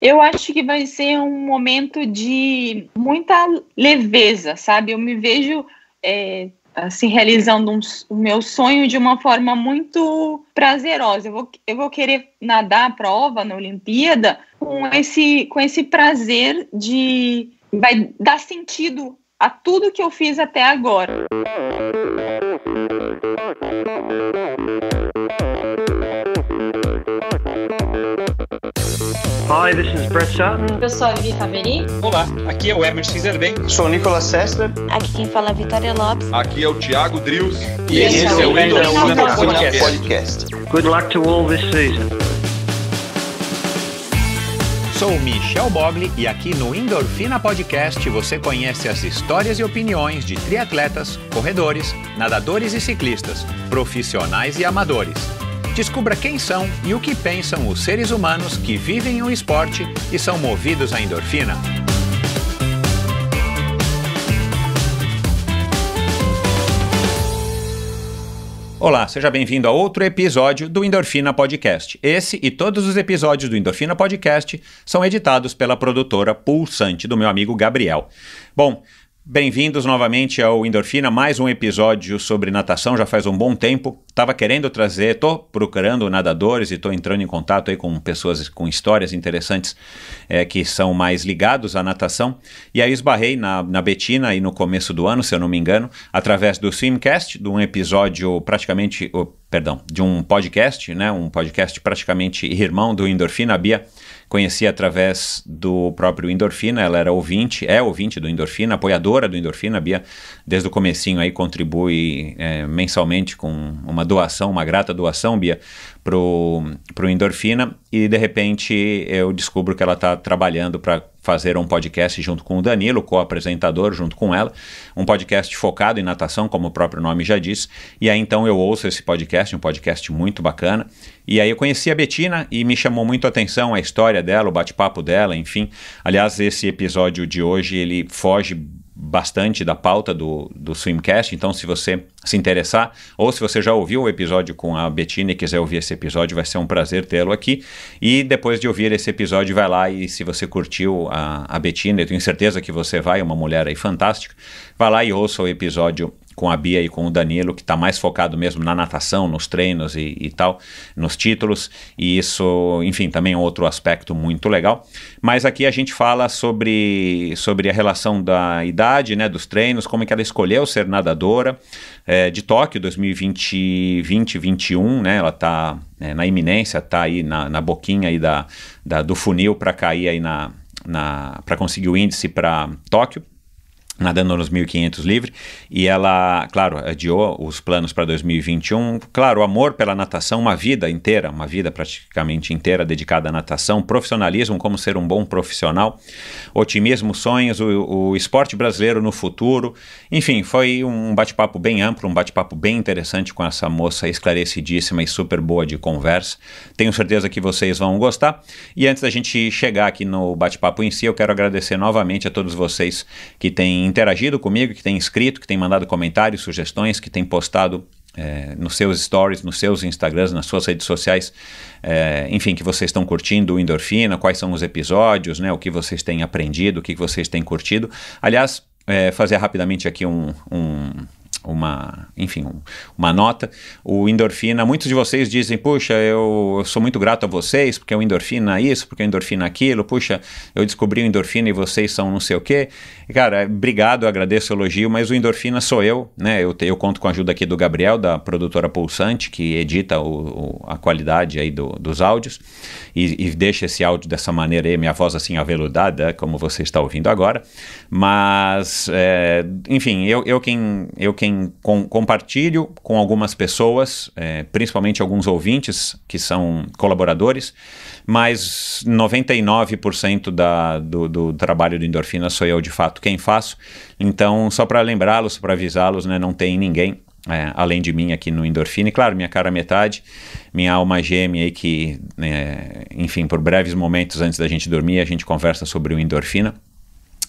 Eu acho que vai ser um momento de muita leveza, sabe? Eu me vejo é, assim realizando um, o meu sonho de uma forma muito prazerosa. Eu vou, eu vou querer nadar a prova na Olimpíada com esse, com esse prazer de vai dar sentido a tudo que eu fiz até agora. Hi, this is Brett Sutton. Eu sou a Vivi Veri. Olá, aqui é o Emerson Zerben. Sou o Nicolas Sessler. Aqui quem fala é a Vitória Lopes. Aqui é o Thiago Drius. E, e esse, esse é, é o Endorfina Podcast. Podcast. Good luck to all this season. Sou o Michel Bogli e aqui no Endorfina Podcast você conhece as histórias e opiniões de triatletas, corredores, nadadores e ciclistas, profissionais e amadores. Descubra quem são e o que pensam os seres humanos que vivem o esporte e são movidos à endorfina. Olá, seja bem-vindo a outro episódio do Endorfina Podcast. Esse e todos os episódios do Endorfina Podcast são editados pela produtora Pulsante do meu amigo Gabriel. Bom, Bem-vindos novamente ao Endorfina, mais um episódio sobre natação, já faz um bom tempo. Tava querendo trazer, tô procurando nadadores e tô entrando em contato aí com pessoas com histórias interessantes é, que são mais ligados à natação. E aí esbarrei na, na Betina aí no começo do ano, se eu não me engano, através do Swimcast, de um episódio praticamente, oh, perdão, de um podcast, né? Um podcast praticamente irmão do Endorfina, a Bia Conheci através do próprio Endorfina, ela era ouvinte, é ouvinte do Endorfina, apoiadora do Endorfina, a Bia desde o comecinho aí contribui é, mensalmente com uma doação, uma grata doação, Bia, pro, pro Endorfina e de repente eu descubro que ela está trabalhando para fazer um podcast junto com o Danilo, co-apresentador, junto com ela, um podcast focado em natação, como o próprio nome já diz. E aí então eu ouço esse podcast, um podcast muito bacana. E aí eu conheci a Betina e me chamou muito a atenção a história dela, o bate-papo dela, enfim. Aliás, esse episódio de hoje ele foge bastante da pauta do, do Swimcast, então se você se interessar, ou se você já ouviu o episódio com a Betina e quiser ouvir esse episódio, vai ser um prazer tê-lo aqui. E depois de ouvir esse episódio, vai lá e se você curtiu a, a Betina, eu tenho certeza que você vai, é uma mulher aí fantástica, vai lá e ouça o episódio com a Bia e com o Danilo, que está mais focado mesmo na natação, nos treinos e, e, tal, nos títulos. E isso, enfim, também é outro aspecto muito legal. Mas aqui a gente fala sobre, sobre a relação da idade, né, dos treinos, como é que ela escolheu ser nadadora é, de Tóquio 2020, 2021, né? Ela está é, na iminência, está aí na, na boquinha aí da, da do funil para cair aí na, na para conseguir o índice para Tóquio nadando nos 1500 livre e ela, claro, adiou os planos para 2021. Claro, amor pela natação, uma vida inteira, uma vida praticamente inteira dedicada à natação, profissionalismo, como ser um bom profissional, otimismo, sonhos, o, o esporte brasileiro no futuro. Enfim, foi um bate-papo bem amplo, um bate-papo bem interessante com essa moça esclarecidíssima e super boa de conversa. Tenho certeza que vocês vão gostar. E antes da gente chegar aqui no bate-papo em si, eu quero agradecer novamente a todos vocês que têm interagido comigo, que tem escrito que tem mandado comentários, sugestões, que tem postado é, nos seus stories, nos seus Instagrams, nas suas redes sociais, é, enfim, que vocês estão curtindo o Endorfina, quais são os episódios, né, o que vocês têm aprendido, o que vocês têm curtido. Aliás, é, fazer rapidamente aqui um, um, uma, enfim, um, uma nota. O endorfina, muitos de vocês dizem, puxa, eu, eu, sou muito grato a vocês, porque o endorfina isso, porque o endorfina aquilo, puxa, eu descobri o endorfina e vocês são não sei o quê. Cara, obrigado, agradeço o elogio, mas o endorfina sou eu, né? Eu, te, eu conto com a ajuda aqui do Gabriel, da produtora Pulsante, que edita o, o, a qualidade aí do, dos áudios e, e, deixa esse áudio dessa maneira aí, minha voz assim aveludada, como você está ouvindo agora. Mas, é, enfim, eu, eu quem, eu quem com, compartilho com algumas pessoas, é, principalmente alguns ouvintes que são colaboradores, mas 99% da, do, do, trabalho do Endorfina sou eu de fato quem faço. Então, só para lembrá-los, para avisá-los, né, não tem ninguém é, além de mim aqui no Endorfine. Claro, minha cara metade, minha alma gêmea aí que, né, enfim, por breves momentos antes da gente dormir, a gente conversa sobre o Endorfina.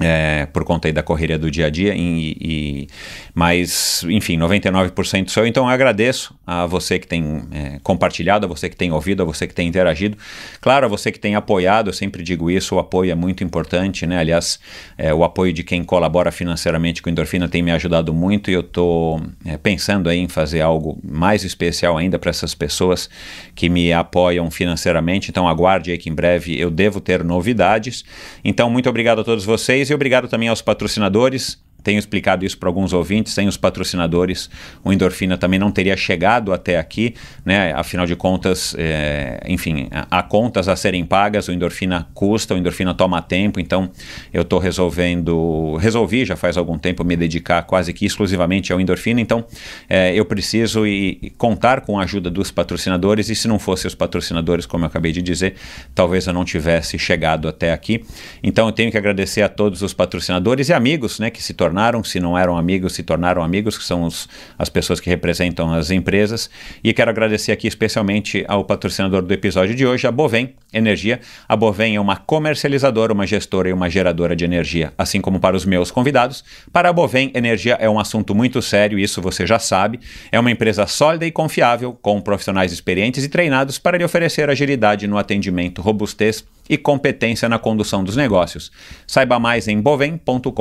É, por conta aí da correria do dia a dia, e, e mas enfim, 99% sou eu. Então eu agradeço a você que tem é, compartilhado, a você que tem ouvido, a você que tem interagido. Claro, a você que tem apoiado, eu sempre digo isso, o apoio é muito importante, né? Aliás, é, o apoio de quem colabora financeiramente com Endorfina tem me ajudado muito e eu estou é, pensando aí em fazer algo mais especial ainda para essas pessoas que me apoiam financeiramente. Então aguarde aí que em breve eu devo ter novidades. Então, muito obrigado a todos vocês e obrigado também aos patrocinadores tenho explicado isso para alguns ouvintes, sem os patrocinadores, o Endorfina também não teria chegado até aqui, né? Afinal de contas, é, enfim, há contas a serem pagas, o Endorfina custa, o Endorfina toma tempo, então eu estou resolvendo, resolvi já faz algum tempo me dedicar quase que exclusivamente ao Endorfina, então é, eu preciso e, contar com a ajuda dos patrocinadores e se não fosse os patrocinadores, como eu acabei de dizer, talvez eu não tivesse chegado até aqui. Então eu tenho que agradecer a todos os patrocinadores e amigos, né, que se tornaram tornaram, se não eram amigos, se tornaram amigos, que são os, as pessoas que representam as empresas. E quero agradecer aqui especialmente ao patrocinador do episódio de hoje, a Bovem Energia. A Bovem é uma comercializadora, uma gestora e uma geradora de energia, assim como para os meus convidados. Para a Bovem, energia é um assunto muito sério, isso você já sabe. É uma empresa sólida e confiável, com profissionais experientes e treinados para lhe oferecer agilidade no atendimento, robustez e competência na condução dos negócios. Saiba mais em bovem.com.br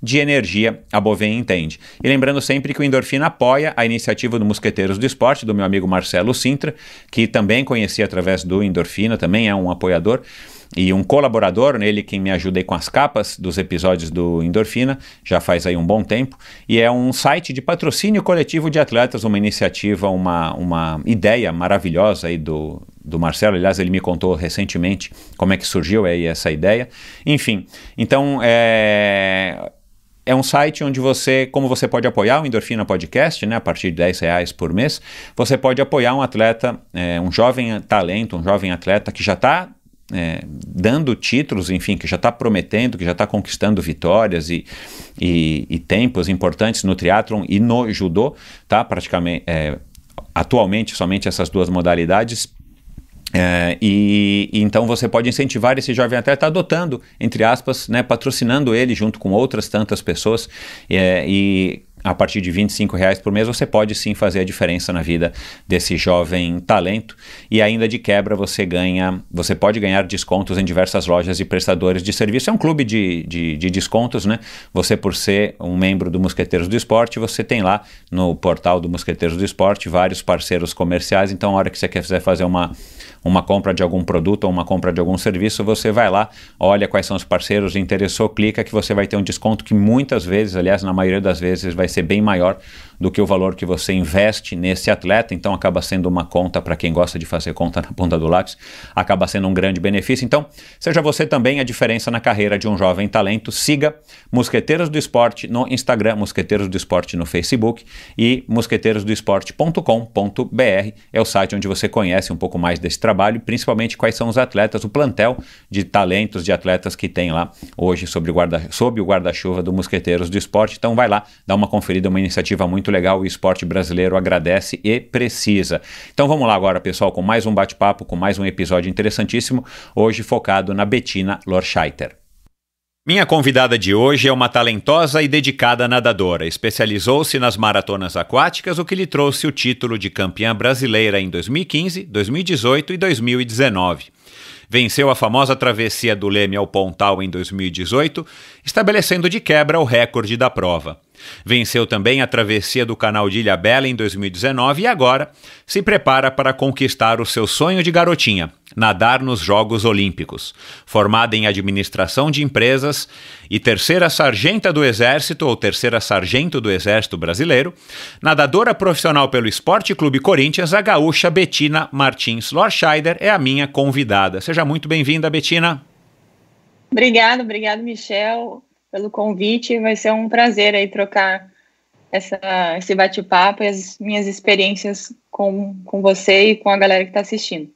de energia a Bovem entende. E lembrando sempre que o Endorfina apoia a iniciativa do Mosqueteiros do Esporte, do meu amigo Marcelo Sintra, que também conheci através do Endorfina, também é um apoiador e um colaborador, nele né, quem me ajudei com as capas dos episódios do Endorfina, já faz aí um bom tempo, e é um site de patrocínio coletivo de atletas, uma iniciativa, uma, uma ideia maravilhosa aí do, do Marcelo, aliás, ele me contou recentemente como é que surgiu aí essa ideia. Enfim, então é, é um site onde você, como você pode apoiar o Endorfina Podcast, né, a partir de 10 reais por mês, você pode apoiar um atleta, é, um jovem talento, um jovem atleta que já está é, dando títulos, enfim, que já está prometendo, que já está conquistando vitórias e, e, e, tempos importantes no triatlon e no judô, tá? Praticamente, é, atualmente somente essas duas modalidades. É, e, e, então você pode incentivar esse jovem atleta adotando, entre aspas, né, patrocinando ele junto com outras tantas pessoas é, e a partir de 25 reais por mês, você pode sim fazer a diferença na vida desse jovem talento. E ainda de quebra, você ganha, você pode ganhar descontos em diversas lojas e prestadores de serviço. É um clube de, de, de descontos, né? Você, por ser um membro do Mosqueteiros do Esporte, você tem lá no portal do Mosqueteiros do Esporte vários parceiros comerciais. Então, a hora que você quiser fazer uma uma compra de algum produto ou uma compra de algum serviço, você vai lá, olha quais são os parceiros, interessou, clica que você vai ter um desconto que muitas vezes, aliás, na maioria das vezes, vai ser bem maior do que o valor que você investe nesse atleta, então acaba sendo uma conta para quem gosta de fazer conta na ponta do lápis, acaba sendo um grande benefício. Então, seja você também a diferença na carreira de um jovem talento, siga Mosqueteiros do Esporte no Instagram, Mosqueteiros do Esporte no Facebook e mosqueteirosdoesporte.com.br é o site onde você conhece um pouco mais desse trabalho, principalmente quais são os atletas, o plantel de talentos de atletas que tem lá hoje sobre guarda, sob o guarda-chuva do Mosqueteiros do Esporte. Então vai lá, dá uma conferida, é uma iniciativa muito muito legal, o esporte brasileiro agradece e precisa. Então vamos lá agora, pessoal, com mais um bate-papo, com mais um episódio interessantíssimo, hoje focado na Bettina Lorscheiter. Minha convidada de hoje é uma talentosa e dedicada nadadora. Especializou-se nas maratonas aquáticas, o que lhe trouxe o título de campeã brasileira em 2015, 2018 e 2019 venceu a famosa travessia do Leme ao Pontal em 2018, estabelecendo de quebra o recorde da prova. Venceu também a travessia do canal de Ilha Bela em 2019 e agora se prepara para conquistar o seu sonho de garotinha, nadar nos Jogos Olímpicos. Formada em administração de empresas e terceira sargenta do Exército ou terceira sargento do Exército Brasileiro, nadadora profissional pelo Esporte Clube Corinthians, a gaúcha Betina Martins Lorscheider é a minha convidada. Seja muito bem-vinda, Betina. Obrigada, obrigado, Michel pelo convite. Vai ser um prazer aí trocar essa, esse bate-papo e as minhas experiências com, com você e com a galera que está assistindo.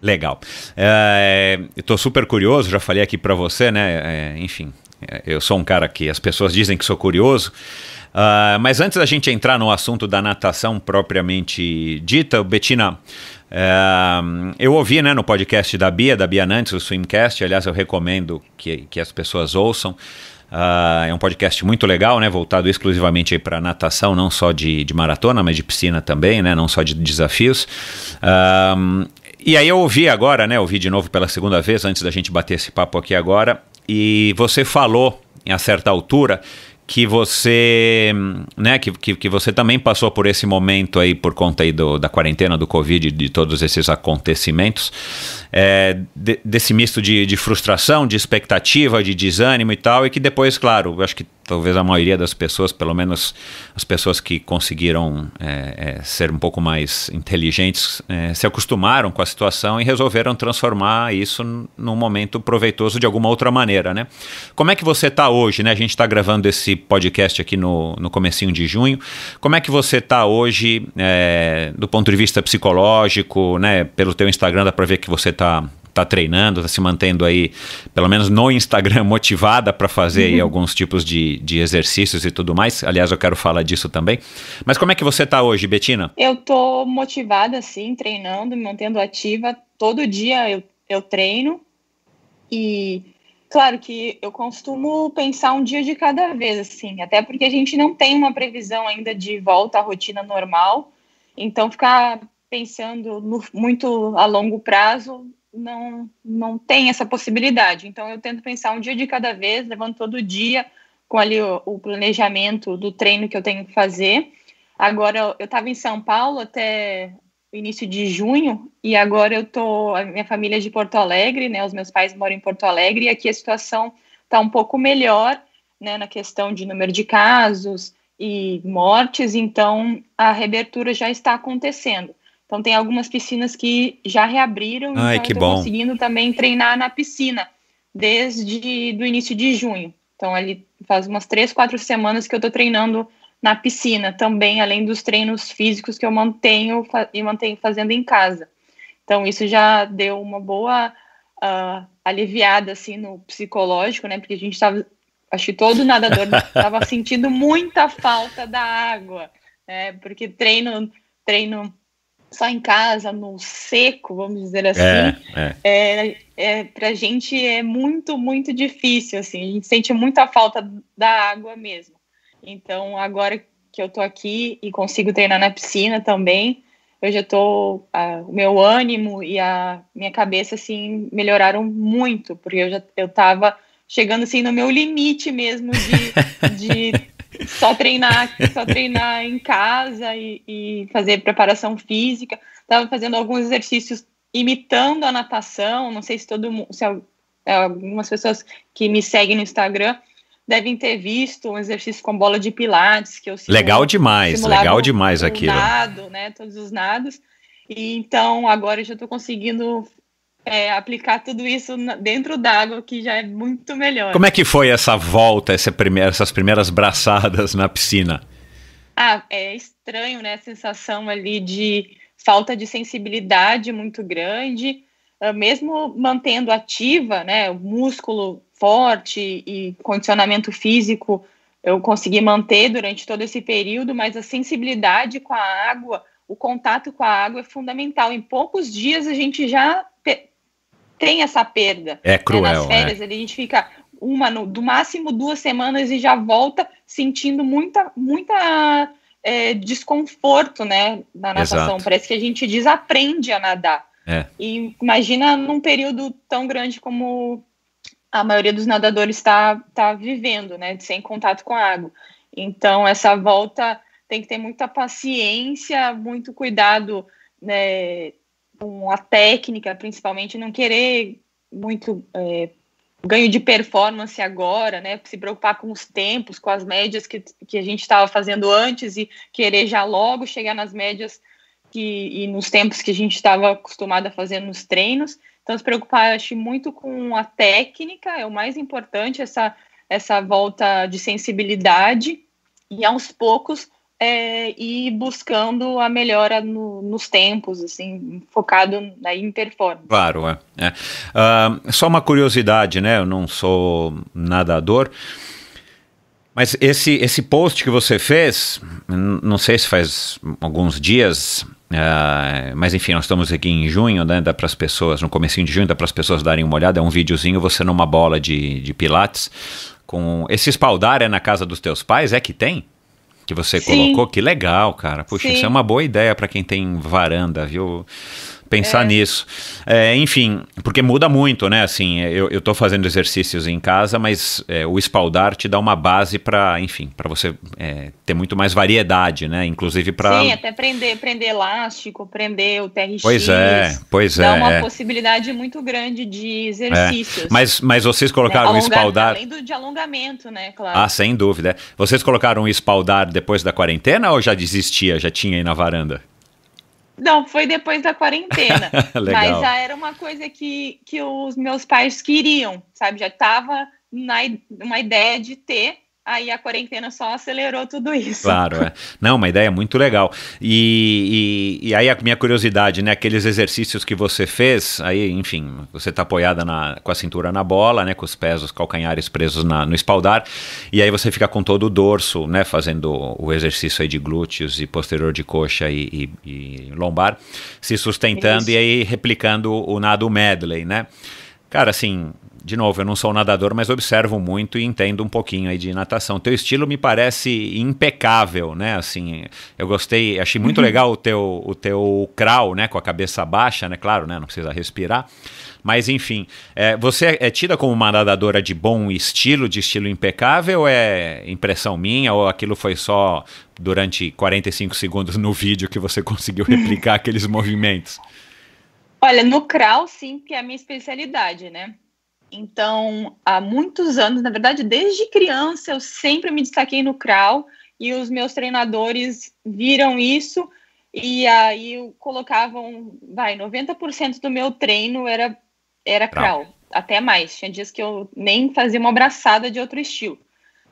Legal. É, eh, Estou super curioso, já falei aqui para você, né? É, enfim, eh, eu sou um cara que as pessoas dizem que sou curioso. Uh, mas antes da gente entrar no assunto da natação propriamente dita, Betina, uh, eu ouvi né, no podcast da Bia, da Bia Nantes, o Swimcast, aliás, eu recomendo que, que as pessoas ouçam. Uh, é um podcast muito legal, né? Voltado exclusivamente para natação, não só de, de, maratona, mas de piscina também, né? Não só de desafios. e aí eu ouvi agora, né? Ouvi de novo pela segunda vez, antes da gente bater esse papo aqui agora. E você falou, em certa altura, que você, né, que, que, que, você também passou por esse momento aí por conta aí do, da quarentena, do Covid, de todos esses acontecimentos, é, de, desse misto de, de frustração, de expectativa, de desânimo e tal, e que depois, claro, acho que talvez a maioria das pessoas, pelo menos as pessoas que conseguiram é, é, ser um pouco mais inteligentes, é, se acostumaram com a situação e resolveram transformar isso num momento proveitoso de alguma outra maneira, né? Como é que você está hoje, né? A gente está gravando esse podcast aqui no, no comecinho de junho. Como é que você está hoje é, do ponto de vista psicológico, né? Pelo teu Instagram dá para ver que você está está treinando, está se mantendo aí, pelo menos no Instagram, motivada para fazer uhum. alguns tipos de, de exercícios e tudo mais. Aliás, eu quero falar disso também. Mas como é que você está hoje, Betina? Eu estou motivada, sim, treinando, me mantendo ativa. Todo dia eu, eu treino e Claro que eu costumo pensar um dia de cada vez, assim, até porque a gente não tem uma previsão ainda de volta à rotina normal, então ficar pensando no, muito a longo prazo não, não tem essa possibilidade. Então, eu tento pensar um dia de cada vez, levando todo dia com ali o, o planejamento do treino que eu tenho que fazer. Agora, eu estava em São Paulo até início de junho e agora eu tô a minha família é de Porto Alegre, né? Os meus pais moram em Porto Alegre e aqui a situação tá um pouco melhor, né, na questão de número de casos e mortes, então a reabertura já está acontecendo. Então tem algumas piscinas que já reabriram Ai, então que bom. conseguindo também treinar na piscina desde do início de junho. Então ali faz umas três, quatro semanas que eu estou treinando na piscina também, além dos treinos físicos que eu mantenho e mantenho fazendo em casa. Então isso já deu uma boa uh, aliviada assim no psicológico, né? Porque a gente estava, acho que todo nadador estava sentindo muita falta da água, né? Porque treino, treino só em casa, no seco, vamos dizer assim, é, é. é, é para a gente é muito, muito difícil, assim, a gente sente muita falta da água mesmo. Então, agora que eu estou aqui e consigo treinar na piscina também, eu já estou o meu ânimo e a minha cabeça, assim, melhoraram muito, porque eu já eu chegando, assim, no meu limite mesmo de, de só treinar, só treinar em casa e, e fazer preparação física. Estava fazendo alguns exercícios imitando a natação. Não sei se todo mundo, se é, algumas pessoas que me seguem no Instagram devem ter visto um exercício com bola de pilates que eu legal demais, legal demais um aquilo. Nado, né? Todos os nados. E então agora eu já estou conseguindo é, aplicar tudo isso dentro d'água, que já é muito melhor. Como é que foi essa volta, essa primeira, essas primeiras braçadas na piscina? Ah, é estranho, né? A sensação ali de falta de sensibilidade muito grande, ah, mesmo mantendo ativa, né? O músculo forte e condicionamento físico eu consegui manter durante todo esse período, mas a sensibilidade com a água, o contato com a água é fundamental. Em poucos dias a gente já tem essa perda. É né, cruel. Né? Nas férias, a gente fica uma, no, do máximo duas semanas e já volta sentindo muita, muita é, desconforto, né, na natação. Exato. Parece que a gente desaprende a nadar. É. E imagina num período tão grande como a maioria dos nadadores está tá vivendo, né, sem contato com a água. Então, essa volta tem que ter muita paciência, muito cuidado, né, com a técnica, principalmente, não querer muito é, ganho de performance agora, né? Se preocupar com os tempos, com as médias que, que a gente estava fazendo antes e querer já logo chegar nas médias que, e nos tempos que a gente estava acostumado a fazer nos treinos. Então, se preocupar, acho, muito com a técnica, é o mais importante, essa, essa volta de sensibilidade, e aos poucos é, e buscando a melhora no, nos tempos, assim, focado na, em performance. Claro, é. é. Uh, só uma curiosidade, né? Eu não sou nadador. Mas esse, esse post que você fez, não sei se faz alguns dias, uh, mas enfim, nós estamos aqui em junho, né? Dá para as pessoas, no comecinho de junho, dá para as pessoas darem uma olhada. É um videozinho, você numa bola de, de pilates. com Esse espaldar é na casa dos teus pais? É que tem? que você Sim. colocou. Que legal, cara. Puxa, Sim. isso é uma boa ideia para quem tem varanda, viu? pensar é. nisso. É, enfim, porque muda muito, né? Assim, eu, eu tô fazendo exercícios em casa, mas é, o espaldar te dá uma base para, enfim, para você é, ter muito mais variedade, né? Inclusive para Sim, até prender, prender elástico, prender o TRX. Pois é, pois dá é. Dá uma é. possibilidade muito grande de é. exercícios. Mas, mas vocês né? colocaram né? o espaldar... Além do, de alongamento, né? Claro. Ah, sem dúvida. Vocês colocaram o espaldar depois da quarentena ou já desistia, já tinha aí na varanda? Não, foi depois da quarentena. mas já era uma coisa que, que os meus pais queriam, sabe? Já estava na uma ideia de ter aí a quarentena só acelerou tudo isso. Claro, é. Não, uma ideia muito legal. E, e, e, aí a minha curiosidade, né? Aqueles exercícios que você fez, aí, enfim, você tá apoiada na, com a cintura na bola, né? Com os pés, os calcanhares presos na, no espaldar, e aí você fica com todo o dorso, né? Fazendo o exercício aí de glúteos e posterior de coxa e, e lombar, se sustentando isso. e aí replicando o nado medley, né? Cara, assim, de novo, eu não sou nadador, mas observo muito e entendo um pouquinho aí de natação. Teu estilo me parece impecável, né? Assim, eu gostei, achei muito uhum. legal o teu, o teu crawl, né? Com a cabeça baixa, né? Claro, né? Não precisa respirar. Mas enfim, é, você é, é tida como uma nadadora de bom estilo, de estilo impecável? É impressão minha ou aquilo foi só durante 45 segundos no vídeo que você conseguiu replicar aqueles movimentos? Olha, no crawl sim, que é a minha especialidade, né? Então, há muitos anos, na verdade, desde criança, eu sempre me destaquei no crawl e os meus treinadores viram isso e aí colocavam, vai, 90% do meu treino era era crawl, até mais. Tinha dias que eu nem fazia uma abraçada de outro estilo.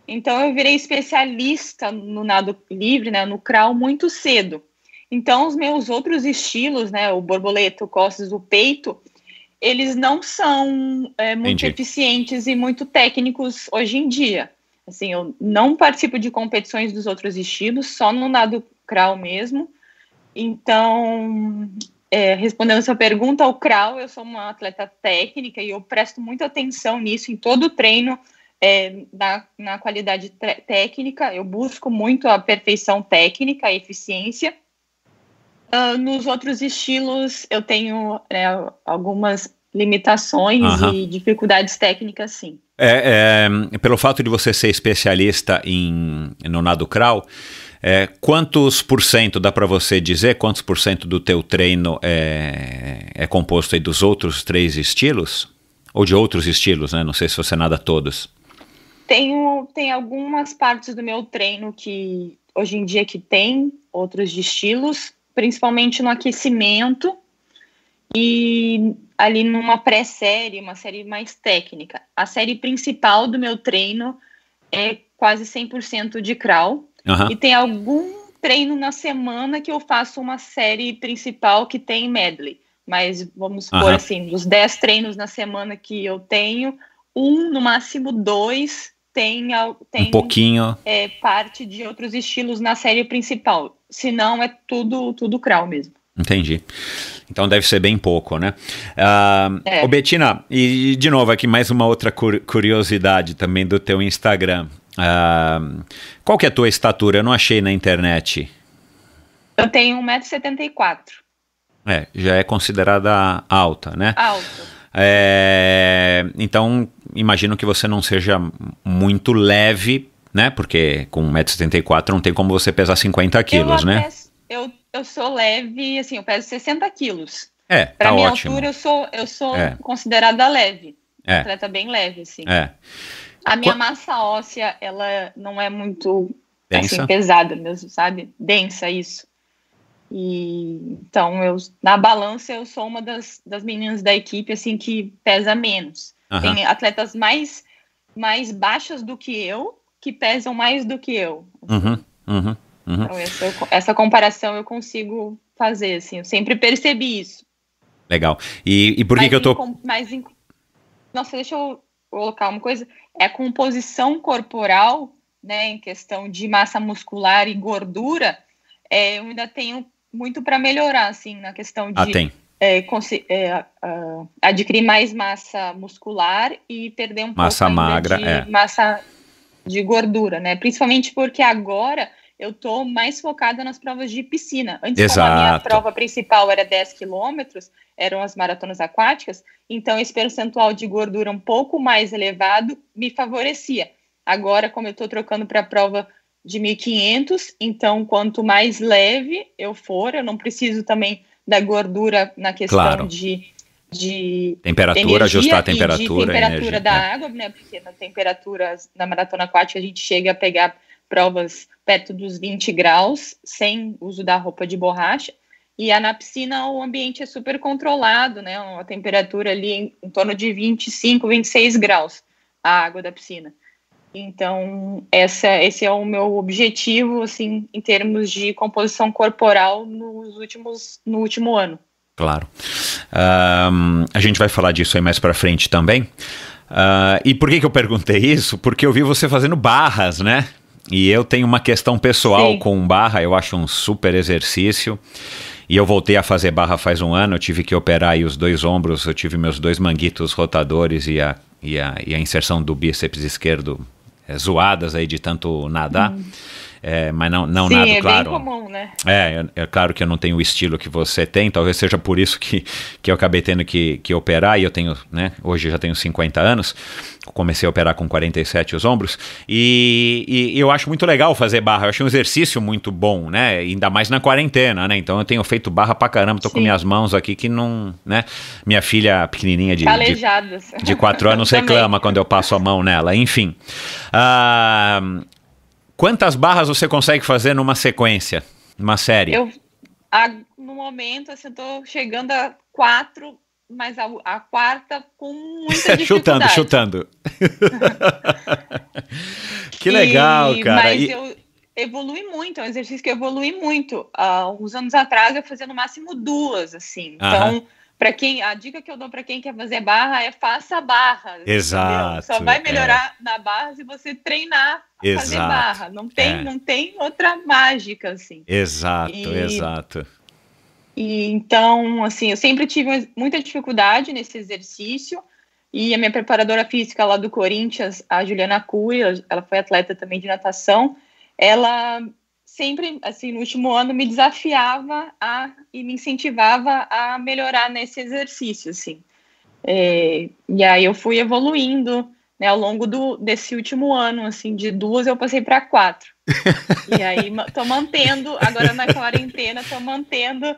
Então eu virei especialista no nado livre, né, no crawl muito cedo. Então os meus outros estilos, né, o borboleta, o costas, o peito, eles não são é, muito Entendi. eficientes e muito técnicos hoje em dia. Assim, eu não participo de competições dos outros estilos, só no nado crawl mesmo. Então, é, respondendo essa pergunta, ao crawl, eu sou uma atleta técnica e eu presto muita atenção nisso em todo o treino, é, na, na qualidade técnica. Eu busco muito a perfeição técnica, a eficiência. Uh, nos outros estilos, eu tenho né, algumas limitações uhum. e dificuldades técnicas, sim. É, é, pelo fato de você ser especialista em, no nado crawl, é, quantos por cento dá para você dizer quantos por cento do teu treino é, é composto dos outros três estilos? Ou de outros estilos, né? Não sei se você nada todos. Tenho, tem algumas partes do meu treino que hoje em dia que tem outros estilos, principalmente no aquecimento, e ali numa pré-série, uma série mais técnica. A série principal do meu treino é quase 100% de crawl. Uhum. E tem algum treino na semana que eu faço uma série principal que tem medley. Mas vamos supor uhum. assim, dos 10 treinos na semana que eu tenho, um, no máximo dois, tem, tem um pouquinho é, parte de outros estilos na série principal. Se não, é tudo, tudo crawl mesmo. Entendi. Então deve ser bem pouco, né? Uh, é. Ô Betina, e de novo aqui mais uma outra curiosidade também do teu Instagram. Uh, qual que é a tua estatura? Eu não achei na internet. Eu tenho 1,74m. É, já é considerada alta, né? Alta. É, então, imagino que você não seja muito leve, né? Porque com 1,74m não tem como você pesar 50 quilos, né? eu eu sou leve, assim, eu peso 60 quilos. É, pra tá minha ótimo. altura, eu sou, eu sou é. considerada leve. É. Atleta bem leve, assim. É. A minha Qu massa óssea, ela não é muito assim, Densa. Assim, pesada mesmo, sabe? Densa, isso. E então eu na balança eu sou uma das, das meninas da equipe assim que pesa menos. Tem atletas mais mais baixas do que eu que pesam mais do que eu. Uhum, uhum. Uhum. Então, essa, essa comparação eu consigo fazer, assim, eu sempre percebi isso. Legal. E, e por que, que eu tô. Mas em... Nossa, deixa eu colocar uma coisa. É a composição corporal, né, em questão de massa muscular e gordura, é, eu ainda tenho muito para melhorar, assim, na questão ah, de. Ah, tem. É, é, adquirir mais massa muscular e perder um massa pouco magra, de é. massa de gordura, né? Principalmente porque agora eu estou mais focada nas provas de piscina. Antes, Exato. como a minha prova principal era 10 quilômetros, eram as maratonas aquáticas, então esse percentual de gordura um pouco mais elevado me favorecia. Agora, como eu estou trocando para a prova de 1.500, então quanto mais leve eu for, eu não preciso também da gordura na questão claro. de de temperatura, ajustar a temperatura, de temperatura energia, da né? água, né? Porque na temperatura na maratona aquática a gente chega a pegar provas perto dos 20 graus, sem uso da roupa de borracha. E a, na piscina o ambiente é super controlado, né? Uma temperatura ali em, em torno de 25, 26 graus a água da piscina. Então, essa, esse é o meu objetivo, assim, em termos de composição corporal nos últimos, no último ano. Claro. Um, a gente vai falar disso aí mais para frente também. Uh, e por que, que eu perguntei isso? Porque eu vi você fazendo barras, né? E eu tenho uma questão pessoal Sim. com barra, eu acho um super exercício. E eu voltei a fazer barra faz um ano, eu tive que operar aí os dois ombros, eu tive meus dois manguitos rotadores e a, e a, e a inserção do bíceps esquerdo é, zoadas aí de tanto nadar. Hum. É, mas não, não Sim, nada, é claro. Bem comum, né? É, é claro que eu não tenho o estilo que você tem, talvez seja por isso que, que eu acabei tendo que, que operar, e eu tenho, né? Hoje eu já tenho 50 anos, comecei a operar com 47 os ombros, e, e, eu acho muito legal fazer barra, eu acho um exercício muito bom, né? Ainda mais na quarentena, né? Então eu tenho feito barra pra caramba, tô Sim. com minhas mãos aqui que não, né? Minha filha pequenininha de, de, de 4 anos reclama quando eu passo a mão nela, enfim. Ah, Quantas barras você consegue fazer numa sequência, numa série? Eu, a, no momento, assim, eu tô chegando a quatro, mas a, a quarta com muita dificuldade. chutando, chutando. que legal, e, cara. Mas e... eu evolui muito, é um exercício que evolui muito. Há uh, uns anos atrás eu fazia no máximo duas, assim. Então, uh -huh para quem a dica que eu dou para quem quer fazer barra é faça barra. Exato. Entendeu? Só vai é. melhorar é. na barra se você treinar a exato, fazer barra. Não tem, é. não tem outra mágica assim. Exato, e, exato. E então, assim, eu sempre tive muita dificuldade nesse exercício. E a minha preparadora física lá do Corinthians, a Juliana Cury, ela foi atleta também de natação, ela sempre, assim, no último ano, me desafiava a, e me incentivava a melhorar nesse exercício, assim. É, e aí eu fui evoluindo, né, ao longo do, desse último ano, assim, de duas eu passei para quatro. e aí tô mantendo, agora na quarentena, tô mantendo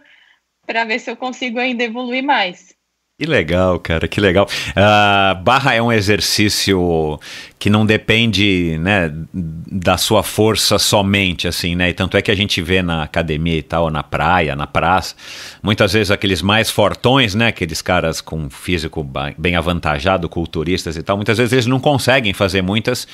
para ver se eu consigo ainda evoluir mais. Que legal, cara, que legal. Uh, barra é um exercício que não depende né, da sua força somente, assim, né? E tanto é que a gente vê na academia e tal, na praia, na praça, muitas vezes aqueles mais fortões, né? Aqueles caras com físico bem avantajado, culturistas e tal, muitas vezes eles não conseguem fazer muitas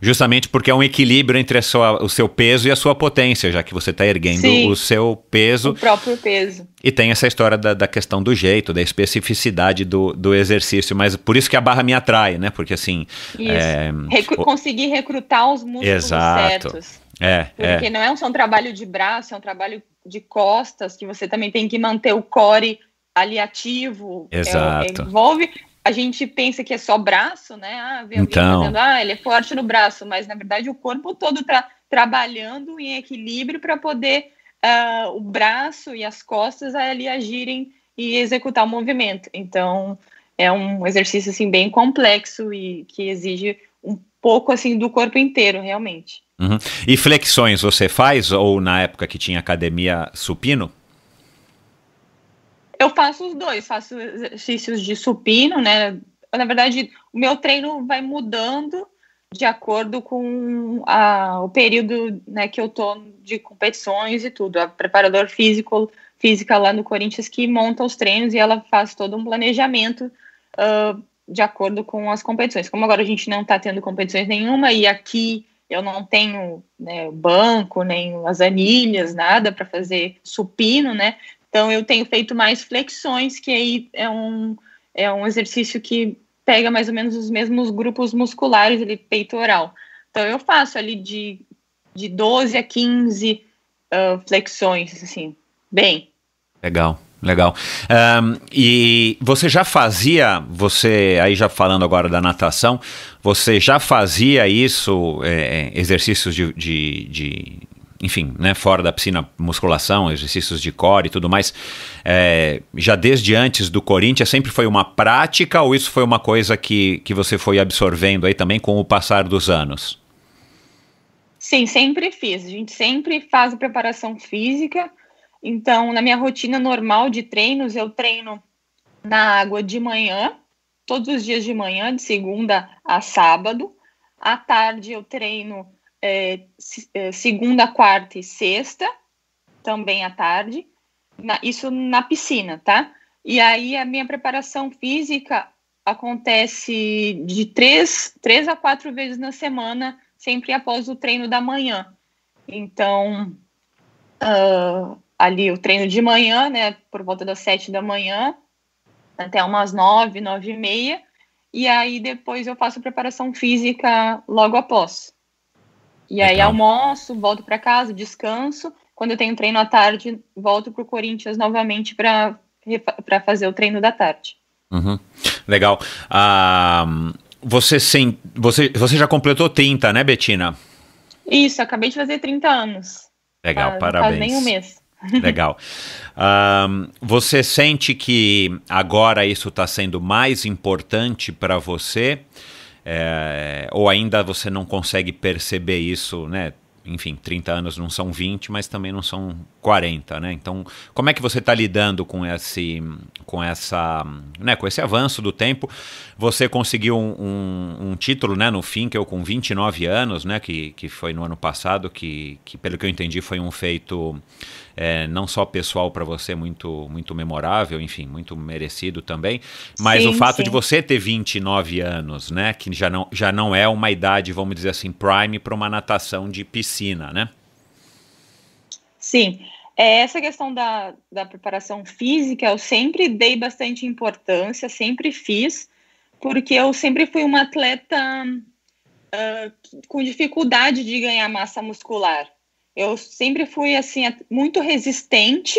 justamente porque é um equilíbrio entre sua, o seu peso e a sua potência, já que você está erguendo Sim, o seu peso. O próprio peso. E tem essa história da, da questão do jeito, da especificidade do, do, exercício, mas por isso que a barra me atrai, né? Porque assim. Isso. É, Recru o... Conseguir recrutar os músculos Exato. certos. É, é. Porque é. não é só um trabalho de braço, é um trabalho de costas, que você também tem que manter o core ali ativo. É é, Exato. É, envolve a gente pensa que é só braço, né? Ah, vem então... Fazendo, ah, ele é forte no braço, mas na verdade o corpo todo está trabalhando em equilíbrio para poder uh, o braço e as costas ali agirem e executar o movimento. Então é um exercício assim bem complexo e que exige um pouco assim do corpo inteiro, realmente. Uhum. E flexões você faz ou na época que tinha academia supino? Eu faço os dois, faço exercícios de supino, né? Na verdade, o meu treino vai mudando de acordo com a, o período né, que eu tô de competições e tudo. A preparador físico, física lá no Corinthians que monta os treinos e ela faz todo um planejamento uh, de acordo com as competições. Como agora a gente não está tendo competições nenhuma e aqui eu não tenho né, banco, nem as anilhas, nada para fazer supino, né? Então, eu tenho feito mais flexões, que aí é um, é um exercício que pega mais ou menos os mesmos grupos musculares ali, peitoral. Então, eu faço ali de, de 12 a 15 uh, flexões, assim, bem. Legal. Legal. Um, e você já fazia, você aí já falando agora da natação, você já fazia isso, é, exercícios de, de, de enfim, né, fora da piscina, musculação, exercícios de core e tudo mais, é, já desde antes do Corinthians, sempre foi uma prática ou isso foi uma coisa que, que você foi absorvendo aí também com o passar dos anos? Sim, sempre fiz. A gente sempre faz preparação física. Então, na minha rotina normal de treinos, eu treino na água de manhã, todos os dias de manhã, de segunda a sábado. À tarde, eu treino é, é, segunda, quarta e sexta, também à tarde, na, isso na piscina, tá? E aí a minha preparação física acontece de três, três a quatro vezes na semana, sempre após o treino da manhã. Então, uh, ali o treino de manhã, né, por volta das sete da manhã, até umas nove, nove e meia, e aí depois eu faço preparação física logo após. E aí Legal. almoço, volto para casa, descanso. Quando eu tenho treino à tarde, volto para o Corinthians novamente para fazer o treino da tarde. Uhum. Legal. Uh, você, sem, você, você já completou 30, né, Betina? Isso, acabei de fazer 30 anos. Legal, faz, ah, parabéns. Faz nem um mês. Legal. Uh, você sente que agora isso está sendo mais importante para você? É, ou ainda você não consegue perceber isso, né? Enfim, 30 anos não são 20, mas também não são 40, né? Então, como é que você está lidando com esse, com essa, né, com esse avanço do tempo? Você conseguiu um, um, um título, né, no fim, que eu com 29 anos, né, que, que foi no ano passado, que, que pelo que eu entendi foi um feito é, não só pessoal para você, muito, muito memorável, enfim, muito merecido também, mas sim, o fato sim. de você ter 29 anos, né, que já não, já não é uma idade, vamos dizer assim, prime para uma natação de piscina, né? Sim. É, essa questão da, da preparação física, eu sempre dei bastante importância, sempre fiz, porque eu sempre fui uma atleta uh, com dificuldade de ganhar massa muscular. Eu sempre fui assim muito resistente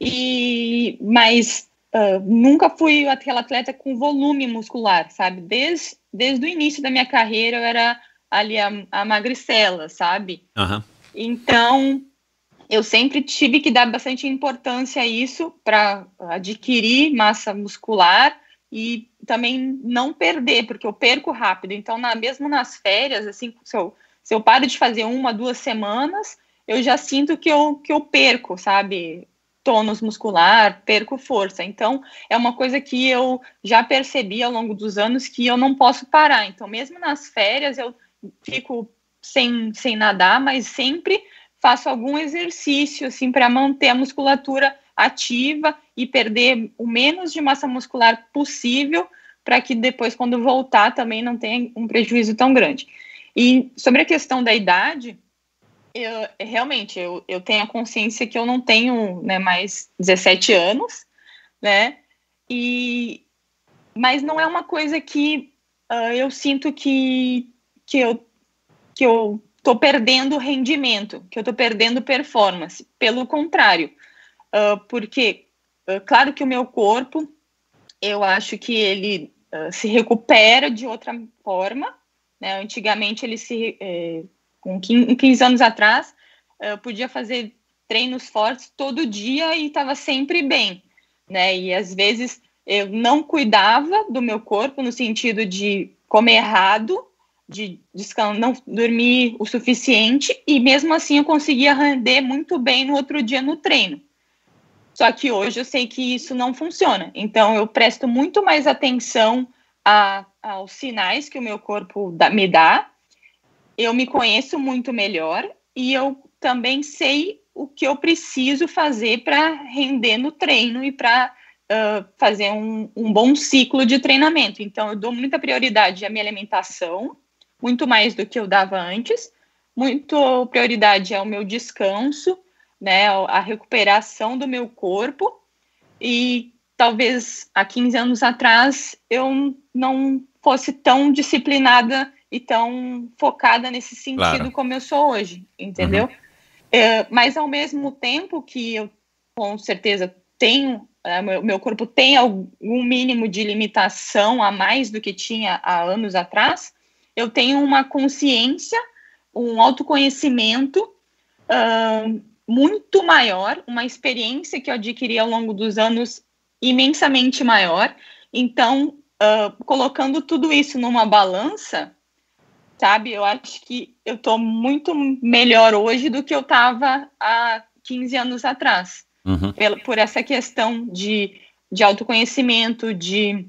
e mas uh, nunca fui aquela atleta com volume muscular, sabe? Desde desde o início da minha carreira eu era ali a, a magricela, sabe? Uhum. Então eu sempre tive que dar bastante importância a isso para adquirir massa muscular e também não perder, porque eu perco rápido. Então, na, mesmo nas férias, assim, se eu se eu paro de fazer uma, duas semanas, eu já sinto que eu, que eu perco, sabe? Tônus muscular, perco força. Então, é uma coisa que eu já percebi ao longo dos anos que eu não posso parar. Então, mesmo nas férias, eu fico sem, sem nadar, mas sempre faço algum exercício, assim, para manter a musculatura ativa e perder o menos de massa muscular possível, para que depois, quando voltar, também não tenha um prejuízo tão grande. E sobre a questão da idade, eu, realmente, eu, eu tenho a consciência que eu não tenho né, mais 17 anos, né? E, mas não é uma coisa que uh, eu sinto que, que eu que eu perdendo rendimento, que eu estou perdendo performance. Pelo contrário, uh, porque uh, claro que o meu corpo, eu acho que ele se recupera de outra forma, né? Antigamente, ele se, é, com 15, 15 anos atrás, eu é, podia fazer treinos fortes todo dia e estava sempre bem. Né? E às vezes eu não cuidava do meu corpo no sentido de comer errado, de não dormir o suficiente e mesmo assim eu conseguia render muito bem no outro dia no treino. Só que hoje eu sei que isso não funciona. Então eu presto muito mais atenção a, aos sinais que o meu corpo me dá, eu me conheço muito melhor e eu também sei o que eu preciso fazer para render no treino e para uh, fazer um, um, bom ciclo de treinamento. Então, eu dou muita prioridade à minha alimentação, muito mais do que eu dava antes, muito prioridade ao meu descanso, né, a recuperação do meu corpo e talvez há 15 anos atrás eu não fosse tão disciplinada e tão focada nesse sentido claro. como eu sou hoje, entendeu? Uhum. É, mas ao mesmo tempo que eu com certeza tenho, é, meu, meu corpo tem algum mínimo de limitação a mais do que tinha há anos atrás, eu tenho uma consciência, um autoconhecimento uh, muito maior, uma experiência que eu adquiri ao longo dos anos imensamente maior. Então, uh, colocando tudo isso numa balança, sabe, eu acho que eu estou muito melhor hoje do que eu estava há 15 anos atrás. Uhum. Pela, por essa questão de, de autoconhecimento, de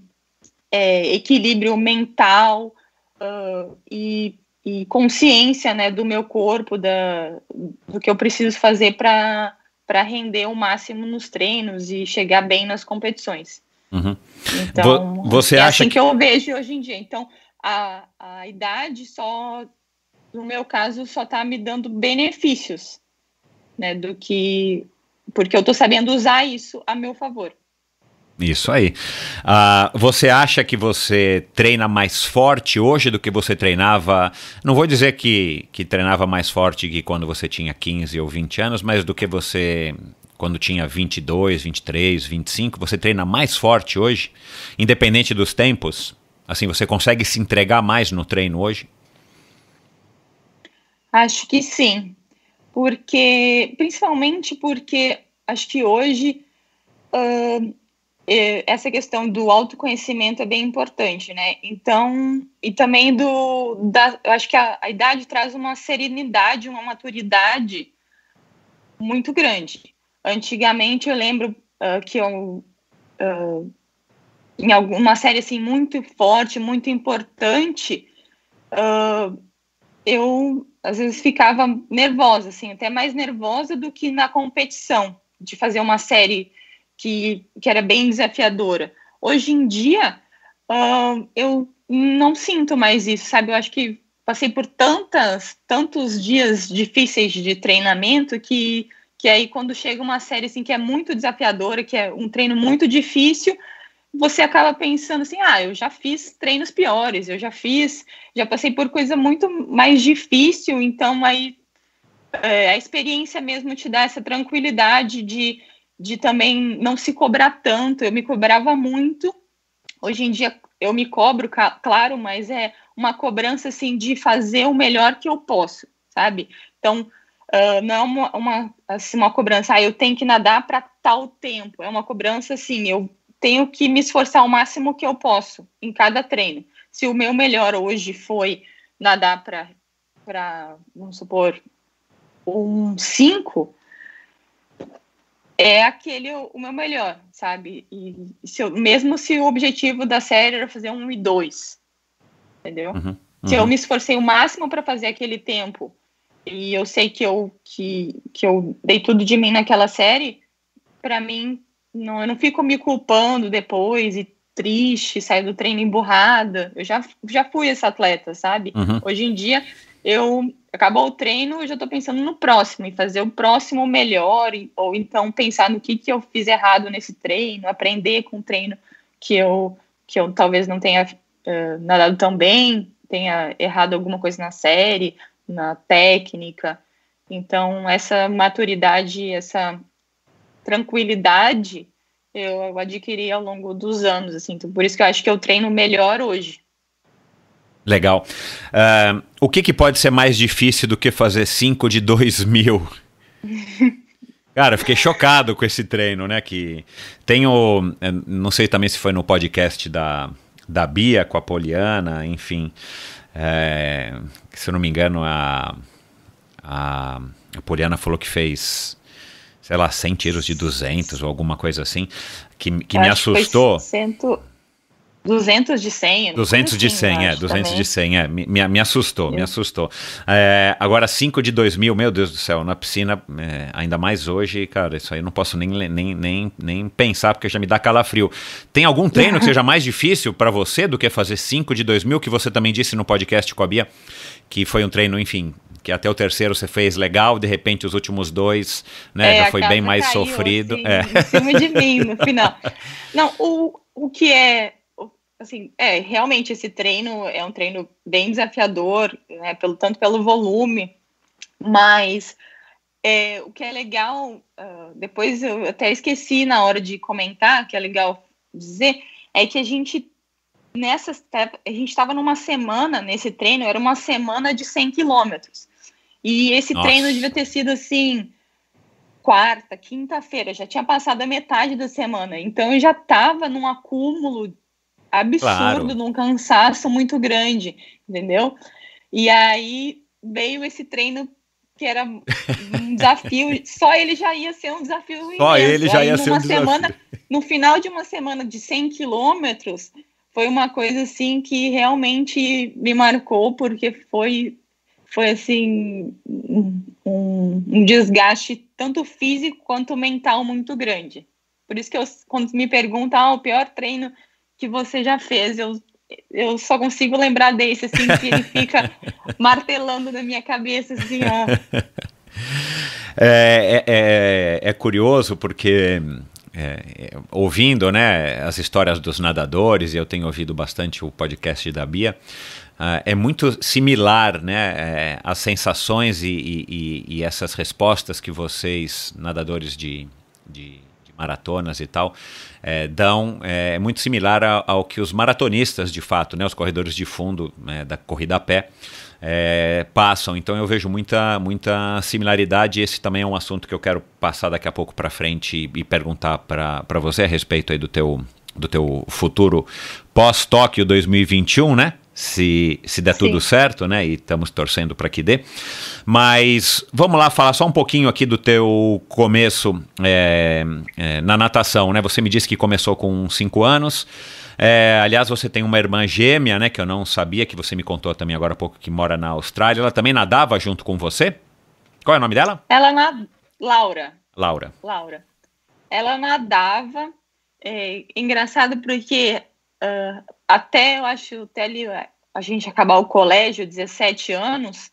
é, equilíbrio mental uh, e, e, consciência né, do meu corpo, da, do que eu preciso fazer para para render o máximo nos treinos e chegar bem nas competições. Uhum. Então, você é acha assim que... que eu vejo hoje em dia. Então, a, a idade só, no meu caso, só está me dando benefícios, né, do que porque eu estou sabendo usar isso a meu favor. Isso aí. Uh, você acha que você treina mais forte hoje do que você treinava? Não vou dizer que, que treinava mais forte que quando você tinha 15 ou 20 anos, mas do que você quando tinha 22, 23, 25. Você treina mais forte hoje, independente dos tempos? Assim, você consegue se entregar mais no treino hoje? Acho que sim. Porque, principalmente porque acho que hoje. Uh, é, essa questão do autoconhecimento é bem importante, né? Então, e também do. Da, eu acho que a, a idade traz uma serenidade, uma maturidade muito grande. Antigamente, eu lembro uh, que eu. Uh, em alguma série assim muito forte, muito importante, uh, eu às vezes ficava nervosa, assim, até mais nervosa do que na competição de fazer uma série que, que era bem desafiadora. Hoje em dia, uh, eu não sinto mais isso, sabe? Eu acho que passei por tantas, tantos dias difíceis de treinamento que, que aí quando chega uma série assim que é muito desafiadora, que é um treino muito difícil, você acaba pensando assim, ah, eu já fiz treinos piores, eu já fiz, já passei por coisa muito mais difícil, então aí é, a experiência mesmo te dá essa tranquilidade de de também não se cobrar tanto. Eu me cobrava muito. Hoje em dia eu me cobro, claro, mas é uma cobrança assim de fazer o melhor que eu posso, sabe? Então uh, não é uma, uma, assim, uma cobrança, ah, eu tenho que nadar para tal tempo. É uma cobrança assim, eu tenho que me esforçar o máximo que eu posso em cada treino. Se o meu melhor hoje foi nadar para, vamos supor, um 5, é aquele o meu melhor, sabe? E se eu, mesmo se o objetivo da série era fazer um e dois, entendeu? Uhum, uhum. Se eu uhum. me esforcei o máximo para fazer aquele tempo e eu sei que eu que, que eu dei tudo de mim naquela série, para mim não, eu não fico me culpando depois e triste, saio do treino emburrada. Eu já já fui essa atleta, sabe? Uhum. Hoje em dia eu acabou o treino, eu já estou pensando no próximo, em fazer o próximo melhor, ou então pensar no que, que eu fiz errado nesse treino, aprender com o treino que eu, que eu talvez não tenha uh, nadado tão bem, tenha errado alguma coisa na série, na técnica. Então, essa maturidade, essa tranquilidade eu adquiri ao longo dos anos, assim. Então, por isso que eu acho que eu treino melhor hoje. Legal. Uh, o que, que pode ser mais difícil do que fazer 5 de 2 mil? Cara, fiquei chocado com esse treino, né? Que tem o. Eh, não sei também se foi no podcast da, da Bia com a Poliana, enfim. É, se eu não me engano, a, a, a Poliana falou que fez, sei lá, 100 tiros de 200 ou alguma coisa assim, que, que me assustou. Que foi cento... 200 de 100. 200 de 100, assim, é. 200 também. de 100, é. Me, me assustou, Sim. me assustou. É, agora, 5 de 2000, meu Deus do céu, na piscina, é, ainda mais hoje, cara, isso aí eu não posso nem, nem, nem, nem pensar, porque já me dá calafrio. Tem algum treino que seja mais difícil para você do que fazer 5 de 2000, que você também disse no podcast com a Bia, que foi um treino, enfim, que até o terceiro você fez legal, de repente os últimos dois, né, é, já foi bem mais sofrido. Assim, é. Em cima de mim no final. Não, o, o que é assim, é, realmente esse treino é um treino bem desafiador, né, pelo, tanto pelo volume, mas é, o que é legal, uh, depois eu até esqueci na hora de comentar, que é legal dizer, é que a gente nessa tá, a gente estava numa semana nesse treino, era uma semana de 100 quilômetros. E esse Nossa. treino devia ter sido assim, quarta, quinta-feira, já tinha passado a metade da semana. Então eu já estava num acúmulo absurdo, claro. num cansaço muito grande, entendeu? E aí veio esse treino que era um desafio, só ele já ia ser um desafio Só imenso. ele já aí, ia ser um desafio. Semana, no final de uma semana de 100 quilômetros, foi uma coisa assim que realmente me marcou, porque foi, foi assim, um, um desgaste tanto físico quanto mental muito grande. Por isso que eu, quando me perguntam ah, o pior treino que você já fez. Eu, eu só consigo lembrar desse, assim, que ele fica martelando na minha cabeça, assim, ó. É, é, é, é curioso porque é, é, ouvindo né, as histórias dos nadadores, e eu tenho ouvido bastante o podcast da Bia, Uh, é muito similar né, é, as sensações e, e, e, essas respostas que vocês, nadadores de, de maratonas e tal, é, dão é, é muito similar ao que os maratonistas, de fato, né, os corredores de fundo né, da corrida a pé, é, passam. Então eu vejo muita, muita similaridade. Esse também é um assunto que eu quero passar daqui a pouco para frente e, e perguntar para você a respeito aí do teu, do teu futuro pós-Tóquio 2021, né? se, se der Sim. tudo certo, né? E estamos torcendo para que dê. Mas vamos lá falar só um pouquinho aqui do teu começo é, é, na natação, né? Você me disse que começou com 5 anos. É, aliás, você tem uma irmã gêmea, né? Que eu não sabia, que você me contou também agora há pouco, que mora na Austrália. Ela também nadava junto com você? Qual é o nome dela? Ela na Laura. Laura. Laura. Ela nadava. É engraçado porque uh, até eu acho, até ali, ah, a gente acabar o colégio, 17 anos,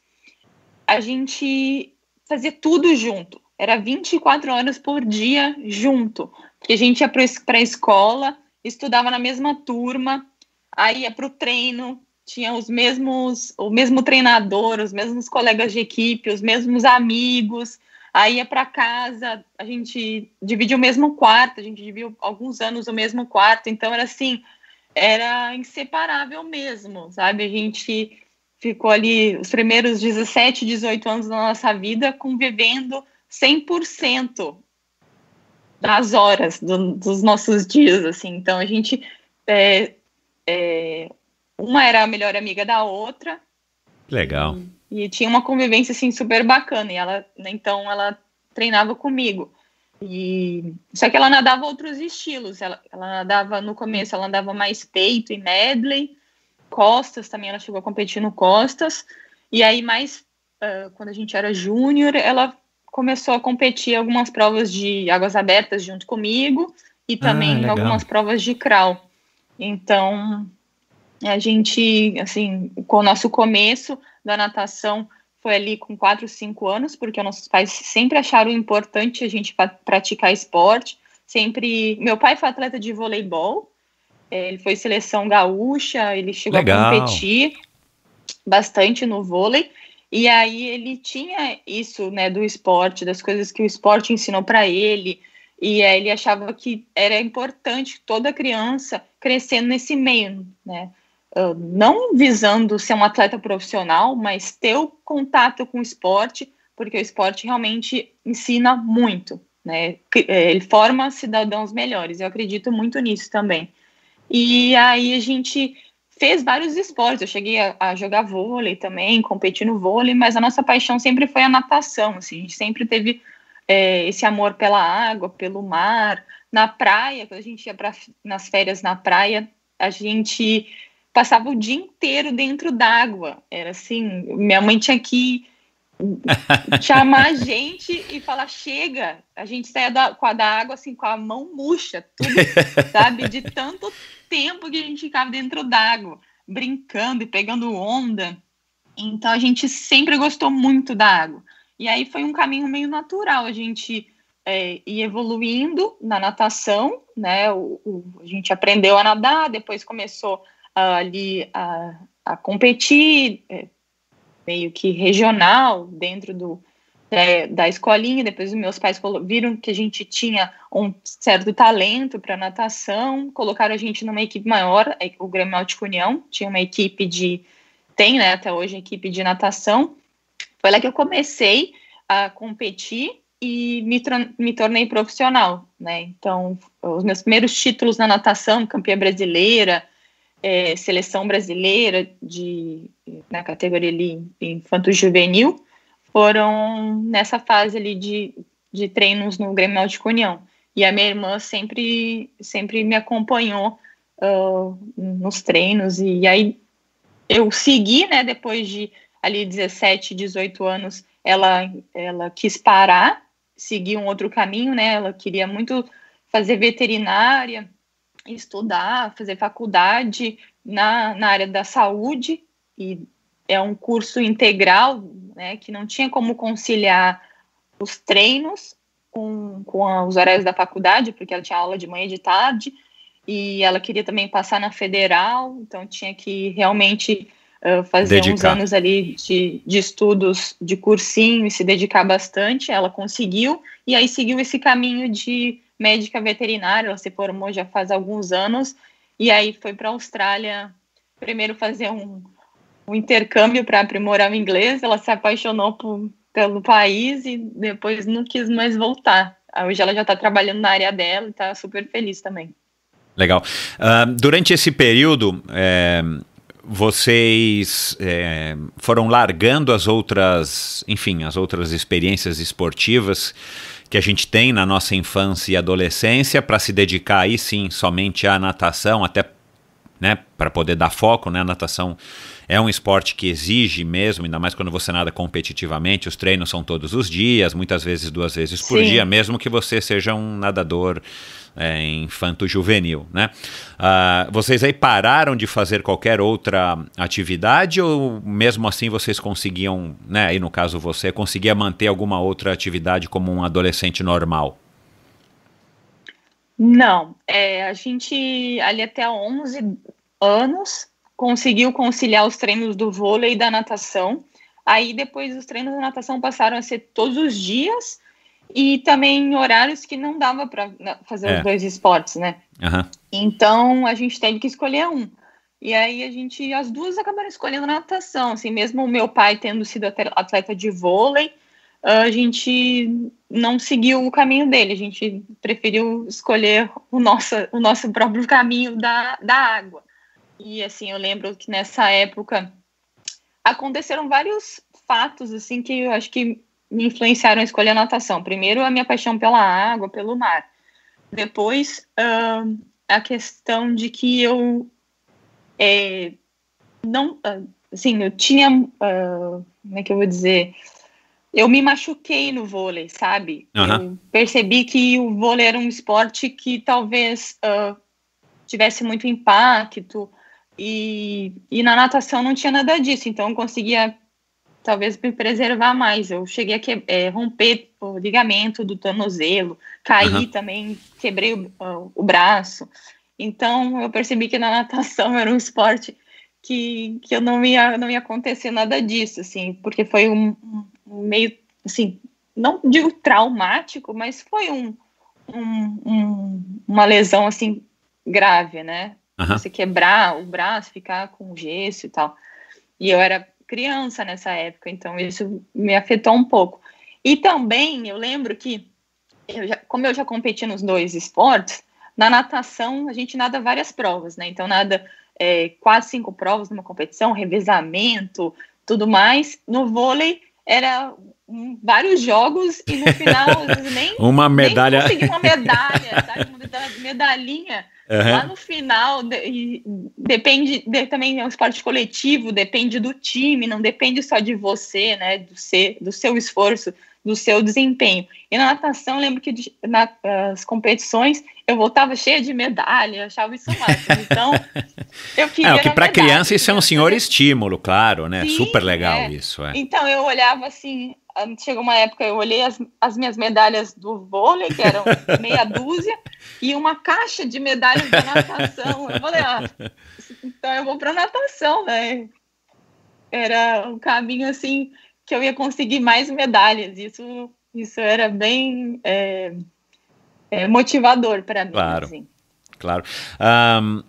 a gente fazia tudo junto. Era 24 horas por dia junto. Porque a gente ia para a escola, estudava na mesma turma, aí ia para o treino, tinha os mesmos, o mesmo treinador, os mesmos colegas de equipe, os mesmos amigos. Aí ia para casa, a gente dividia o mesmo quarto, a gente dividia alguns anos o mesmo quarto, então era assim, era inseparável mesmo, sabe? A gente ficou ali os primeiros 17, 18 anos da nossa vida convivendo 100% das horas do, dos nossos dias, assim. Então a gente é, é, uma era a melhor amiga da outra. Legal. E, e, tinha uma convivência assim super bacana. E ela, né, então ela treinava comigo. E... Só que ela nadava outros estilos. Ela, ela nadava no começo, ela andava mais peito e medley, costas também. Ela chegou a competir no costas. E aí, mais uh, quando a gente era júnior, ela começou a competir algumas provas de águas abertas junto comigo e ah, também ah, algumas provas de crawl. Então, a gente, assim, com o nosso começo da natação foi ali com 4, 5 anos, porque nossos pais sempre acharam importante a gente praticar esporte. Sempre. Meu pai foi atleta de voleibol, ele foi seleção gaúcha, ele chegou Legal. a competir bastante no vôlei. E aí ele tinha isso, né, do esporte, das coisas que o esporte ensinou para ele. E ele achava que era importante toda criança crescendo nesse meio, né? não visando ser um atleta profissional, mas ter o contato com o esporte, porque o esporte realmente ensina muito, né? É, ele forma cidadãos melhores, eu acredito muito nisso também. E aí a gente fez vários esportes, eu cheguei a, a jogar vôlei também, competir no vôlei, mas a nossa paixão sempre foi a natação, assim, a gente sempre teve é, esse amor pela água, pelo mar, na praia, quando a gente ia pra, nas férias na praia, a gente passava o dia inteiro dentro d'água. Era assim, minha mãe tinha que chamar a gente e falar chega, a gente saia da, com a da água assim com a mão murcha, tudo, sabe, de tanto tempo que a gente ficava dentro d'água, brincando e pegando onda. Então a gente sempre gostou muito da água. E aí foi um caminho meio natural a gente é, ir evoluindo na natação, né? O, o, a gente aprendeu a nadar, depois começou ali a, a competir, é, meio que regional, dentro do, da, da escolinha. Depois, meus pais viram que a gente tinha um certo talento para natação, colocaram a gente numa equipe maior, é, o Grêmio Náutico União, tinha uma equipe de. Tem, né, até hoje, equipe de natação. Foi lá que eu comecei a competir e me, me, tornei profissional, né? Então, os meus primeiros títulos na natação, campeã brasileira, é, seleção brasileira de, na categoria ali, infanto-juvenil foram nessa fase ali de, de treinos no Grêmio Náutico União. E a minha irmã sempre, sempre me acompanhou uh, nos treinos. E aí eu segui, né, depois de ali 17, 18 anos, ela, ela quis parar, seguir um outro caminho, né? Ela queria muito fazer veterinária, estudar, fazer faculdade na, na área da saúde, e é um curso integral, né, que não tinha como conciliar os treinos com, com os horários da faculdade, porque ela tinha aula de manhã e de tarde, e ela queria também passar na federal, então tinha que realmente uh, fazer dedicar. uns anos ali de, de estudos de cursinho e se dedicar bastante. Ela conseguiu, e aí seguiu esse caminho de médica veterinária, ela se formou já faz alguns anos, e aí foi para a Austrália primeiro fazer um, um intercâmbio para aprimorar o inglês, ela se apaixonou por, pelo país e depois não quis mais voltar. Hoje ela já está trabalhando na área dela e está super feliz também. Legal. Uh, durante esse período, é, vocês é, foram largando as outras, enfim, as outras experiências esportivas que a gente tem na nossa infância e adolescência para se dedicar aí sim somente à natação, até né, para poder dar foco, né? A natação é um esporte que exige mesmo, ainda mais quando você nada competitivamente, os treinos são todos os dias, muitas vezes duas vezes por sim. dia, mesmo que você seja um nadador é, infanto-juvenil, né? Ah, vocês aí pararam de fazer qualquer outra atividade ou mesmo assim vocês conseguiam, né? Aí no caso você conseguia manter alguma outra atividade como um adolescente normal? Não, é, a gente ali até 11 anos conseguiu conciliar os treinos do vôlei e da natação. Aí depois os treinos da natação passaram a ser todos os dias e também em horários que não dava para né, fazer é. os dois esportes, né? Uhum. Então a gente teve que escolher um. E aí a gente, as duas acabaram escolhendo natação. Assim, mesmo o meu pai tendo sido atleta de vôlei, a gente não seguiu o caminho dele. A gente preferiu escolher o nosso, o nosso próprio caminho da, da água. E assim, eu lembro que nessa época aconteceram vários fatos assim que eu acho que me influenciaram a escolher a natação. Primeiro, a minha paixão pela água, pelo mar. Depois, uh, a questão de que eu é, não, uh, assim, eu tinha, uh, como é que eu vou dizer, eu me machuquei no vôlei, sabe? Uhum. percebi que o vôlei era um esporte que talvez ah, tivesse muito impacto e, e na natação não tinha nada disso, então eu conseguia talvez me preservar mais. Eu cheguei a que, é, romper o ligamento do tornozelo, caí uhum. também, quebrei o, o, braço. Então eu percebi que na natação era um esporte que, que eu não ia não ia acontecer nada disso, assim, porque foi um, um meio assim, não digo traumático, mas foi um, um, um uma lesão assim grave, né? Uhum. Você quebrar o braço, ficar com gesso e tal. E eu era criança nessa época, então isso me afetou um pouco. E também eu lembro que, eu já, como eu já competi nos dois esportes, na natação a gente nada várias provas, né? Então nada é, quase cinco provas numa competição, revezamento, tudo mais. No vôlei era vários jogos e no final nem uma medalha nem uma medalha sabe? uma medalhinha uhum. lá no final de, depende de, também é um esporte coletivo depende do time não depende só de você né do ser do seu esforço do seu desempenho. E na natação, lembro que nas competições eu voltava cheia de medalha, achava isso máximo. Então, eu queria. Não, que para criança isso é um senhor estímulo, claro, né? Sim, Super legal é. isso. É. Então, eu olhava assim. Ah, chegou uma época, eu olhei as, as minhas medalhas do vôlei, que eram meia dúzia, e uma caixa de medalhas da natação. Eu falei, ah, então eu vou para natação, né? Era um caminho assim que eu ia conseguir mais medalhas. Isso, isso era bem é, é, motivador para mim. Claro, assim. claro. Um,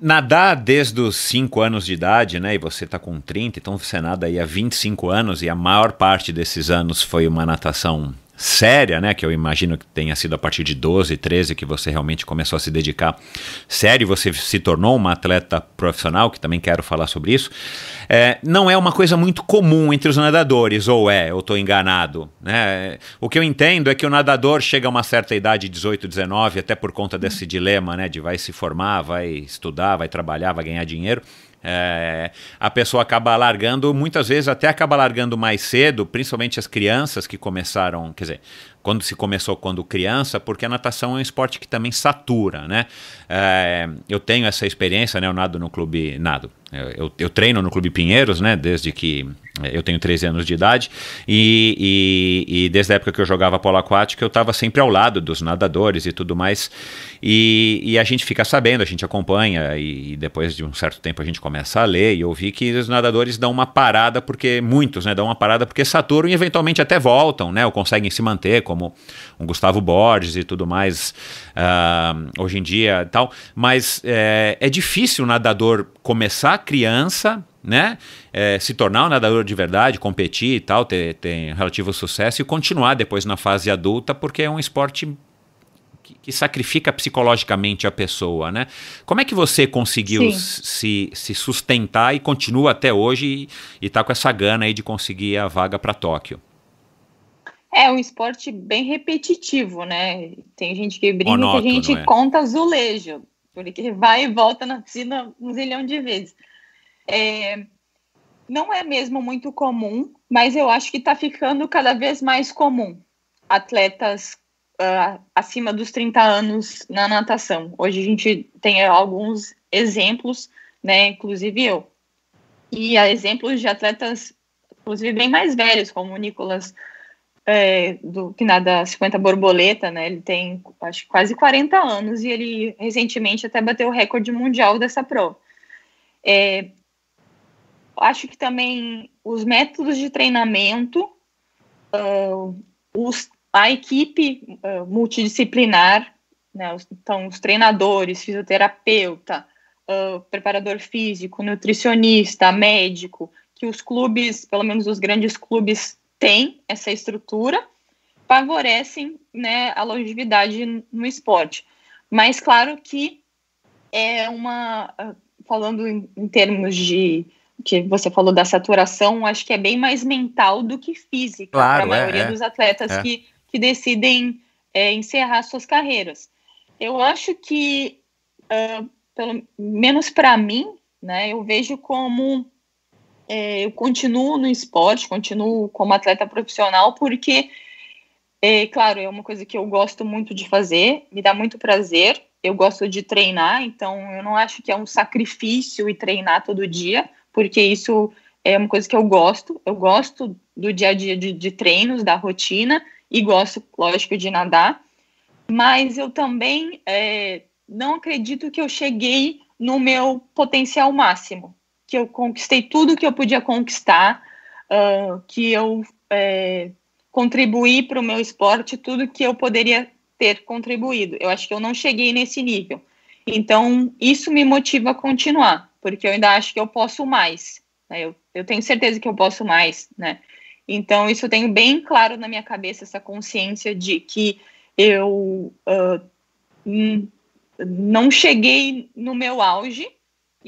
nadar desde os 5 anos de idade, né? E você está com 30, então você nada aí há 25 anos e a maior parte desses anos foi uma natação séria, né, que eu imagino que tenha sido a partir de 12, 13 que você realmente começou a se dedicar sério, você se tornou uma atleta profissional, que também quero falar sobre isso, é, não é uma coisa muito comum entre os nadadores, ou é, eu estou enganado. Né? O que eu entendo é que o nadador chega a uma certa idade, 18, 19, até por conta desse dilema né, de vai se formar, vai estudar, vai trabalhar, vai ganhar dinheiro, é, a pessoa acaba largando, muitas vezes até acaba largando mais cedo, principalmente as crianças que começaram, quer dizer, quando se começou quando criança, porque a natação é um esporte que também satura, né? É, eu tenho essa experiência, né? Eu nado no clube nado eu, eu, treino no Clube Pinheiros, né? Desde que eh, eu tenho 13 anos de idade. E, e, e desde a época que eu jogava polo aquático, eu estava sempre ao lado dos nadadores e tudo mais. E, e a gente fica sabendo, a gente acompanha. E, depois de um certo tempo a gente começa a ler. E ouvir que os nadadores dão uma parada, porque muitos, né? Dão uma parada porque saturam e eventualmente até voltam, né? Ou conseguem se manter como um Gustavo Borges e tudo mais uh, hoje em dia e tal. Mas é, é difícil o nadador começar criança né? É, se tornar um nadador de verdade, competir e tal, ter, ter relativo sucesso e continuar depois na fase adulta, porque é um esporte que, que sacrifica psicologicamente a pessoa, né? Como é que você conseguiu se, se, sustentar e continua até hoje e está com essa gana aí de conseguir a vaga para Tóquio? É um esporte bem repetitivo, né? Tem gente que brinca Monótono, que a gente é? conta azulejo, porque vai e volta na piscina um zilhão de vezes. É, não é mesmo muito comum, mas eu acho que está ficando cada vez mais comum atletas uh, acima dos 30 anos na natação. Hoje a gente tem alguns exemplos, né? Inclusive eu. E há exemplos de atletas, inclusive bem mais velhos, como o Nicolas é, do nada 50 Borboleta, né? Ele tem acho, quase 40 anos e ele recentemente até bateu o recorde mundial dessa prova. É, acho que também os métodos de treinamento, uh, os, a equipe uh, multidisciplinar, né? então os treinadores, fisioterapeuta, uh, preparador físico, nutricionista, médico, que os clubes, pelo menos os grandes clubes tem essa estrutura favorecem né, a longevidade no esporte. Mas claro que é uma ah, falando em, em, termos de que você falou da saturação, acho que é bem mais mental do que física claro, para é, a maioria é, dos atletas é. que, que decidem é, encerrar suas carreiras. Eu acho que, uh, pelo menos para mim, né, eu vejo como é, eu continuo no esporte, continuo como atleta profissional, porque, é, claro, é uma coisa que eu gosto muito de fazer, me dá muito prazer, eu gosto de treinar, então eu não acho que é um sacrifício e treinar todo dia, porque isso é uma coisa que eu gosto, eu gosto do dia a dia de, de treinos, da rotina, e gosto, lógico, de nadar, mas eu também é, não acredito que eu cheguei no meu potencial máximo que eu conquistei tudo que eu podia conquistar, uh, que eu é, contribuí para o meu esporte tudo que eu poderia ter contribuído. Eu acho que eu não cheguei nesse nível. Então, isso me motiva a continuar, porque eu ainda acho que eu posso mais. Né? Eu, eu tenho certeza que eu posso mais, né? Então, isso eu tenho bem claro na minha cabeça, essa consciência de que eu uh, não cheguei no meu auge,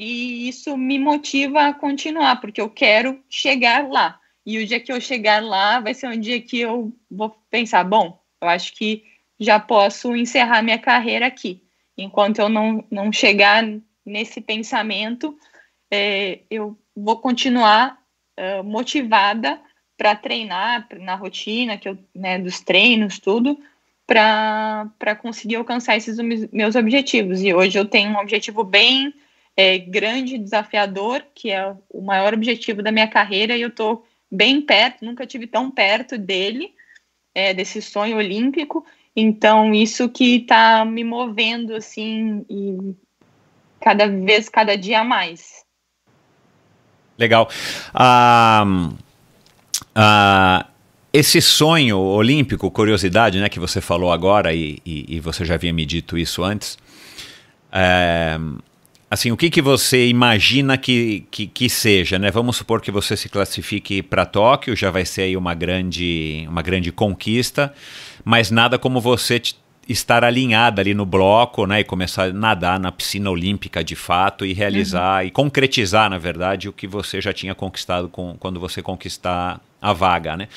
e isso me motiva a continuar, porque eu quero chegar lá. E o dia que eu chegar lá vai ser um dia que eu vou pensar: bom, eu acho que já posso encerrar minha carreira aqui. Enquanto eu não, não chegar nesse pensamento, é, eu vou continuar é, motivada para treinar na rotina que eu, né, dos treinos, tudo, para conseguir alcançar esses meus objetivos. E hoje eu tenho um objetivo bem é, grande, desafiador, que é o maior objetivo da minha carreira, e eu estou bem perto, nunca tive tão perto dele, é, desse sonho olímpico. Então, isso que está me movendo, assim, e cada vez, cada dia mais. Legal. Ah, ah, esse sonho olímpico, curiosidade, né, que você falou agora e, e, e você já havia me dito isso antes, é, Assim, o que, que você imagina que, que, que seja, né? Vamos supor que você se classifique para Tóquio, já vai ser aí uma grande, uma grande conquista, mas nada como você estar alinhada ali no bloco, né, e começar a nadar na piscina olímpica de fato e realizar uhum. e concretizar, na verdade, o que você já tinha conquistado com, quando você conquistar a vaga, né?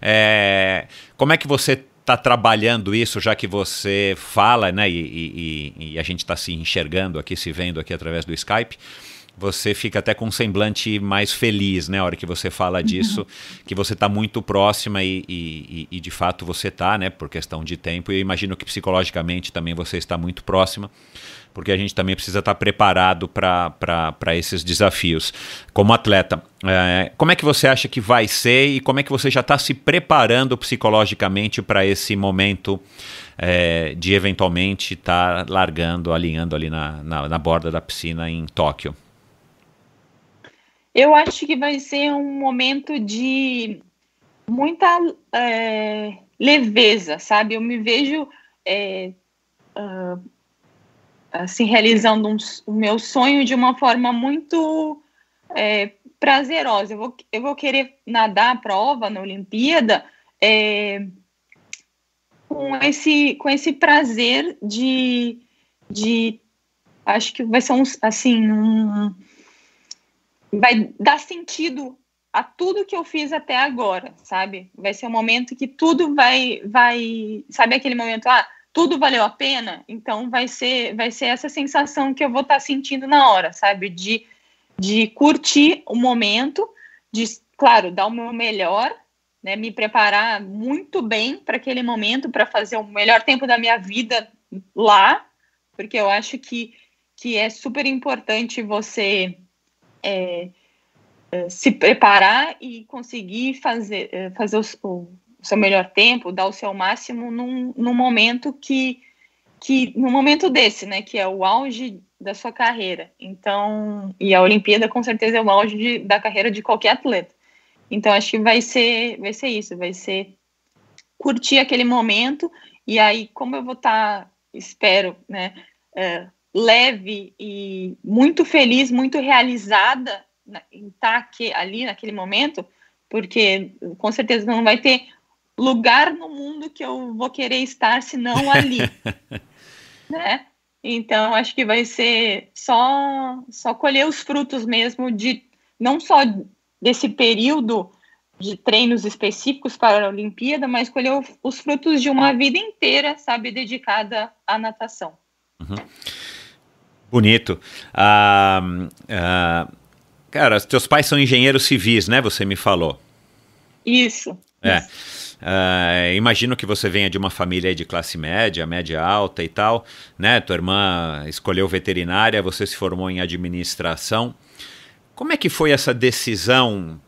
É, como é que você está trabalhando isso, já que você fala, né? E, e, e a gente está se enxergando aqui, se vendo aqui através do Skype. Você fica até com um semblante mais feliz, né? A hora que você fala uhum. disso, que você está muito próxima e, e, de fato você está, né? Por questão de tempo. E eu imagino que psicologicamente também você está muito próxima porque a gente também precisa estar preparado para esses desafios. Como atleta, é, como é que você acha que vai ser e como é que você já está se preparando psicologicamente para esse momento é, de eventualmente estar tá largando, alinhando ali na, na, na borda da piscina em Tóquio? Eu acho que vai ser um momento de muita é, leveza, sabe? Eu me vejo é, uh, assim, realizando um, o meu sonho de uma forma muito é, prazerosa. Eu vou, eu vou querer nadar a prova na Olimpíada é, com, esse, com esse prazer de, de. Acho que vai ser um. Assim, um, vai dar sentido a tudo que eu fiz até agora, sabe? Vai ser um momento que tudo vai. vai sabe aquele momento, ah, tudo valeu a pena, então vai ser, vai ser essa sensação que eu vou estar tá sentindo na hora, sabe? De, de curtir o momento, de, claro, dar o meu melhor, né? Me preparar muito bem para aquele momento, para fazer o melhor tempo da minha vida lá, porque eu acho que, que é super importante você é, é se preparar e conseguir fazer, é, fazer o, seu melhor tempo, dar o seu máximo num, num momento que, que no momento desse, né, que é o auge da sua carreira. Então, e a Olimpíada com certeza é o auge de, da carreira de qualquer atleta. Então, acho que vai ser, vai ser isso, vai ser curtir aquele momento e aí como eu vou estar, tá, espero, né, é, leve e muito feliz, muito realizada na, em estar tá aqui, ali naquele momento, porque com certeza não vai ter lugar no mundo que eu vou querer estar se não ali, né? Então acho que vai ser só só colher os frutos mesmo de não só desse período de treinos específicos para a Olimpíada, mas colher os frutos de uma vida inteira, sabe, dedicada à natação. Uhum. Bonito. Ah, ah, cara, teus pais são engenheiros civis, né? Você me falou. Isso. É. Isso. Uh, imagino que você venha de uma família de classe média, média alta e tal, né? Tua irmã escolheu veterinária, você se formou em administração. Como é que foi essa decisão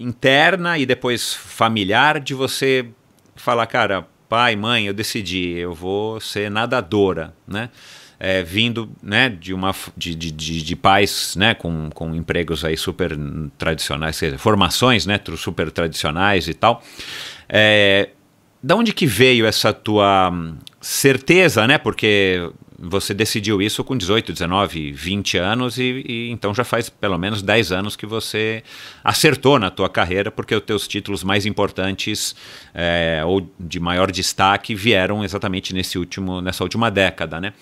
interna e depois familiar de você falar, cara, pai, mãe, eu decidi, eu vou ser nadadora, né? É, vindo né, de uma de, de, de, pais né, com, com empregos aí super tradicionais, quer dizer, formações né, super tradicionais e tal. É, da onde que veio essa tua hum, certeza, né? Porque você decidiu isso com 18, 19, 20 anos e, e, então já faz pelo menos 10 anos que você acertou na tua carreira, porque os teus títulos mais importantes é, ou de maior destaque vieram exatamente nesse último, nessa última década, né?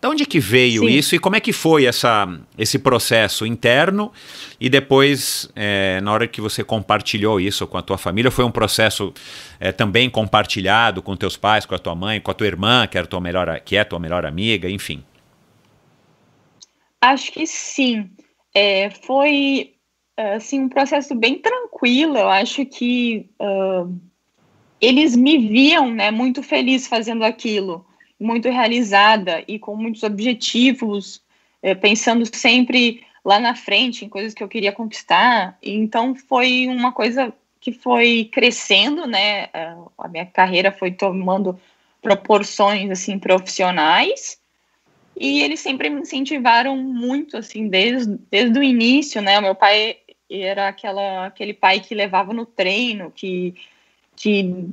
Da onde que veio Sim. isso e como é que foi essa, esse processo interno? E depois, é, na hora que você compartilhou isso com a tua família, foi um processo é, também compartilhado com teus pais, com a tua mãe, com a tua irmã, que, era tua melhor, que é tua melhor amiga, enfim. Acho que sim. É, foi assim, um processo bem tranquilo. Eu acho que uh, eles me viam né, muito feliz fazendo aquilo muito realizada e com muitos objetivos, é, pensando sempre lá na frente em coisas que eu queria conquistar. então foi uma coisa que foi crescendo, né? É, a minha carreira foi tomando proporções assim profissionais. E eles sempre me incentivaram muito assim desde, desde o início, né? O meu pai era aquela aquele pai que levava no treino, que que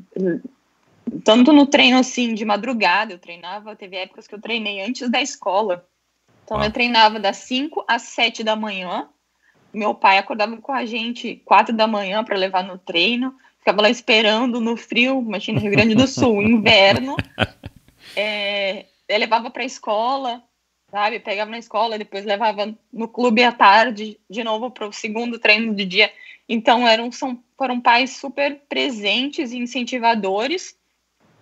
tanto no treino assim de madrugada, eu treinava, teve épocas que eu treinei antes da escola. Então ah. eu treinava das 5 às 7 da manhã. Meu pai acordava com a gente 4 da manhã para levar no treino. Ficava lá esperando no frio, imagina Rio Grande do Sul, inverno. É, levava para a escola, sabe? Pegava na escola, depois levava no clube à tarde, de novo para o segundo treino do dia. Então eram são, foram pais super presentes e incentivadores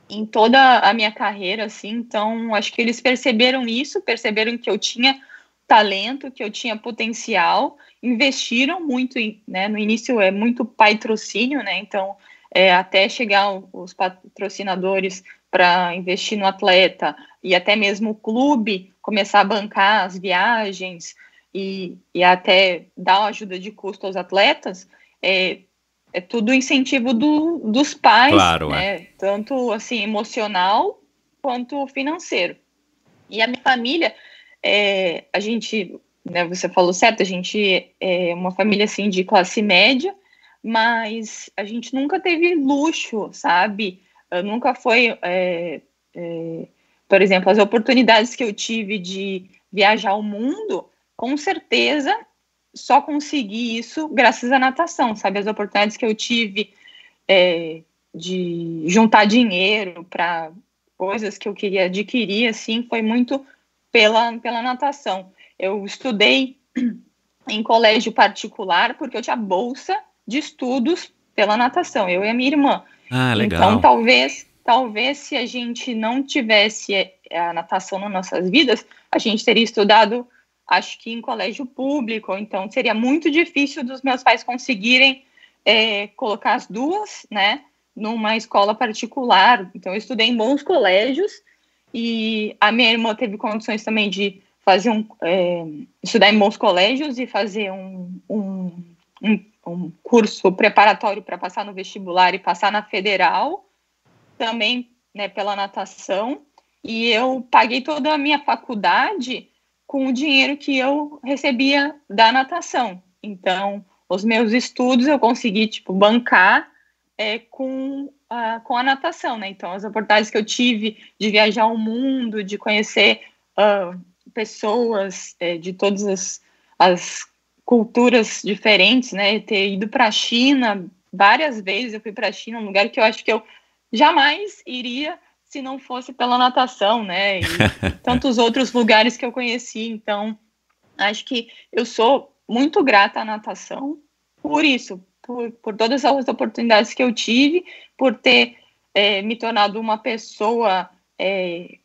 em toda a minha carreira, assim. Então, acho que eles perceberam isso, perceberam que eu tinha talento, que eu tinha potencial, investiram muito, em, né? No início é muito patrocínio, né? Então, é, até chegar os patrocinadores para investir no atleta e até mesmo o clube começar a bancar as viagens e, e até dar ajuda de custo aos atletas, é, é tudo incentivo do, dos pais, claro, né? É. Tanto assim emocional quanto financeiro. E a minha família, é, a gente, né, você falou certo, a gente é uma família assim de classe média, mas a gente nunca teve luxo, sabe? Eu nunca foi, é, é por exemplo, as oportunidades que eu tive de viajar o mundo, com certeza só consegui isso graças à natação, sabe? As oportunidades que eu tive é, de juntar dinheiro para coisas que eu queria adquirir, assim, foi muito pela, pela natação. Eu estudei em colégio particular porque eu tinha bolsa de estudos pela natação, eu e a minha irmã. Ah, então, legal. Então, talvez, talvez se a gente não tivesse é, a natação nas nossas vidas, a gente teria estudado acho que em colégio público, então seria muito difícil dos meus pais conseguirem é, colocar as duas, né, numa escola particular. Então eu estudei em bons colégios e a minha irmã teve condições também de fazer um é, estudar em bons colégios e fazer um, um, um, um curso preparatório para passar no vestibular e passar na federal também né, pela natação e eu paguei toda a minha faculdade com o dinheiro que eu recebia da natação. Então, os meus estudos eu consegui tipo bancar é, com a, com a natação, né? Então, as oportunidades que eu tive de viajar o mundo, de conhecer uh, pessoas é, de todas as, as culturas diferentes, né? Ter ido para a China várias vezes, eu fui para a China, um lugar que eu acho que eu jamais iria se não fosse pela natação, né? E tantos outros lugares que eu conheci. Então, acho que eu sou muito grata à natação por isso, por, por todas as oportunidades que eu tive, por ter é, me tornado uma pessoa é,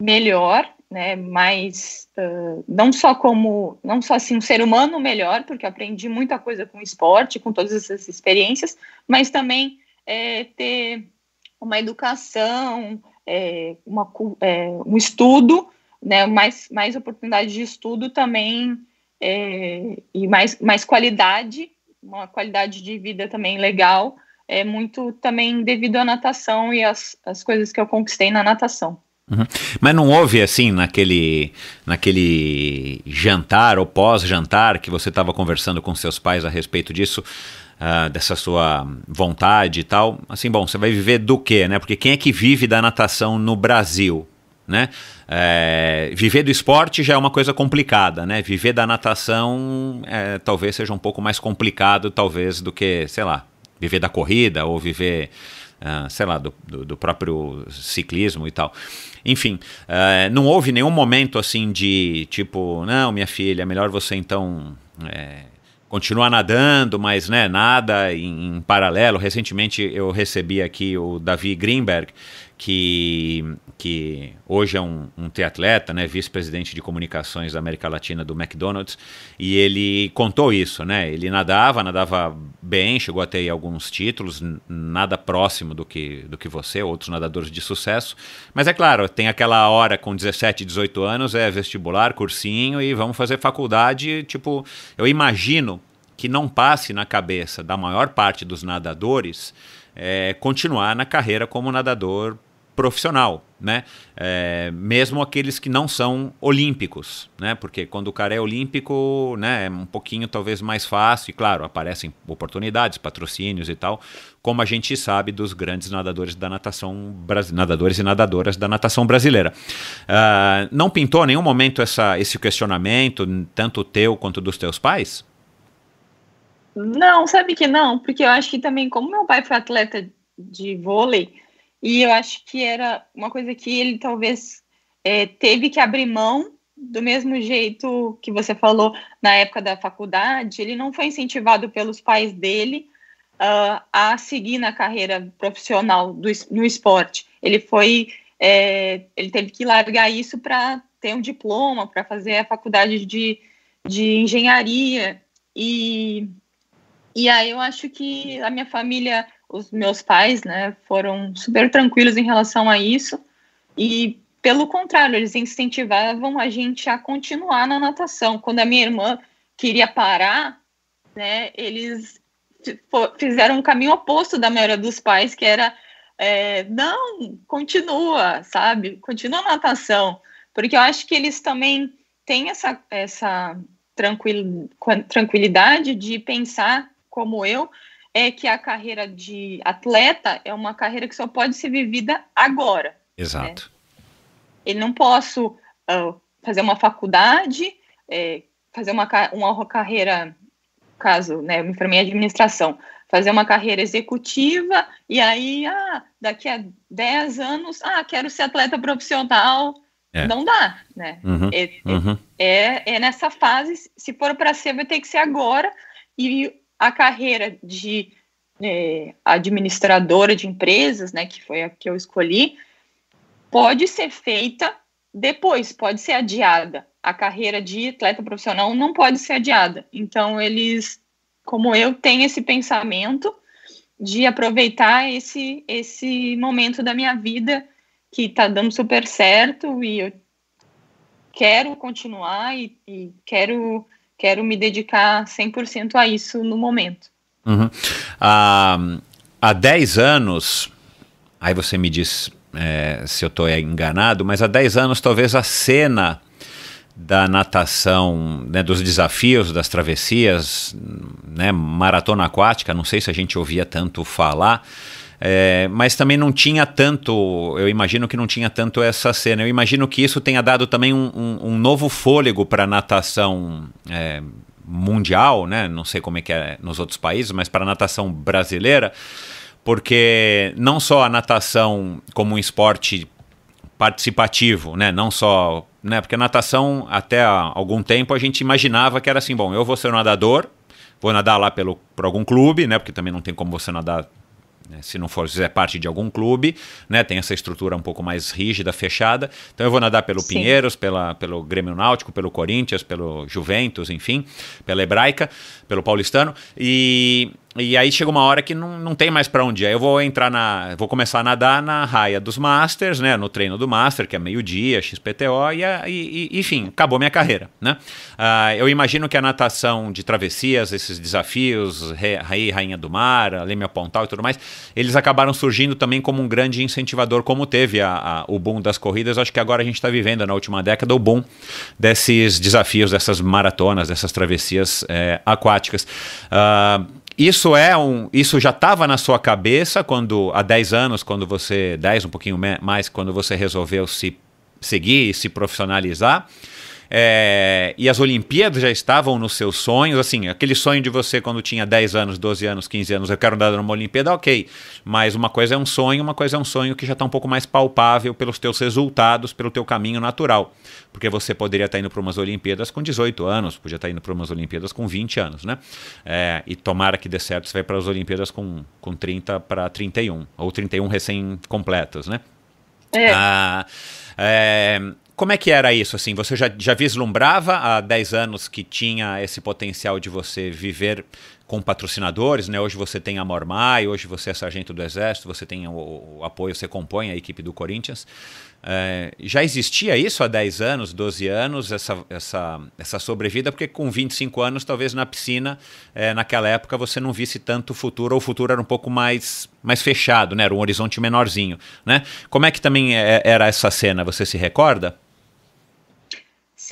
melhor, né? Mas uh, não só como, não só assim um ser humano melhor, porque aprendi muita coisa com esporte, com todas essas experiências, mas também é, ter uma educação, é, uma, é, um estudo, né, mais, mais oportunidade de estudo também é, e mais, mais qualidade, uma qualidade de vida também legal, é muito também devido à natação e às, as coisas que eu conquistei na natação. Uhum. Mas não houve assim naquele, naquele jantar ou pós-jantar que você estava conversando com seus pais a respeito disso, ah, dessa sua vontade e tal, assim, bom, você vai viver do quê, né? Porque quem é que vive da natação no Brasil, né? É, viver do esporte já é uma coisa complicada, né? Viver da natação é, talvez seja um pouco mais complicado, talvez, do que, sei lá, viver da corrida ou viver, uh, sei lá, do, do, do, próprio ciclismo e tal. Enfim, uh, não houve nenhum momento assim de tipo, não, minha filha, é melhor você então. É, continuar nadando, mas né, nada em, em paralelo. Recentemente eu recebi aqui o Davi Greenberg, que, que hoje é um, um triatleta, né, vice-presidente de comunicações da América Latina do McDonald's, e ele contou isso, né? Ele nadava, nadava bem, chegou a ter alguns títulos, nada próximo do que, do que você, outros nadadores de sucesso, mas é claro, tem aquela hora com 17, 18 anos, é vestibular, cursinho e vamos fazer faculdade, tipo, eu imagino que não passe na cabeça da maior parte dos nadadores é, continuar na carreira como nadador profissional, né? É, mesmo aqueles que não são olímpicos, né? Porque quando o cara é olímpico, né, é um pouquinho talvez mais fácil, e claro, aparecem oportunidades, patrocínios e tal, como a gente sabe dos grandes nadadores da natação nadadores e nadadoras da natação brasileira. Uh, não pintou em nenhum momento essa, esse questionamento, tanto teu quanto dos teus pais? Não, sabe que não, porque eu acho que também, como meu pai foi atleta de vôlei, e eu acho que era uma coisa que ele talvez é, teve que abrir mão, do mesmo jeito que você falou na época da faculdade, ele não foi incentivado pelos pais dele uh, a seguir na carreira profissional do, no esporte. Ele foi, é, ele teve que largar isso para ter um diploma, para fazer a faculdade de, de engenharia. E, e aí eu acho que a minha família os meus pais, né, foram super tranquilos em relação a isso e pelo contrário, eles incentivavam a gente a continuar na natação. Quando a minha irmã queria parar, né, eles fizeram o um caminho oposto da maioria dos pais, que era é, não, continua, sabe? Continua a natação. Porque eu acho que eles também têm essa, essa tranquilidade de pensar, como eu, é que a carreira de atleta é uma carreira que só pode ser vivida agora. Exato. Né? Eu não posso uh, fazer uma faculdade, é, fazer uma, uma carreira, caso, né, eu me formei em administração, fazer uma carreira executiva e aí, ah, daqui a 10 anos, ah, quero ser atleta profissional. É. Não dá, né? Uhum, é, é uhum. é, É, nessa fase, se for para ser, vai ter que ser agora. E a carreira de é, administradora de empresas, né, que foi a que eu escolhi, pode ser feita depois, pode ser adiada. A carreira de atleta profissional não pode ser adiada. Então, eles, como eu, têm esse pensamento de aproveitar esse, esse momento da minha vida que está dando super certo e eu quero continuar e, e quero quero me dedicar 100% a isso no momento. Uhum. Ah, há 10 anos, aí você me diz é, se eu estou enganado, mas há 10 anos talvez a cena da natação, né, dos desafios, das travessias, né, maratona aquática, não sei se a gente ouvia tanto falar, é, mas também não tinha tanto, eu imagino que não tinha tanto essa cena. Eu imagino que isso tenha dado também um, um, um novo fôlego para a natação é, mundial, né? Não sei como é que é nos outros países, mas para a natação brasileira, porque não só a natação como um esporte participativo, né? Não só, né? Porque a natação até algum tempo a gente imaginava que era assim, bom, eu vou ser um nadador, vou nadar lá pelo por algum clube, né? Porque também não tem como você nadar né? Se não for, fizer parte de algum clube, né, tem essa estrutura um pouco mais rígida, fechada. Então eu vou nadar pelo Sim. Pinheiros, pela, pelo Grêmio Náutico, pelo Corinthians, pelo Juventus, enfim, pela Hebraica, pelo Paulistano. E, e aí chega uma hora que não, não tem mais para onde Aí eu vou entrar na. Vou começar a nadar na raia dos Masters, né? No treino do Master, que é meio-dia, XPTO, e, e, e, enfim, acabou minha carreira. né? Uh, eu imagino que a natação de travessias, esses desafios, Raí, Rainha do Mar, Leme Pontal e tudo mais, eles acabaram surgindo também como um grande incentivador, como teve a, a, o boom das corridas. Acho que agora a gente está vivendo na última década o boom desses desafios, dessas maratonas, dessas travessias é, aquáticas. Uh, isso é um, isso já estava na sua cabeça quando há 10 anos, quando você 10 um pouquinho mais, quando você resolveu se seguir e se profissionalizar? É, e as Olimpíadas já estavam nos seus sonhos, assim, aquele sonho de você quando tinha 10 anos, 12 anos, 15 anos, eu quero andar numa Olimpíada, ok. Mas uma coisa é um sonho, uma coisa é um sonho que já está um pouco mais palpável pelos teus resultados, pelo teu caminho natural. Porque você poderia estar tá indo para umas Olimpíadas com 18 anos, podia estar tá indo para umas Olimpíadas com 20 anos, né? É, e tomara que dê certo, você vai para as Olimpíadas com, com 30 para 31, ou 31 recém-completas, né? É. Ah, é, como é que era isso? Assim, você já, já vislumbrava há 10 anos que tinha esse potencial de você viver com patrocinadores, né? Hoje você tem a Mormai, hoje você é sargento do Exército, você tem o, o apoio, você compõe a equipe do Corinthians. É, já existia isso há 10 anos, 12 anos, essa, essa, essa sobrevida? Porque com 25 anos, talvez na piscina, é, naquela época, você não visse tanto futuro, ou o futuro era um pouco mais, mais fechado, né? Era um horizonte menorzinho, né? Como é que também eh, era essa cena, você se recorda?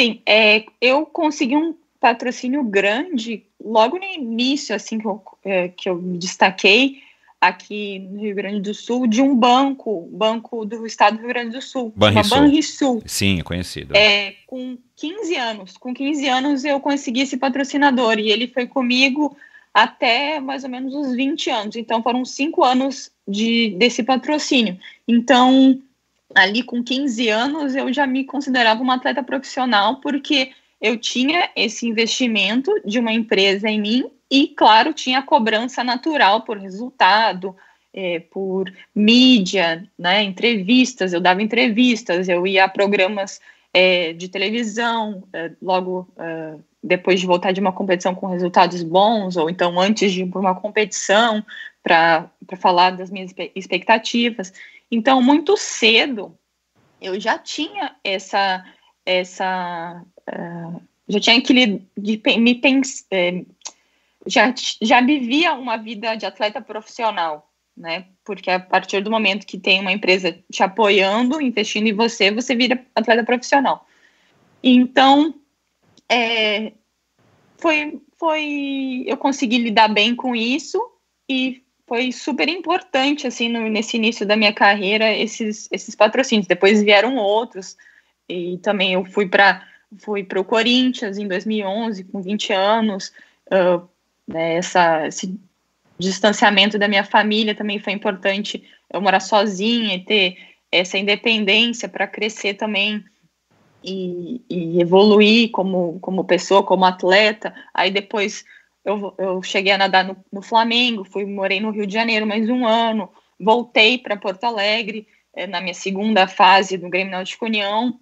Sim, é, eu consegui um patrocínio grande logo no início, assim, que eu, é, que eu me destaquei aqui no Rio Grande do Sul, de um banco, banco do estado do Rio Grande do Sul, é Banrisul. Banrisul. Sim, conhecido. É, com 15 anos, com 15 anos eu consegui esse patrocinador e ele foi comigo até mais ou menos os 20 anos. Então foram cinco anos de, desse patrocínio. Então ali com 15 anos eu já me considerava uma atleta profissional porque eu tinha esse investimento de uma empresa em mim e, claro, tinha a cobrança natural por resultado, é, por mídia, né, entrevistas, eu dava entrevistas, eu ia a programas é, de televisão, é, logo é, depois de voltar de uma competição com resultados bons, ou então antes de ir para uma competição, para falar das minhas expectativas. Então, muito cedo, eu já tinha essa. essa uh, já tinha que me pensar. Eh, já, já vivia uma vida de atleta profissional, né? Porque a partir do momento que tem uma empresa te apoiando, investindo em você, você vira atleta profissional. Então, é, foi, foi, eu consegui lidar bem com isso e foi super importante assim no, nesse início da minha carreira esses esses patrocínios. Depois vieram outros e também eu fui para fui para o Corinthians em 2011 com 20 anos. Uh, né, essa, esse distanciamento da minha família também foi importante. Eu morar sozinha e ter essa independência para crescer também e, e evoluir como como pessoa, como atleta. Aí depois eu, eu cheguei a nadar no, no, Flamengo, fui morei no Rio de Janeiro mais um ano, voltei para Porto Alegre é, na minha segunda fase do Grêmio Náutico União,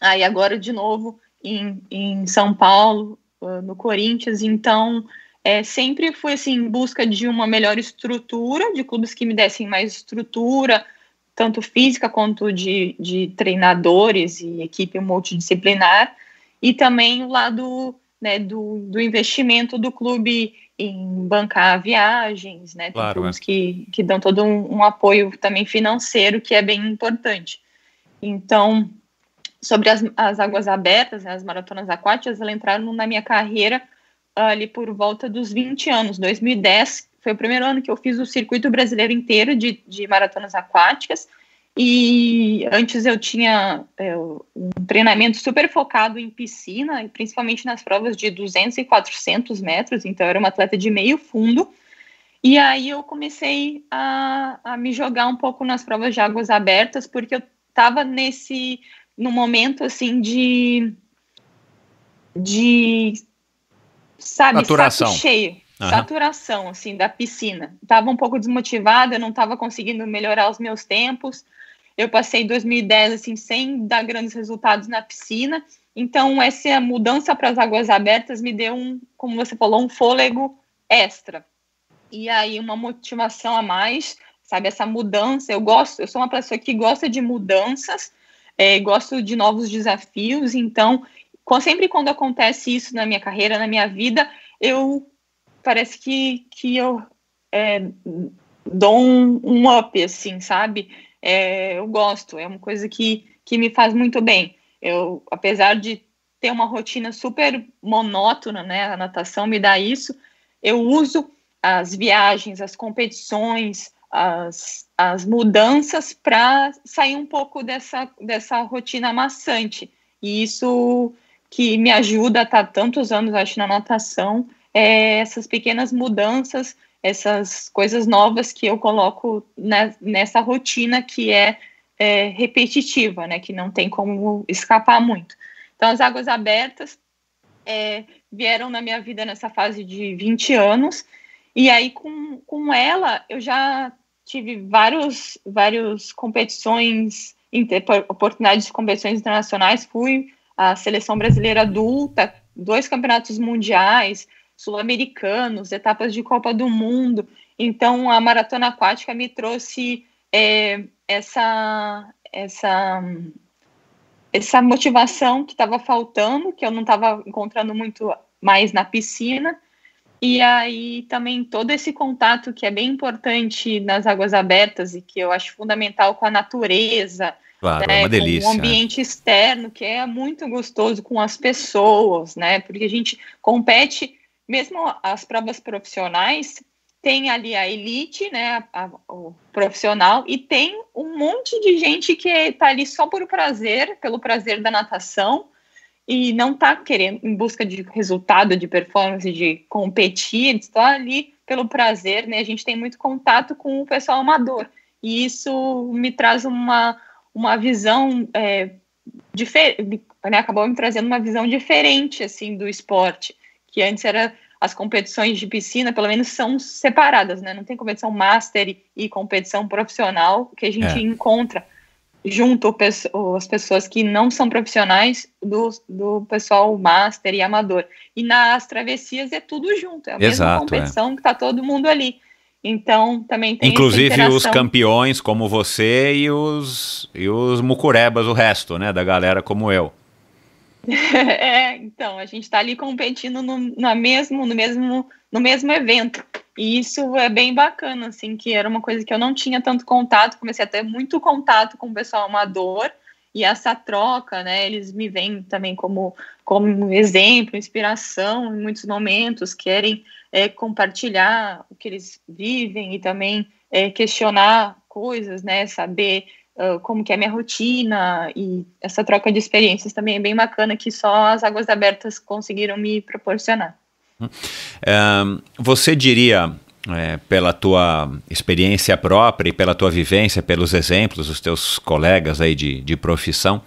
aí agora de novo em, em São Paulo, ah, no Corinthians, então é, sempre fui assim em busca de uma melhor estrutura, de clubes que me dessem mais estrutura, tanto física quanto de, de treinadores e equipe multidisciplinar, e também o lado né, do, do investimento do clube em bancar viagens, né? claro, clubes é. que, que dão todo um, um, apoio também financeiro que é bem importante. Então, sobre as, as águas abertas, né, as maratonas aquáticas, elas entraram na minha carreira ah, ali por volta dos 20 anos. 2010 foi o primeiro ano que eu fiz o circuito brasileiro inteiro de, de maratonas aquáticas e antes eu tinha é, um treinamento super focado em piscina, e principalmente nas provas de 200 e 400 metros, então eu era uma atleta de meio fundo. E aí eu comecei a, a me jogar um pouco nas provas de águas abertas, porque eu estava nesse no momento assim de de sabe, saco cheio. Uhum. Saturação, assim, da piscina. tava um pouco desmotivada, não tava conseguindo melhorar os meus tempos. Eu passei 2010, assim, sem dar grandes resultados na piscina. Então, essa mudança para as águas abertas me deu um, como você falou, um fôlego extra. E aí, uma motivação a mais, sabe? Essa mudança. Eu gosto, eu sou uma pessoa que gosta de mudanças, é, gosto de novos desafios. Então, sempre quando acontece isso na minha carreira, na minha vida, eu parece que, que eu é, dou um, um up, assim, sabe? É, eu gosto, é uma coisa que, que me faz muito bem. Eu, apesar de ter uma rotina super monótona, né? A natação me dá isso. Eu uso as viagens, as competições, as, as mudanças para sair um pouco dessa, dessa rotina amassante. E isso que me ajuda a estar tantos anos, acho, na natação é, essas pequenas mudanças, essas coisas novas que eu coloco na, nessa rotina que é, é repetitiva, né? Que não tem como escapar muito. Então, as águas abertas é, vieram na minha vida nessa fase de 20 anos, e aí com, com ela eu já tive vários, vários competições, oportunidades de competições internacionais, fui à seleção brasileira adulta, dois campeonatos mundiais, sul-americanos, etapas de Copa do Mundo. Então, a maratona aquática me trouxe é, essa, essa, essa motivação que estava faltando, que eu não estava encontrando muito mais na piscina. E aí também todo esse contato que é bem importante nas águas abertas e que eu acho fundamental com a natureza, claro, né, é uma delícia, com o né? ambiente né? externo, que é muito gostoso com as pessoas, né? Porque a gente compete mesmo as provas profissionais, tem ali a elite, né, a, a, o profissional, e tem um monte de gente que está ali só por prazer, pelo prazer da natação, e não está querendo, em busca de resultado, de performance, de competir, está ali pelo prazer, né, a gente tem muito contato com o pessoal amador, e isso me traz uma, uma visão é, diferente, né, acabou me trazendo uma visão diferente, assim, do esporte, que antes era as competições de piscina, pelo menos, são separadas, né? Não tem competição master e competição profissional que a gente é. encontra junto as pessoas que não são profissionais do, do pessoal master e amador. E nas travessias é tudo junto, é a Exato, mesma é. competição é. que tá todo mundo ali. Então, também tem Inclusive os campeões como você e os, e os mucurebas, o resto, né, da galera como eu. É, então, a gente está ali competindo no, mesmo, no, mesmo, no mesmo evento. E isso é bem bacana, assim, que era uma coisa que eu não tinha tanto contato, comecei a ter muito contato com o pessoal amador, e essa troca, né, eles me veem também como, como exemplo, inspiração em muitos momentos, querem é, compartilhar o que eles vivem e também é, questionar coisas, né, saber como que é minha rotina e essa troca de experiências também é bem bacana que só as águas abertas conseguiram me proporcionar. Hum. você diria é, pela tua experiência própria e pela tua vivência, pelos exemplos dos teus colegas aí de, de profissão,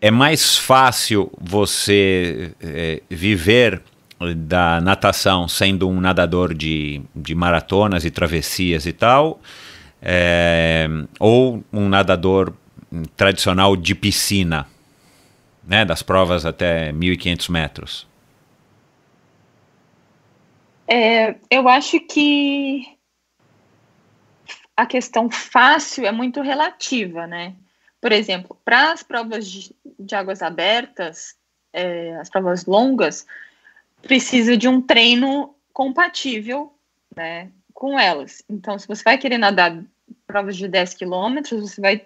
é mais fácil você é, viver da natação sendo um nadador de, de maratonas e travessias e tal, é, ou um nadador tradicional de piscina, né, das provas até 1.500 metros? É, eu acho que a questão fácil é muito relativa, né? Por exemplo, para as provas de, de águas abertas, é, as provas longas, precisa de um treino compatível, né, com elas. Então, se você vai querer nadar provas de 10 quilômetros, você vai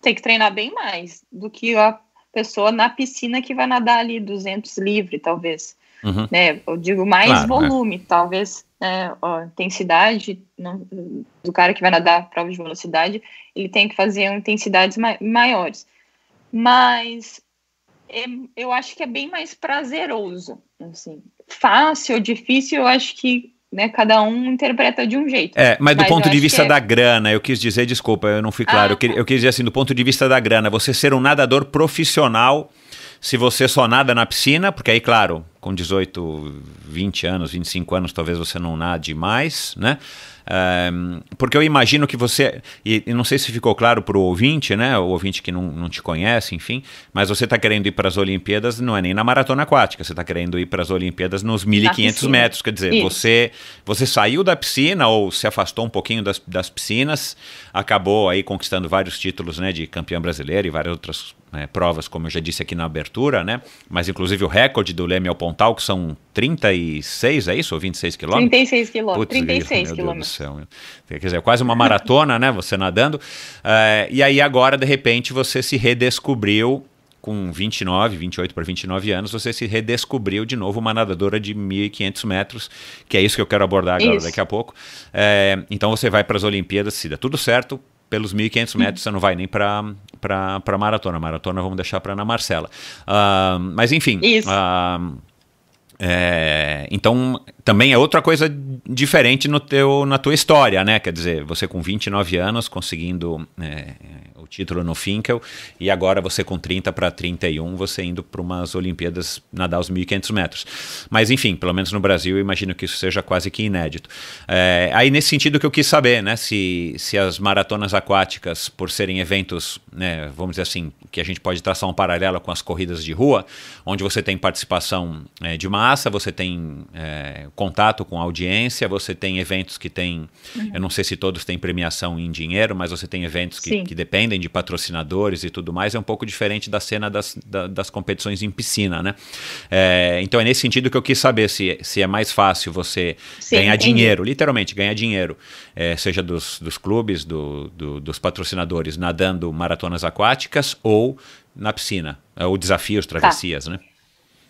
ter que treinar bem mais do que a pessoa na piscina que vai nadar ali 200 livre, talvez. Uhum. Né? Eu digo mais claro, né? volume, talvez né? a intensidade do cara que vai nadar prova de velocidade, ele tem que fazer intensidades maiores. Mas é, eu acho que é bem mais prazeroso, assim. Fácil ou difícil, eu acho que né? Cada um interpreta de um jeito. É, mas do mas ponto de vista é... da grana, eu quis dizer, desculpa, eu não fui claro. Ah, eu, quis, tá. eu quis dizer assim, do ponto de vista da grana, você ser um nadador profissional, se você só nada na piscina, porque aí, claro, com 18, 20 anos, 25 anos, talvez você não nade mais, né? Um, porque eu imagino que você, e, e não sei se ficou claro para o ouvinte, né? O ouvinte que não, não te conhece, enfim, mas você está querendo ir para as Olimpíadas, não é nem na maratona aquática, você está querendo ir para as Olimpíadas nos 1.500 metros, quer dizer, você você saiu da piscina ou se afastou um pouquinho das, das piscinas, acabou aí conquistando vários títulos, né, de campeão brasileiro e várias outras né, provas, como eu já disse aqui na abertura, né? Mas inclusive o recorde do Leme ao Pontal, que são 36, é isso? Ou 26 quilômetros? 36 quilômetros. Putz, 36 meu quilômetros. do céu. Quer dizer, é quase uma maratona, né? Você nadando. Eh, e aí agora, de repente, você se redescobriu com 29, 28 para 29 anos, você se redescobriu de novo uma nadadora de 1.500 metros, que é isso que eu quero abordar agora isso. daqui a pouco. É, então você vai para as Olimpíadas, se dá tudo certo, pelos 1.500 metros hum. você não vai nem para para maratona. Maratona vamos deixar para Ana Marcela. Uh, mas enfim. Isso. Uh, é, então, também é outra coisa diferente no teu, na tua história, né? Quer dizer, você com 29 anos conseguindo é, o título no Finkel, e agora você com 30 para 31, você indo para umas Olimpíadas nadar os 1.500 metros. Mas enfim, pelo menos no Brasil, eu imagino que isso seja quase que inédito. É, aí nesse sentido que eu quis saber, né, se, se as maratonas aquáticas, por serem eventos, né, vamos dizer assim, que a gente pode traçar um paralelo com as corridas de rua, onde você tem participação é, de massa, você tem é, contato com audiência, você tem eventos que tem, uhum. eu não sei se todos têm premiação em dinheiro, mas você tem eventos que, que dependem dependem de patrocinadores e tudo mais, é um pouco diferente da cena das, da, das competições em piscina, né? É, então é nesse sentido que eu quis saber se, se é mais fácil você Sim, ganhar entendi. dinheiro, literalmente ganhar dinheiro, é, seja dos, dos clubes, do, do, dos patrocinadores nadando maratonas aquáticas ou na piscina, é ou desafios, tá. travessias, tá. né?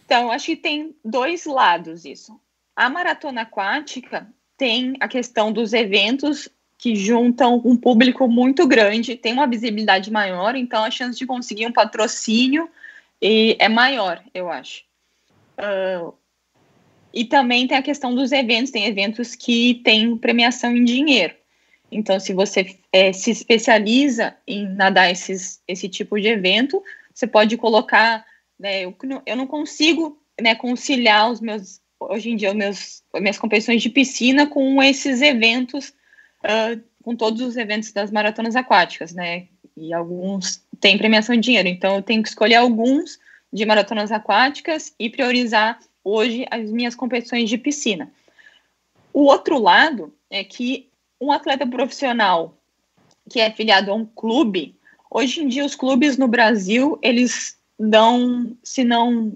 Então, acho que tem dois lados isso. A maratona aquática tem a questão dos eventos que juntam um público muito grande, tem uma visibilidade maior, então a chance de conseguir um patrocínio é maior, eu acho. Uh, e também tem a questão dos eventos, tem eventos que têm premiação em dinheiro. Então, se você é, se especializa em nadar esses, esse tipo de evento, você pode colocar, né, eu, eu não consigo né, conciliar os meus, hoje em dia, meus, minhas competições de piscina com esses eventos ah, com todos os eventos das maratonas aquáticas, né? E alguns têm premiação de dinheiro, então eu tenho que escolher alguns de maratonas aquáticas e priorizar hoje as minhas competições de piscina. O outro lado é que um atleta profissional que é filiado a um clube, hoje em dia os clubes no Brasil, eles dão, se não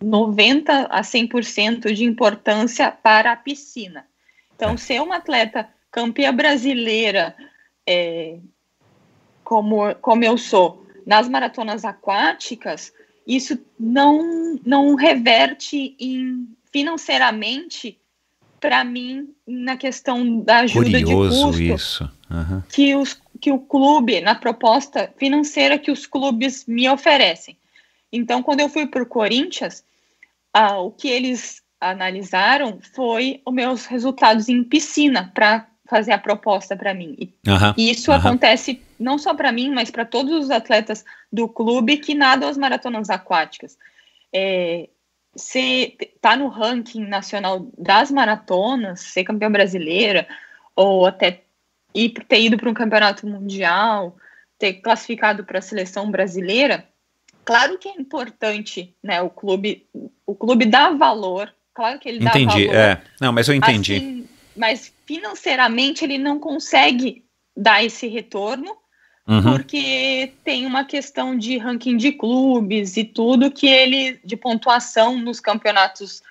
90 a 100% de importância para a piscina. Então, é. ser é um atleta campeã brasileira, é, como, como eu sou, nas maratonas aquáticas, isso não, não reverte em, financeiramente para mim na questão da ajuda Curioso de custo isso. Uhum. que os que o clube na proposta financeira que os clubes me oferecem. Então, quando eu fui para o Corinthians, ah, o que eles analisaram foi os meus resultados em piscina para fazer a proposta para mim. E, uhum, isso uhum. acontece não só para mim, mas para todos os atletas do clube que nadam as maratonas aquáticas. É, ser tá no ranking nacional das maratonas, ser campeão brasileira ou até ir, ter ido para um campeonato mundial, ter classificado para a seleção brasileira, claro que é importante, né? O clube, o clube dá valor, claro que ele dá entendi, valor. Entendi, é. Não, mas eu entendi. Assim, mas financeiramente ele não consegue dar esse retorno, uhum. porque tem uma questão de ranking de clubes e tudo que ele, de pontuação nos campeonatos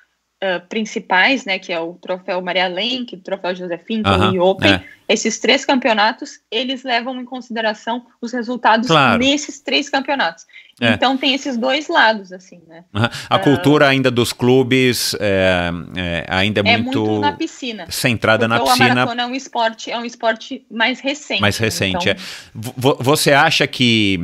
ah, principais, né, que é o troféu Maria Lenk, o troféu José Finkel uhum, e Open, é. esses três campeonatos, eles levam em consideração os resultados claro. nesses três campeonatos. É. Então tem esses dois lados, assim, né? A uh, cultura ainda dos clubes é, é ainda é, é muito, muito na piscina. centrada na piscina. A maratona é um esporte, é um esporte mais recente. Mais recente, então... É. Você acha que,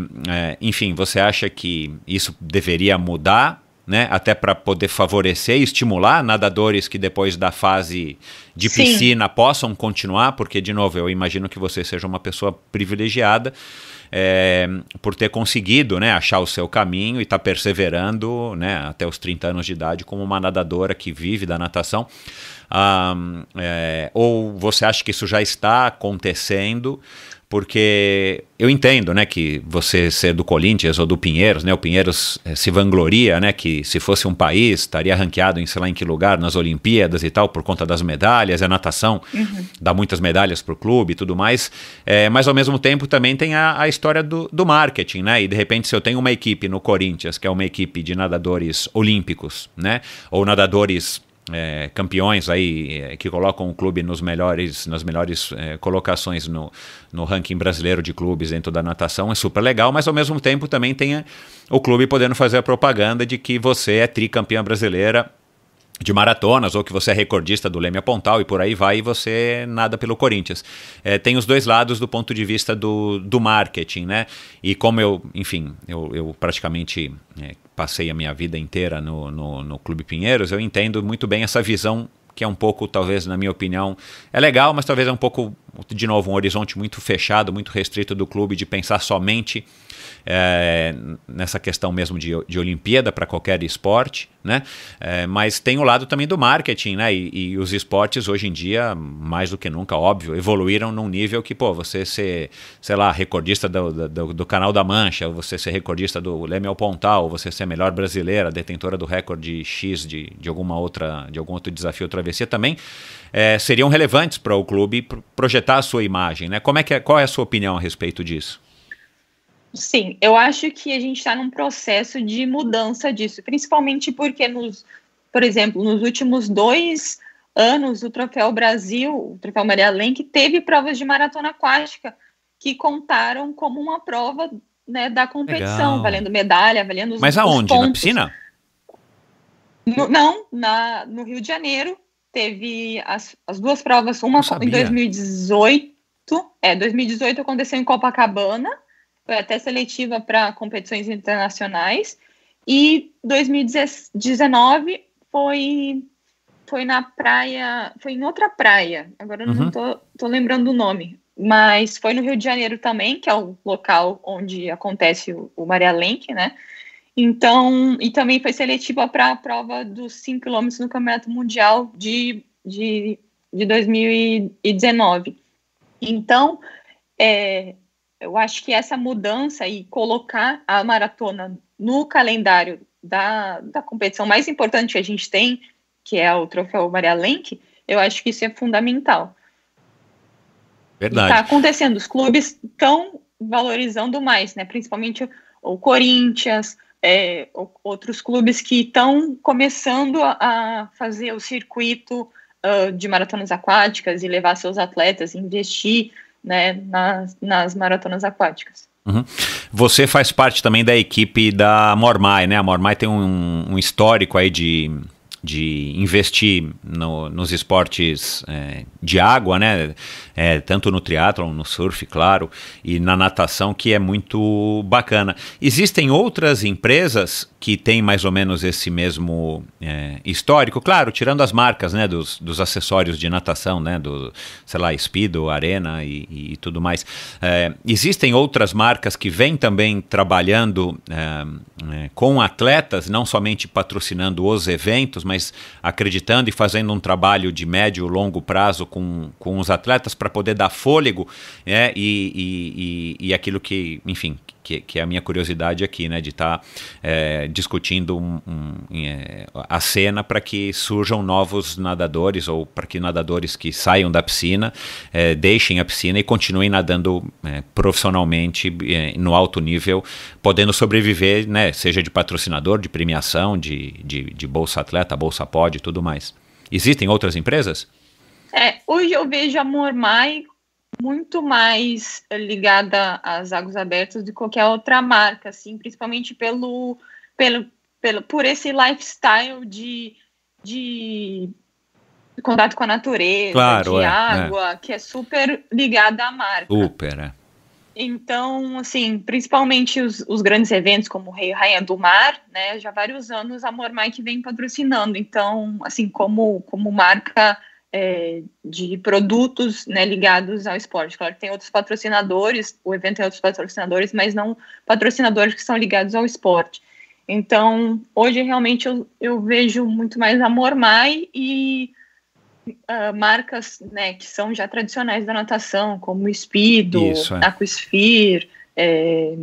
enfim, você acha que isso deveria mudar? né? Até para poder favorecer e estimular nadadores que depois da fase de Sim. piscina possam continuar, porque, de novo, eu imagino que você seja uma pessoa privilegiada é, por ter conseguido né, achar o seu caminho e estar tá perseverando né, até os 30 anos de idade como uma nadadora que vive da natação. Ah, é, ou você acha que isso já está acontecendo? porque eu entendo, né, que você ser do Corinthians ou do Pinheiros, né, o Pinheiros eh, se vangloria, né, que se fosse um país estaria ranqueado em sei lá em que lugar nas Olimpíadas e tal por conta das medalhas, a é natação uhum. dá muitas medalhas para o clube e tudo mais, é, mas ao mesmo tempo também tem a, a história do, do, marketing, né, e de repente se eu tenho uma equipe no Corinthians que é uma equipe de nadadores olímpicos, né, ou nadadores é, campeões aí é, que colocam o clube nos melhores, nas melhores é, colocações no, no ranking brasileiro de clubes dentro da natação é super legal, mas ao mesmo tempo também tem o clube podendo fazer a propaganda de que você é tricampeã brasileira de maratonas, ou que você é recordista do Leme Pontal e por aí vai, e você nada pelo Corinthians. É, tem os dois lados do ponto de vista do, do marketing, né? E como eu, enfim, eu, eu praticamente é, passei a minha vida inteira no, no, no Clube Pinheiros, eu entendo muito bem essa visão que é um pouco, talvez, na minha opinião, é legal, mas talvez é um pouco de novo, um horizonte muito fechado, muito restrito do clube de pensar somente é, nessa questão mesmo de, de Olimpíada para qualquer esporte, né? É, mas tem o lado também do marketing, né? E, e, os esportes hoje em dia, mais do que nunca, óbvio, evoluíram num nível que, pô, você ser, sei lá, recordista do, do, do Canal da Mancha, você ser recordista do Leme ao Pontal, você ser melhor brasileira, detentora do recorde X de, de alguma outra, de algum outro desafio ou travessia também, é, seriam relevantes para o clube projetar a sua imagem, né? Como é que é, qual é a sua opinião a respeito disso? Sim, eu acho que a gente está num processo de mudança disso, principalmente porque nos, por exemplo, nos últimos dois anos o Troféu Brasil, o Troféu Maria Lenk, teve provas de maratona aquática que contaram como uma prova né, da competição, Legal. valendo medalha, valendo os Mas aonde? Os na piscina? No, não, na, no Rio de Janeiro, teve as, as duas provas, uma em 2018, é, 2018 aconteceu em Copacabana, foi até seletiva para competições internacionais, e 2019 foi foi na praia, foi em outra praia, agora uhum. não tô, tô lembrando o nome, mas foi no Rio de Janeiro também, que é o local onde acontece o, o Maria Lenk, né? Então, e também foi seletiva para a prova dos 5 km no Campeonato Mundial de, de, de 2019. Então, é, eu acho que essa mudança e colocar a maratona no calendário da, da competição mais importante que a gente tem, que é o Troféu Maria Lenk, eu acho que isso é fundamental. Verdade. Está acontecendo, os clubes estão valorizando mais, né? Principalmente o Corinthians, é, outros clubes que estão começando a fazer o circuito uh, de maratonas aquáticas e levar seus atletas, investir né, nas, nas maratonas aquáticas. Uhum. Você faz parte também da equipe da Mormai, né? A Mormai tem um, um histórico aí de de investir no, nos esportes é, de água, né? É, tanto no triatlon, no surf, claro, e na natação, que é muito bacana. Existem outras empresas que têm mais ou menos esse mesmo é, histórico, claro, tirando as marcas né, dos, dos, acessórios de natação, né, do, sei lá, Speedo, Arena e, e tudo mais. É, existem outras marcas que vêm também trabalhando é, é, com atletas, não somente patrocinando os eventos, mas acreditando e fazendo um trabalho de médio longo prazo com, com os atletas para poder dar fôlego né, e, e, e, e aquilo que, enfim, que, que é a minha curiosidade aqui, né? De estar tá, é, discutindo um, um, é, a cena para que surjam novos nadadores ou para que nadadores que saiam da piscina é, deixem a piscina e continuem nadando é, profissionalmente é, no alto nível, podendo sobreviver, né? Seja de patrocinador, de premiação, de, de, de bolsa atleta, bolsa pod e tudo mais. Existem outras empresas? É, hoje eu vejo a Mormai muito mais eh, ligada às águas abertas do que qualquer outra marca, assim, principalmente pelo, pelo, pelo por esse lifestyle de, de contato com a natureza, claro, de é, né? água, é. que é super ligada à marca. Super, é. Então, assim, principalmente os, os grandes eventos como o Rei e Rainha do Mar, né? Já vários anos a Mormai que vem patrocinando. Então, assim, como, como marca é, de produtos né, ligados ao esporte. Claro que tem outros patrocinadores, o evento tem outros patrocinadores, mas não patrocinadores que são ligados ao esporte. Então, hoje realmente eu, eu vejo muito mais a Mormai e uh, marcas né, que são já tradicionais da natação, como o Speedo, Isso, é. Aquasphere, é,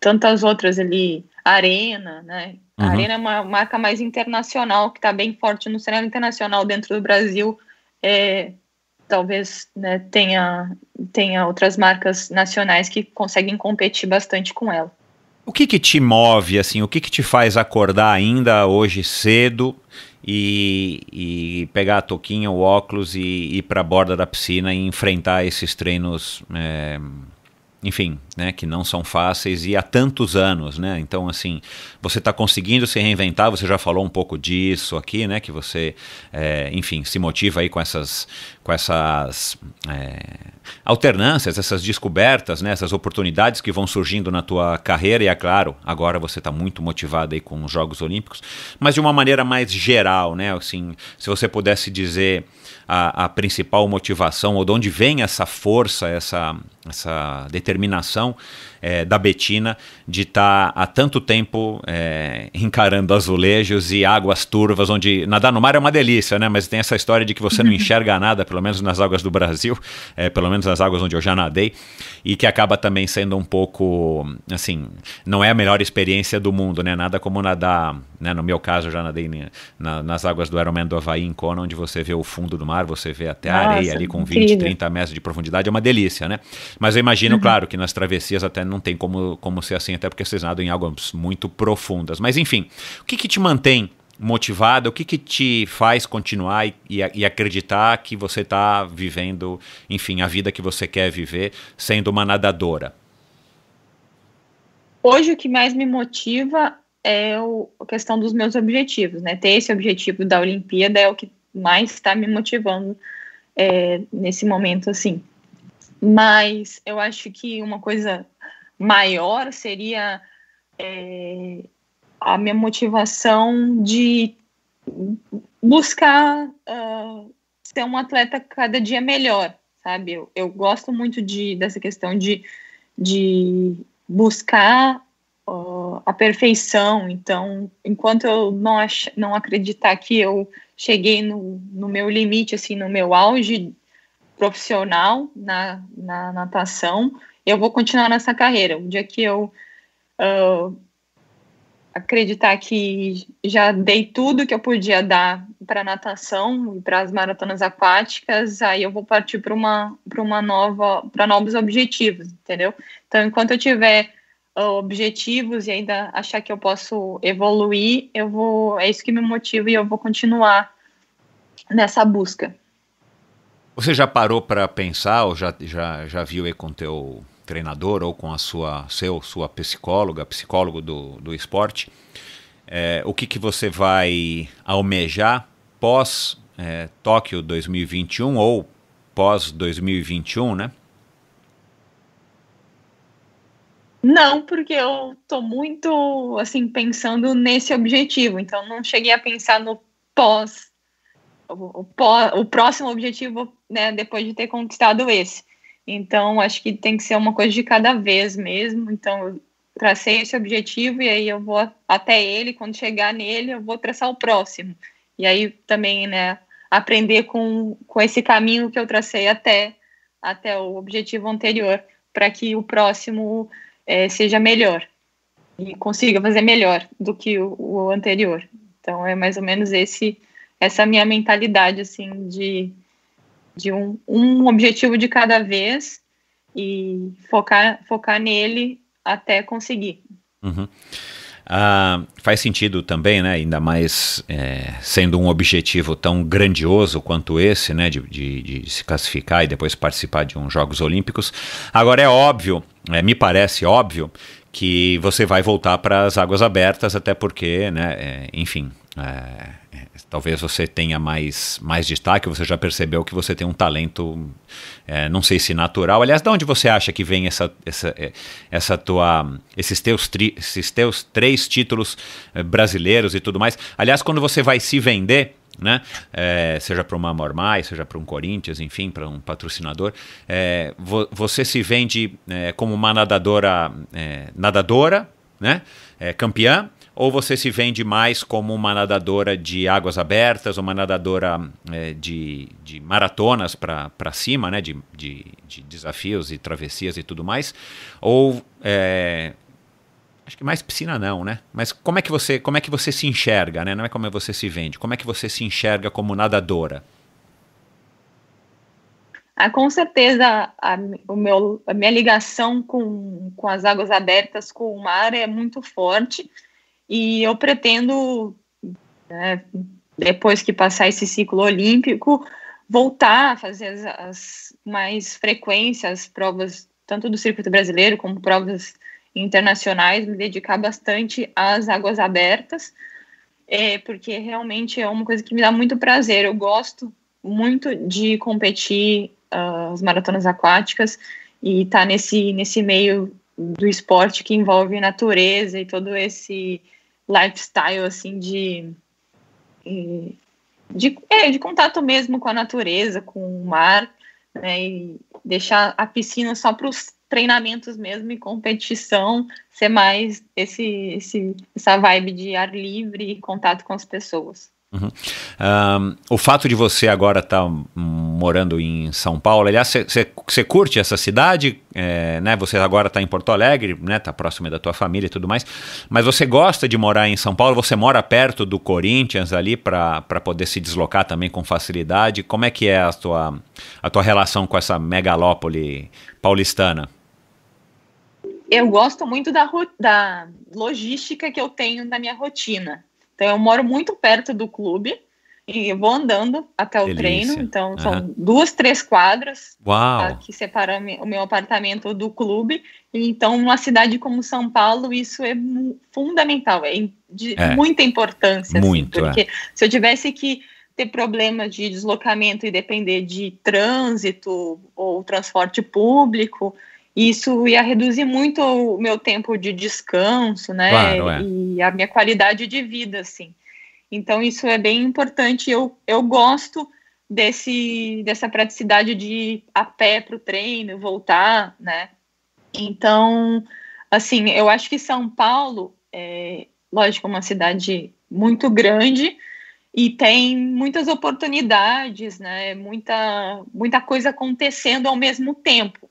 tantas outras ali, Arena, né? Uhum. A Arena é uma marca mais internacional, que está bem forte no cenário internacional dentro do Brasil. É, talvez né, tenha, tenha outras marcas nacionais que conseguem competir bastante com ela. O que, que te move, assim? O que, que te faz acordar ainda hoje cedo e, e pegar a toquinha, o óculos e ir para a borda da piscina e enfrentar esses treinos é enfim, né, que não são fáceis e há tantos anos, né? Então, assim, você está conseguindo se reinventar. Você já falou um pouco disso aqui, né? Que você, é, enfim, se motiva aí com essas, com essas é, alternâncias, essas descobertas, né? Essas oportunidades que vão surgindo na tua carreira. E é claro, agora você está muito motivado aí com os Jogos Olímpicos, mas de uma maneira mais geral, né? Assim, se você pudesse dizer a, a principal motivação ou de onde vem essa força, essa essa determinação é, da Betina de estar tá há tanto tempo é, encarando azulejos e águas turvas, onde nadar no mar é uma delícia, né? Mas tem essa história de que você não enxerga nada, pelo menos nas águas do Brasil, é, pelo menos nas águas onde eu já nadei, e que acaba também sendo um pouco, assim, não é a melhor experiência do mundo, né? Nada como nadar, né? No meu caso, eu já nadei na, nas águas do Ironman do Havaí, em Kona, onde você vê o fundo do mar, você vê até a Nossa, areia ali com 20, incrível. 30 metros de profundidade, é uma delícia, né? Mas eu imagino, uhum. claro, que nas travessias até não tem como, como ser assim, até porque vocês nadam em águas muito profundas. Mas enfim, o que, que te mantém motivada? O que, que te faz continuar e, e acreditar que você está vivendo, enfim, a vida que você quer viver sendo uma nadadora? Hoje o que mais me motiva é o, a questão dos meus objetivos, né? Ter esse objetivo da Olimpíada é o que mais está me motivando é, nesse momento, assim. Mas eu acho que uma coisa maior seria é, a minha motivação de buscar uh, ser um atleta cada dia melhor, sabe? Eu, eu gosto muito de, dessa questão de, de buscar uh, a perfeição. Então, enquanto eu não, ach, não acreditar que eu cheguei no, no meu limite, assim, no meu auge profissional na, na natação, eu vou continuar nessa carreira. um dia que eu uh, acreditar que já dei tudo que eu podia dar para natação e para as maratonas aquáticas, aí eu vou partir para uma para uma nova para novos objetivos, entendeu? Então, enquanto eu tiver uh, objetivos e ainda achar que eu posso evoluir, eu vou é isso que me motiva e eu vou continuar nessa busca. Você já parou para pensar ou já, já, já viu aí com teu treinador ou com a sua seu sua psicóloga, psicólogo do, do esporte, é, o que, que você vai almejar pós é, Tóquio 2021 ou pós 2021, né? Não, porque eu estou muito assim pensando nesse objetivo, então não cheguei a pensar no pós o, o, o próximo objetivo né, depois de ter conquistado esse. Então, acho que tem que ser uma coisa de cada vez mesmo. Então, tracei esse objetivo e aí eu vou até ele, quando chegar nele, eu vou traçar o próximo. E aí também, né, aprender com, com esse caminho que eu tracei até, até o objetivo anterior, para que o próximo é, seja melhor e consiga fazer melhor do que o, o anterior. Então, é mais ou menos esse essa minha mentalidade, assim, de de um, um objetivo de cada vez e focar, focar nele até conseguir. Uhum. Ah, faz sentido também, né? Ainda mais é, sendo um objetivo tão grandioso quanto esse, né? De, de, de, se classificar e depois participar de uns Jogos Olímpicos. Agora é óbvio, é, me parece óbvio, que você vai voltar para as águas abertas, até porque, né? É, enfim. É, talvez você tenha mais, mais destaque, você já percebeu que você tem um talento, é, não sei se natural. Aliás, de onde você acha que vem essa, essa, é, essa tua, esses, teus tri, esses teus três títulos é, brasileiros e tudo mais? Aliás, quando você vai se vender, né? É, seja para uma Mormai, seja para um Corinthians, enfim, para um patrocinador, é, vo você se vende é, como uma nadadora, nadadora, né? campeã, ou você se vende mais como uma nadadora de águas abertas, uma nadadora é, de, de maratonas para cima, né? De, de, de, desafios e travessias e tudo mais, ou é, acho que mais piscina não, né? Mas como é que você como é que você se enxerga, né? Não é como é você se vende, como é que você se enxerga como nadadora? Ah, com certeza a, o meu, a minha ligação com, com as águas abertas, com o mar é muito forte e eu pretendo, né, depois que passar esse ciclo olímpico, voltar a fazer as, as mais frequências, as provas, tanto do circuito brasileiro como provas internacionais, me dedicar bastante às águas abertas, é, porque realmente é uma coisa que me dá muito prazer. Eu gosto muito de competir uh, as maratonas aquáticas e estar tá nesse, nesse meio do esporte que envolve natureza e todo esse lifestyle, assim, de, de, é, de contato mesmo com a natureza, com o mar, né, e deixar a piscina só para os treinamentos mesmo e competição, ser mais esse, esse, essa vibe de ar livre e contato com as pessoas. Uhum. Um, o fato de você agora estar tá morando em São Paulo, aliás, você curte essa cidade, é, né? Você agora está em Porto Alegre, né? Tá próximo da tua família e tudo mais. Mas você gosta de morar em São Paulo? Você mora perto do Corinthians ali para poder se deslocar também com facilidade? Como é que é a tua, a tua relação com essa megalópole paulistana? Eu gosto muito da, da logística que eu tenho na minha rotina então eu moro muito perto do clube e vou andando até o Delícia. treino. Então uhum. são duas, três quadras tá, que separam o meu apartamento do clube. Então, numa cidade como São Paulo, isso é fundamental, é de é. muita importância. Assim, muito, assim, porque é. se eu tivesse que ter problema de deslocamento e depender de trânsito ou transporte público, isso ia reduzir muito o meu tempo de descanso, né? Claro, é. E a minha qualidade de vida, assim. Então, isso é bem importante. Eu, eu gosto desse, dessa praticidade de ir a pé para o treino, voltar, né? Então, assim, eu acho que São Paulo é, lógico, uma cidade muito grande e tem muitas oportunidades, né? Muita, muita coisa acontecendo ao mesmo tempo.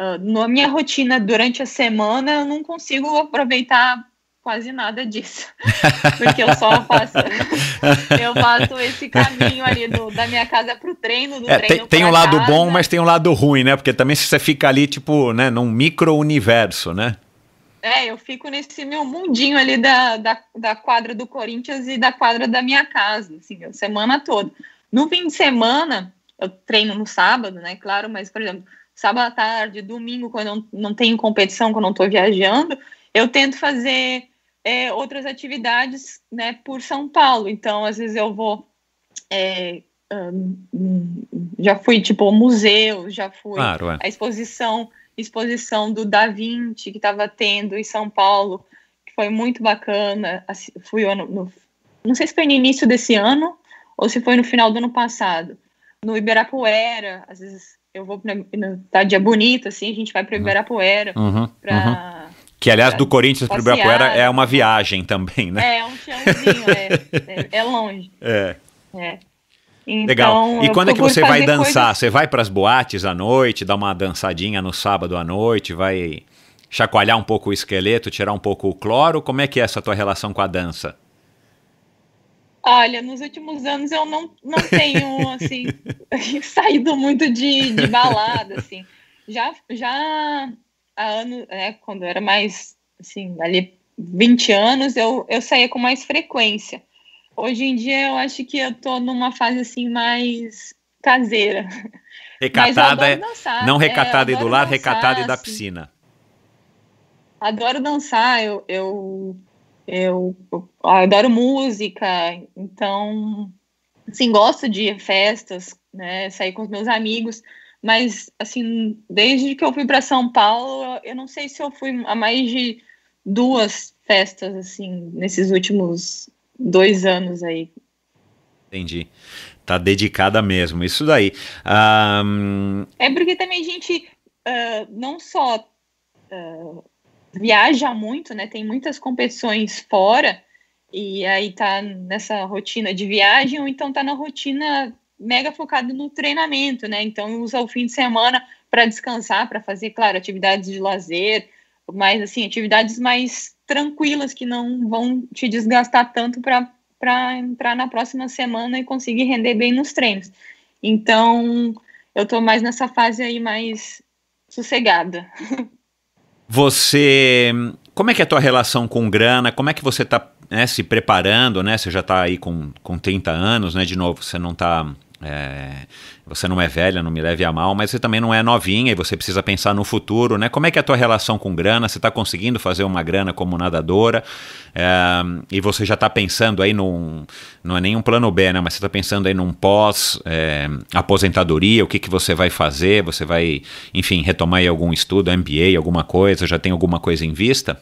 Ah, na minha rotina durante a semana, eu não consigo aproveitar quase nada disso, porque eu só faço, eu faço esse caminho ali do, da minha casa pro treino, do é, treino tem, tem um lado casa. bom, mas tem um lado ruim, né? Porque também se você fica ali, tipo, né, num micro-universo, né? É, eu fico nesse meu mundinho ali da, da, da quadra do Corinthians e da quadra da minha casa, assim, a semana toda. No fim de semana, eu treino no sábado, né, claro, mas, por exemplo, sábado à tarde, domingo, quando não, não tenho competição, quando não estou viajando, eu tento fazer é, outras atividades né, por São Paulo. Então, às vezes eu vou. É, hum, já fui tipo ao museu, já fui claro, é. a exposição exposição do Da Vinci que estava tendo em São Paulo, que foi muito bacana. Fui no, no, não sei se foi no início desse ano ou se foi no final do ano passado. No Ibirapuera, às vezes eu vou tá dia bonito, assim, a gente vai para uhum. Ibirapuera, uhum, uhum. pra... Uhum. Que, aliás, do Corinthians para Ibirapuera é uma viagem também, né? É, é um chãozinho, é, é, é longe. É. é. Então, Legal. E quando é que você vai dançar? Coisa... Você vai para as boates à noite, dar uma dançadinha no sábado à noite, vai chacoalhar um pouco o esqueleto, tirar um pouco o cloro? Como é que é essa tua relação com a dança? Olha, nos últimos anos eu não, não tenho, assim, saído muito de, de balada, assim. Já, já há anos, né, quando eu era mais, assim, ali 20 anos, eu, eu saía com mais frequência. Hoje em dia eu acho que eu tô numa fase, assim, mais caseira. Recatada, é dançar, não é, recatada é, do lar, recatada e da assim. piscina. Adoro dançar, eu, eu eu, eu adoro música, então, assim, gosto de festas, né, sair com os meus amigos, mas, assim, desde que eu fui para São Paulo, eu não sei se eu fui a mais de duas festas, assim, nesses últimos dois anos aí. Entendi. Tá dedicada mesmo, isso daí. Um... É porque também a gente uh, não só uh, viaja muito, né? Tem muitas competições fora e aí tá nessa rotina de viagem ou então tá na rotina mega focada no treinamento, né? Então usa o fim de semana para descansar, para fazer, claro, atividades de lazer, mas assim, atividades mais tranquilas que não vão te desgastar tanto para entrar na próxima semana e conseguir render bem nos treinos. Então, eu tô mais nessa fase aí mais sossegada. Você. Como é que é a tua relação com grana? Como é que você está né, se preparando, né? Você já está aí com, com 30 anos, né? De novo, você não está é, você não é velha, não me leve a mal, mas você também não é novinha e você precisa pensar no futuro, né? Como é que é a tua relação com grana? Você está conseguindo fazer uma grana como nadadora é, e você já está pensando aí num... Não é nenhum plano B, né? Mas você está pensando aí num pós-aposentadoria, é, o que, que você vai fazer? Você vai, enfim, retomar aí algum estudo, MBA, alguma coisa? Já tem alguma coisa em vista?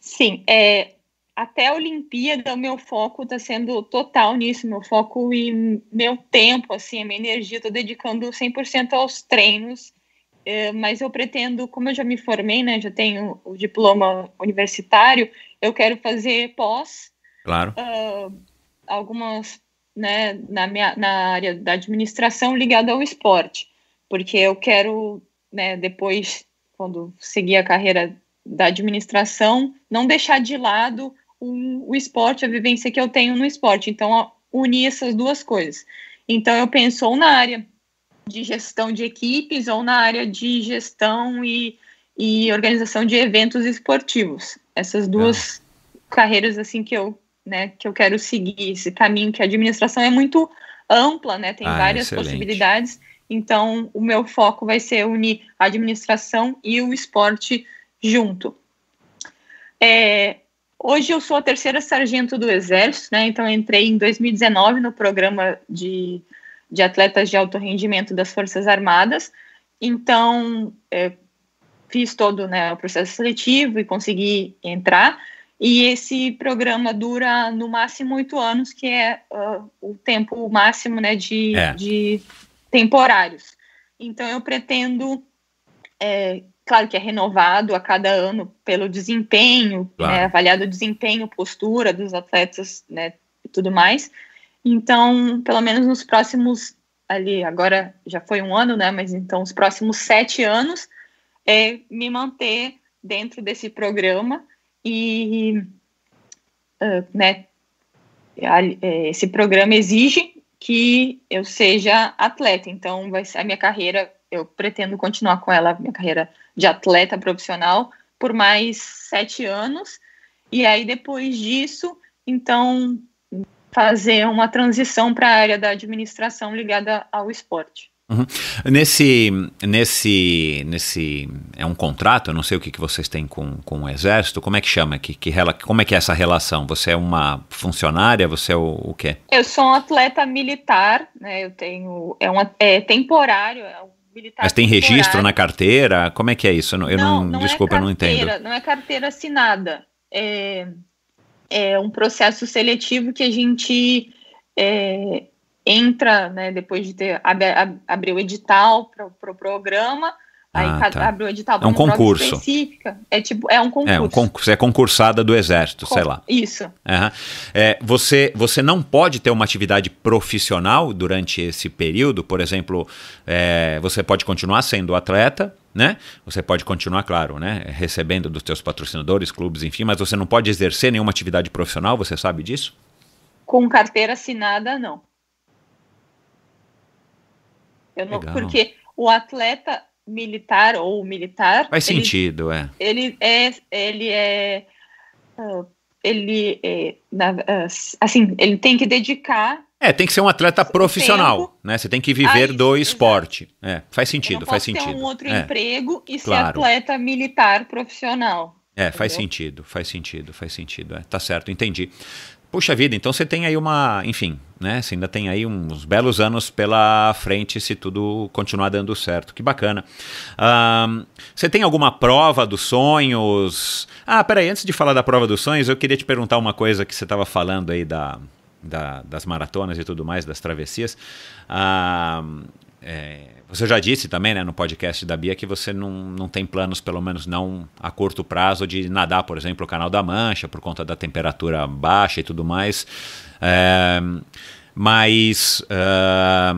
Sim, é, até a Olimpíada, o meu foco está sendo total nisso, meu foco e meu tempo, assim, a minha energia, estou dedicando 100% aos treinos, é, mas eu pretendo, como eu já me formei, né, já tenho o diploma universitário, eu quero fazer pós, claro. Uh, algumas, né, na, minha, na área da administração ligada ao esporte, porque eu quero, né, depois, quando seguir a carreira da administração, não deixar de lado o, o esporte, a vivência que eu tenho no esporte. Então, unir essas duas coisas. Então, eu penso ou na área de gestão de equipes ou na área de gestão e, e organização de eventos esportivos. Essas duas é. carreiras, assim, que eu, né, que eu quero seguir, esse caminho que a administração é muito ampla, né, tem ah, várias excelente. possibilidades. Então, o meu foco vai ser unir a administração e o esporte junto. É, Hoje eu sou a terceira sargento do Exército, né? Então entrei em 2019 no programa de, de atletas de alto rendimento das Forças Armadas. Então é, fiz todo né, o processo seletivo e consegui entrar. E esse programa dura no máximo oito anos, que é uh, o tempo máximo né, de, é. de temporários. Então eu pretendo é, claro que é renovado a cada ano pelo desempenho, né, claro. né, avaliado o desempenho, postura dos atletas, né, e tudo mais. Então, pelo menos nos próximos ali, agora já foi um ano, né, mas então os próximos sete anos é me manter dentro desse programa e, uh, né, é, esse programa exige que eu seja atleta. Então, vai, a minha carreira eu pretendo continuar com ela, minha carreira de atleta profissional, por mais sete anos. E aí, depois disso, então, fazer uma transição para a área da administração ligada ao esporte. Uhum. Nesse, nesse, nesse, é um contrato, eu não sei o que, que vocês têm com, com o Exército, como é que chama, que, que, como é que é essa relação? Você é uma funcionária, você é o, o quê? Eu sou um atleta militar, né, eu tenho, é, uma, é temporário, é um militar. Mas tem registro temporário. na carteira? Como é que é isso? Eu não, não, não é desculpa, é carteira, eu não entendo. Não é carteira assinada. É, é um processo seletivo que a gente é, entra, né, depois de ter ab, abrir o edital para o pro programa, Aí ah, tá. abre o edital. É um concurso. É tipo, é um concurso. É, um concurso. é concursada do exército, Con sei lá. Isso. Uhum. É, você, você não pode ter uma atividade profissional durante esse período, por exemplo, é, você pode continuar sendo atleta, né? Você pode continuar, claro, né? Recebendo dos seus patrocinadores, clubes, enfim, mas você não pode exercer nenhuma atividade profissional, você sabe disso? Com carteira assinada, não. Eu não porque o atleta militar ou militar. Faz ele, sentido, é. Ele é. Ele é. Ah, ele é, ah, assim, ele tem que dedicar. É, tem que ser um atleta profissional, tempo, né? Você tem que viver do esporte. É, faz sentido, faz sentido. Ter um outro é, emprego e claro. ser atleta militar profissional. É, faz sentido, faz sentido, faz sentido. É, tá certo, entendi. Puxa vida, então você tem aí uma, enfim, né? Você ainda tem aí uns belos anos pela frente se tudo continuar dando certo. Que bacana. Um, você tem alguma prova dos sonhos? Ah, peraí, antes de falar da prova dos sonhos, eu queria te perguntar uma coisa que você estava falando aí da, da, das maratonas e tudo mais, das travessias. Um, é, você já disse também, né, no podcast da Bia, que você não, não tem planos, pelo menos não a curto prazo, de nadar, por exemplo, o Canal da Mancha, por conta da temperatura baixa e tudo mais. É, mas. É,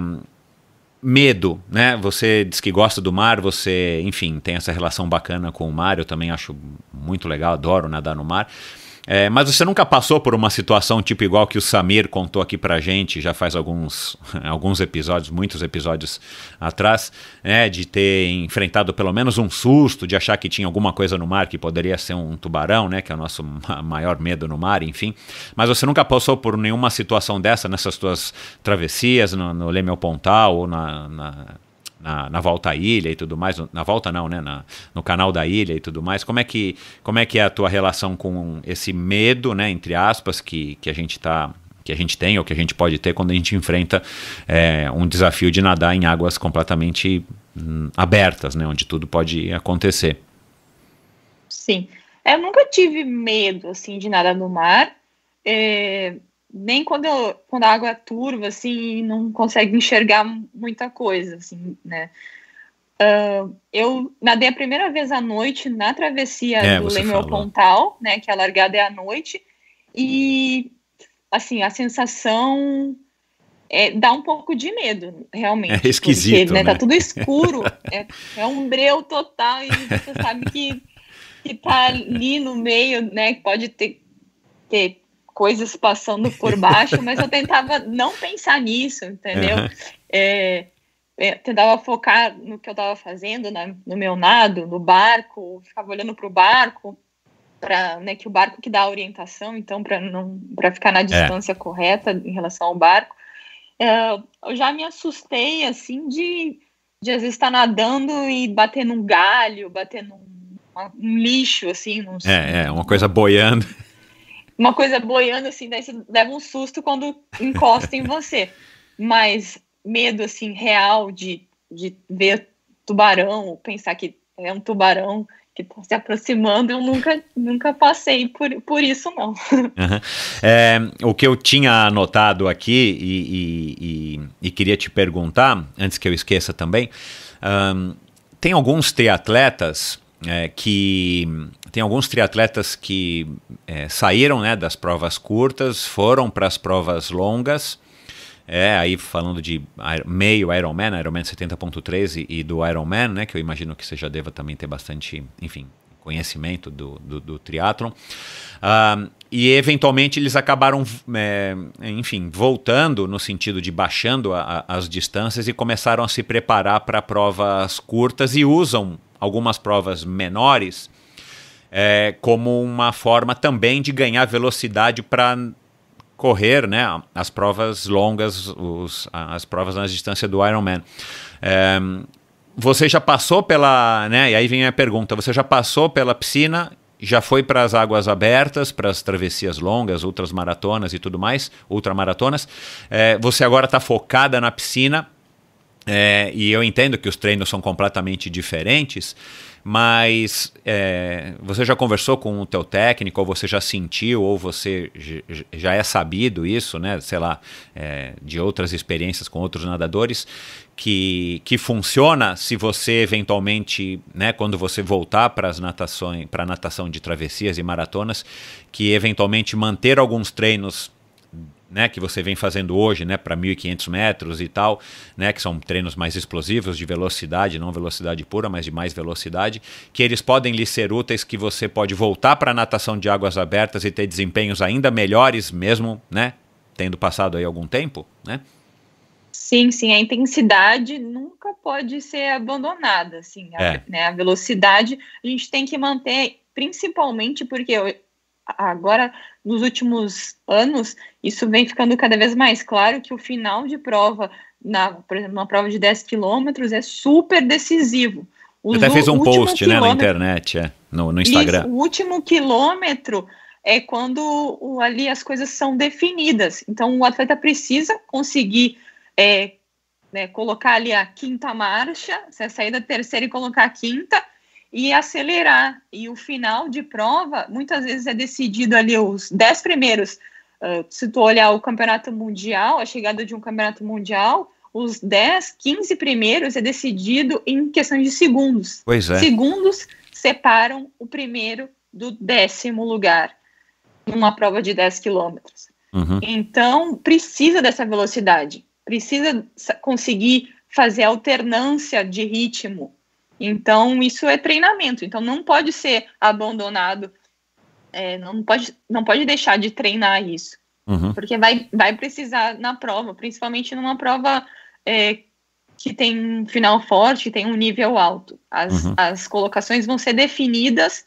medo, né? Você diz que gosta do mar, você, enfim, tem essa relação bacana com o mar. Eu também acho muito legal, adoro nadar no mar. É, mas você nunca passou por uma situação tipo igual que o Samir contou aqui pra gente, já faz alguns, alguns episódios, muitos episódios atrás, né, de ter enfrentado pelo menos um susto, de achar que tinha alguma coisa no mar que poderia ser um tubarão, né, que é o nosso maior medo no mar, enfim. Mas você nunca passou por nenhuma situação dessa nessas suas travessias, no, no Leme ao Pontal ou na, na na, na, volta à ilha e tudo mais, na volta não, né? Na, no canal da ilha e tudo mais. Como é que, como é, que é a tua relação com esse medo, né, entre aspas, que, que a gente tá que a gente tem ou que a gente pode ter quando a gente enfrenta é, um desafio de nadar em águas completamente hum, abertas, né, onde tudo pode acontecer. Sim, eu é, nunca tive medo assim de nadar no mar. É nem quando, eu, quando a água é turva, assim, não consegue enxergar muita coisa, assim, né? Uh, eu nadei a primeira vez à noite na travessia é, do Leme Pontal, né? Que a largada é à noite. E, assim, a sensação é, dá um pouco de medo, realmente. É esquisito, porque, né, né? Tá né? tudo escuro, é, é um breu total e você sabe que, está tá ali no meio, né? Que pode ter, ter coisas passando por baixo, mas eu tentava não pensar nisso, entendeu? Uhum. É, é tentava focar no que eu estava fazendo, na, né, no meu nado, no barco, ficava olhando para o barco, para né, que o barco que dá a orientação, então para não para ficar na é. distância é. correta em relação ao barco. É, eu já me assustei assim de, de às vezes estar tá nadando e bater num galho, bater num um lixo assim, É, é uma coisa boiando uma coisa boiando assim, daí você leva um susto quando encosta em você. Mas medo assim real de, de ver tubarão, pensar que é um tubarão que está se aproximando, eu nunca, nunca passei por, por isso, não. Uhum. É, o que eu tinha anotado aqui e, e, e, e, queria te perguntar, antes que eu esqueça também, um, tem alguns triatletas é, que tem alguns triatletas que é, saíram né, das provas curtas, foram para as provas longas. É, aí falando de meio Ironman, Ironman 70.13 e do Ironman, né, que eu imagino que você já deva também ter bastante, enfim, conhecimento do, do, do triatlon. Uh, e eventualmente eles acabaram, é, enfim, voltando no sentido de baixando a, a, as distâncias e começaram a se preparar para provas curtas e usam algumas provas menores é, como uma forma também de ganhar velocidade para correr né, as provas longas, os, as provas na distância do Ironman. É, você já passou pela. Né, e aí vem a pergunta: você já passou pela piscina já foi para as águas abertas, para as travessias longas, outras maratonas e tudo mais, ultramaratonas. É, você agora está focada na piscina. É, e eu entendo que os treinos são completamente diferentes, mas é, você já conversou com o teu técnico, ou você já sentiu, ou você já é sabido isso, né? Sei lá, é, de outras experiências com outros nadadores, que, que funciona se você eventualmente, né, quando você voltar para as natações, para natação de travessias e maratonas, que eventualmente manter alguns treinos né, que você vem fazendo hoje, né, para 1.500 metros e tal, né, que são treinos mais explosivos de velocidade, não velocidade pura, mas de mais velocidade, que eles podem lhe ser úteis, que você pode voltar para a natação de águas abertas e ter desempenhos ainda melhores mesmo, né, tendo passado aí algum tempo, né? Sim, sim, a intensidade nunca pode ser abandonada, assim, é. a, né, a velocidade a gente tem que manter, principalmente porque eu, agora nos últimos anos isso vem ficando cada vez mais claro que o final de prova, na, por exemplo, uma prova de 10 quilômetros, é super decisivo. Os Até fez um post né, na internet, é, no, no, Instagram. Isso, o último quilômetro é quando o, ali as coisas são definidas. Então o atleta precisa conseguir é, né, colocar ali a quinta marcha, sair da terceira e colocar a quinta e acelerar. E o final de prova muitas vezes é decidido ali os dez primeiros Uh, se tu olhar o campeonato mundial, a chegada de um campeonato mundial, os 10, 15 primeiros é decidido em questão de segundos. Pois é. Segundos separam o primeiro do décimo lugar numa prova de 10 quilômetros. Uhum. Então, precisa dessa velocidade, precisa conseguir fazer alternância de ritmo. Então, isso é treinamento. Então, não pode ser abandonado é, não, pode, não pode deixar de treinar isso. Uhum. Porque vai, vai precisar na prova, principalmente numa prova é, que tem final forte, tem um nível alto. As, uhum. as colocações vão ser definidas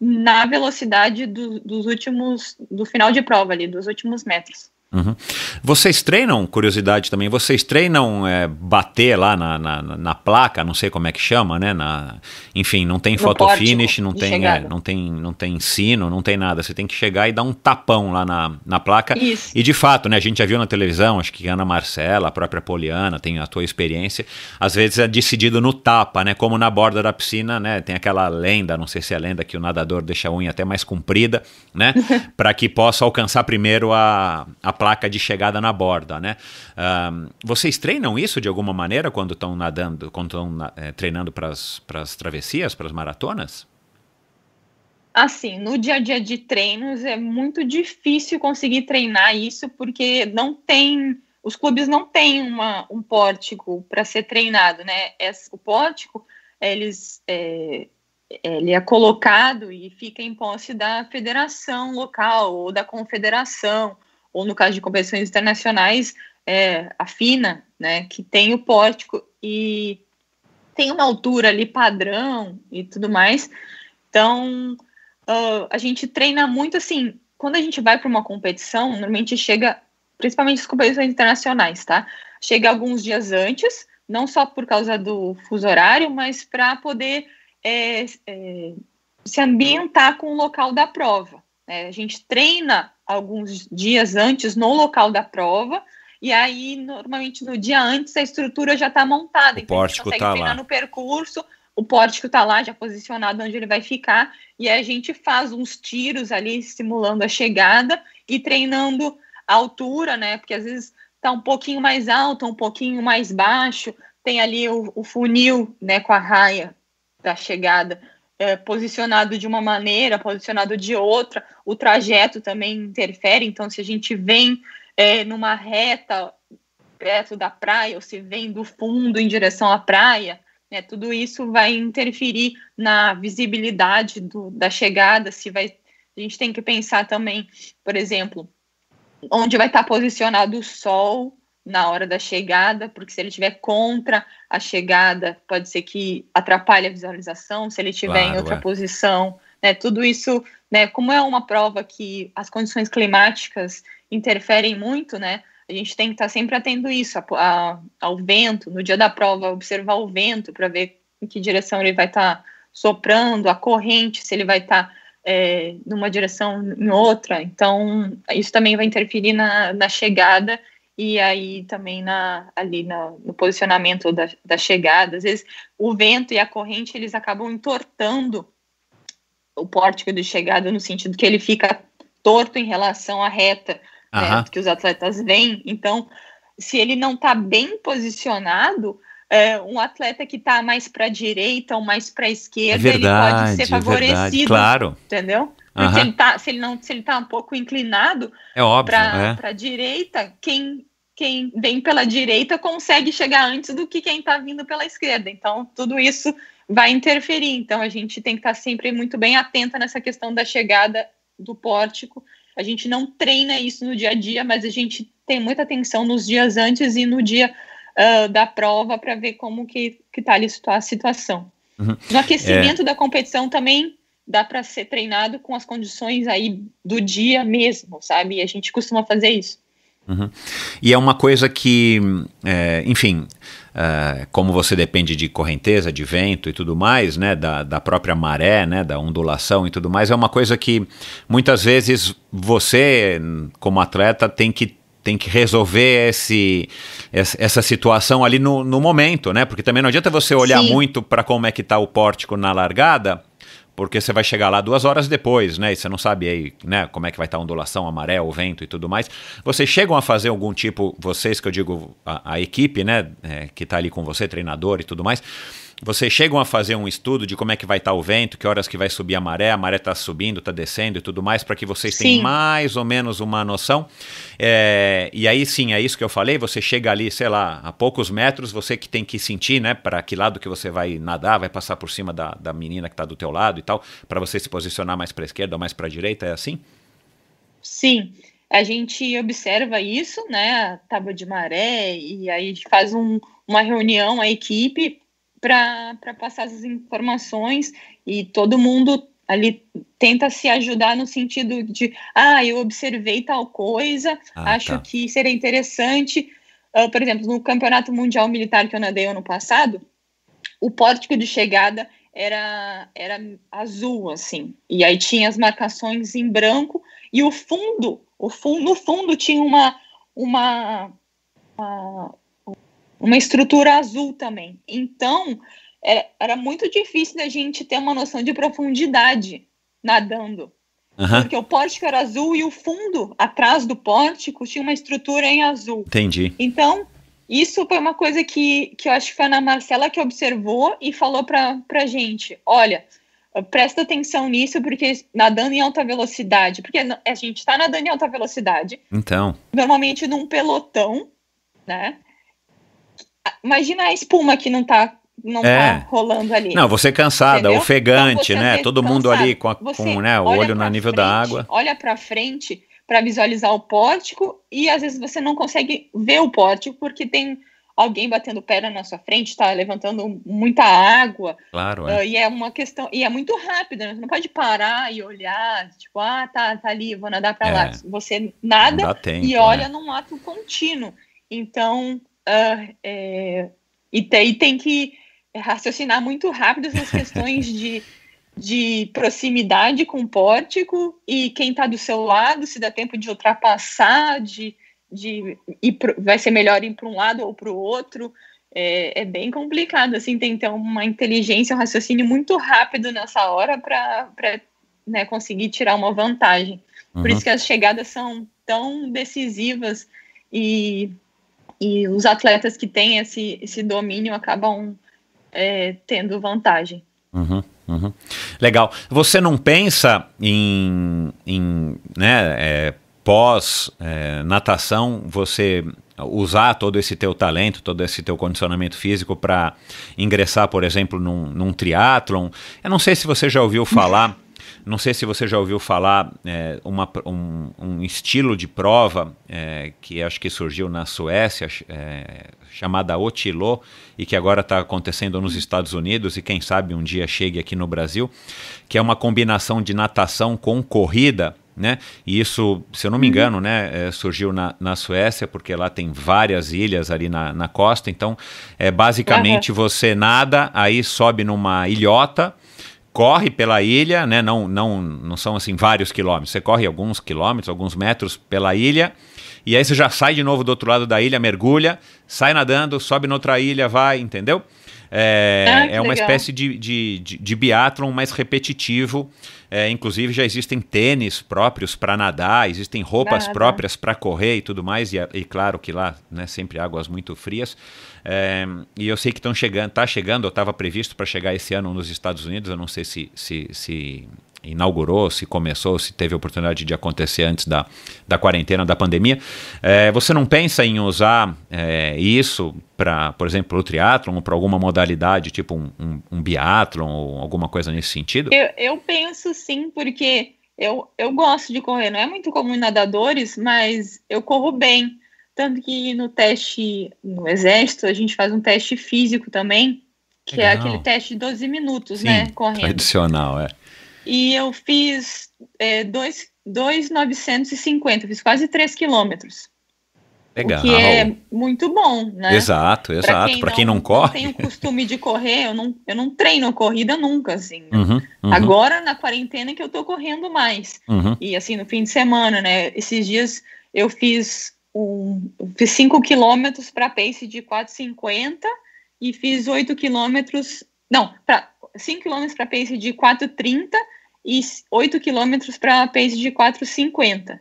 na velocidade do, dos últimos, do final de prova ali, dos últimos metros. Uhum. Vocês treinam, curiosidade também, vocês treinam é, bater lá na, na, na, placa, não sei como é que chama, né? Na, enfim, não tem foto finish, não tem, é, não, tem, não tem sino, não tem nada. Você tem que chegar e dar um tapão lá na, na placa. Isso. E de fato, né? A gente já viu na televisão, acho que Ana Marcela, a própria Poliana, tem a tua experiência. Às vezes é decidido no tapa, né? Como na borda da piscina, né? Tem aquela lenda, não sei se é lenda, que o nadador deixa a unha até mais comprida, né? para que possa alcançar primeiro a, a placa de chegada na borda, né? Um, vocês treinam isso de alguma maneira quando estão nadando, quando estão é, eh, treinando para as travessias, para as maratonas? Assim, no dia a dia de treinos é muito difícil conseguir treinar isso porque não tem os clubes não têm uma, um pórtico para ser treinado, né? Esse, o pórtico eles é, ele é colocado e fica em posse da federação local ou da confederação ou no caso de competições internacionais, é, a FINA, né, que tem o pórtico e tem uma altura ali padrão e tudo mais. Então, uh, a gente treina muito assim. Quando a gente vai para uma competição, normalmente chega, principalmente as competições internacionais, tá? Chega alguns dias antes, não só por causa do fuso horário, mas para poder é, é, se ambientar com o local da prova. Né? A gente treina alguns dias antes no local da prova. E aí, normalmente, no dia antes, a estrutura já está montada. O então, pórtico a gente tá lá. no percurso, o pórtico está lá, já posicionado onde ele vai ficar. E aí a gente faz uns tiros ali, simulando a chegada e treinando a altura, né? Porque às vezes está um pouquinho mais alto, um pouquinho mais baixo. Tem ali o, o funil, né, com a raia da chegada é, posicionado de uma maneira, posicionado de outra, o trajeto também interfere. Então, se a gente vem é, numa reta perto da praia, ou se vem do fundo em direção à praia, né, tudo isso vai interferir na visibilidade do, da chegada. Se vai, a gente tem que pensar também, por exemplo, onde vai estar posicionado o sol na hora da chegada, porque se ele tiver contra a chegada, pode ser que atrapalhe a visualização, se ele tiver claro, em outra é. posição, né? Tudo isso, né, como é uma prova que as condições climáticas interferem muito, né? A gente tem que estar tá sempre atento isso, a, a, ao vento, no dia da prova, observar o vento para ver em que direção ele vai estar tá soprando, a corrente, se ele vai estar tá, é, numa direção em outra. Então, isso também vai interferir na, na chegada e aí também na, ali na, no posicionamento da, da chegada. Às vezes o vento e a corrente eles acabam entortando o pórtico de chegada no sentido que ele fica torto em relação à reta uhum. né, que os atletas vêm. Então, se ele não está bem posicionado, é, um atleta que está mais para a direita ou mais para a é esquerda, é verdade, ele pode ser favorecido. É claro. Entendeu? Porque ele tá, se ele não, se ele tá um pouco inclinado é para é. a direita, quem quem vem pela direita consegue chegar antes do que quem está vindo pela esquerda. Então, tudo isso vai interferir. Então, a gente tem que estar tá sempre muito bem atenta nessa questão da chegada do pórtico. A gente não treina isso no dia a dia, mas a gente tem muita atenção nos dias antes e no dia uh, da prova para ver como que está ali a situação. Uhum. No aquecimento é. da competição também dá para ser treinado com as condições aí do dia mesmo, sabe? E a gente costuma fazer isso. Uhum. E é uma coisa que, é, enfim, é, como você depende de correnteza, de vento e tudo mais, né, da, da própria maré, né, da ondulação e tudo mais, é uma coisa que muitas vezes você, como atleta, tem que tem que resolver esse, essa situação ali no, no momento, né? Porque também não adianta você olhar Sim. muito para como é que está o pórtico na largada porque você vai chegar lá duas horas depois, né? E você não sabe aí, né, como é que vai estar tá a ondulação, a maré, o vento e tudo mais. Vocês chegam a fazer algum tipo, vocês que eu digo, a, a equipe, né, é, que está ali com você, treinador e tudo mais, vocês chegam a fazer um estudo de como é que vai estar tá o vento, que horas que vai subir a maré, a maré está subindo, está descendo e tudo mais, para que vocês sim. tenham mais ou menos uma noção. É, e aí sim, é isso que eu falei, você chega ali, sei lá, a poucos metros, você que tem que sentir, né, para que lado que você vai nadar, vai passar por cima da, da menina que está do teu lado e tal, para você se posicionar mais para a esquerda ou mais para a direita, é assim? Sim, a gente observa isso, né, a tábua de maré, e aí faz um, uma reunião, a equipe, para passar as informações e todo mundo ali tenta se ajudar no sentido de ah, eu observei tal coisa, ah, acho tá. que seria interessante. Uh, por exemplo, no Campeonato Mundial Militar que eu nadei ano passado, o pórtico de chegada era, era azul, assim, e aí tinha as marcações em branco, e o fundo, o fundo no fundo tinha uma, uma, uma uma estrutura azul também. Então, é, era muito difícil da gente ter uma noção de profundidade nadando. Uhum. Porque o pórtico era azul e o fundo, atrás do pórtico, tinha uma estrutura em azul. Entendi. Então, isso foi uma coisa que, que eu acho que foi a Ana Marcela que observou e falou para pra gente: olha, eh, presta atenção nisso, porque nadando em alta velocidade, porque a gente está nadando em alta velocidade. Então. Normalmente num pelotão, né? Imagina a espuma que não tá não tá é. tá rolando ali. Não, você cansada, entendeu? ofegante, então, né? Todo cansado. mundo ali com, a, com né, o olho no nível frente, da água. Olha para frente para visualizar o pórtico e às vezes você não consegue ver o pórtico porque tem alguém batendo pedra na sua frente, está levantando muita água. Claro, ah, é. Uh, e é uma questão, e é muito rápido, né? Você não pode parar e olhar, tipo, ah, tá, tá ali, vou nadar para é. lá. Você nada tempo, e né? olha né? num ato contínuo. Então, Uh, é, e, tem, e tem que raciocinar muito rápido essas questões de, de proximidade com o pórtico e quem está do seu lado, se dá tempo de ultrapassar, de, de ir pro, vai ser melhor ir para um lado ou para o outro. É, é, bem complicado, assim, tem que ter uma inteligência, um raciocínio muito rápido nessa hora para né, conseguir tirar uma vantagem. Uhum. Por isso uhum. que as chegadas são tão decisivas e e os atletas que têm esse, esse domínio acabam é, tendo vantagem. Uhum, uhum. Legal. Você não pensa em, em né, é, pós-natação, é, você usar todo esse teu talento, todo esse teu condicionamento físico para ingressar, por exemplo, num, num triatlon? Eu não sei se você já ouviu falar... Não sei se você já ouviu falar é, uma, um, um, estilo de prova é, que acho que surgiu na Suécia, é, chamada Otilo, e que agora está acontecendo nos Estados Unidos e quem sabe um dia chegue aqui no Brasil, que é uma combinação de natação com corrida. Né? E isso, se eu não me uhum. engano, né, é, surgiu na, na Suécia, porque lá tem várias ilhas ali na, na costa. Então, é basicamente uhum. você nada, aí sobe numa ilhota corre pela ilha, né? Não, não, não são assim vários quilômetros. Você corre alguns quilômetros, alguns metros pela ilha. E aí você já sai de novo do outro lado da ilha, mergulha, sai nadando, sobe noutra ilha, vai, entendeu? É, ah, é uma legal. espécie de, de, de, de biatlon mais repetitivo. É, inclusive já existem tênis próprios para nadar, existem roupas Nada. próprias para correr e tudo mais. E, e claro que lá, né, sempre águas muito frias. É, e eu sei que estão chegando, está chegando, eu estava previsto para chegar esse ano nos Estados Unidos, eu não sei se, se, se inaugurou, se começou, se teve oportunidade de acontecer antes da, da quarentena, da pandemia. É, você não pensa em usar é, isso para, por exemplo, o triatlon ou para alguma modalidade, tipo um, um, um biatlon ou alguma coisa nesse sentido? Eu, eu, penso sim, porque eu, eu gosto de correr. Não é muito comum nadadores, mas eu corro bem. Tanto que no teste no exército, a gente faz um teste físico também, que é Legal. é aquele teste de 12 minutos, Sim, né? Correndo. Tradicional, é. E eu fiz é, 2,950, fiz quase 3 quilômetros. Legal. que ah, é muito bom, né? Exato, exato. Para quem, quem, não corre. Eu tenho o costume de correr, eu não, eu não treino corrida nunca, assim. Né? Uhum, uhum. Agora, na quarentena, é que eu tô correndo mais. Uhum. E assim, no fim de semana, né? Esses dias eu fiz um, fiz 5 quilômetros para pace de 4,50 e fiz 8 quilômetros, não, para 5 quilômetros para pace de 4,30 e 8 quilômetros para pace de 4,50.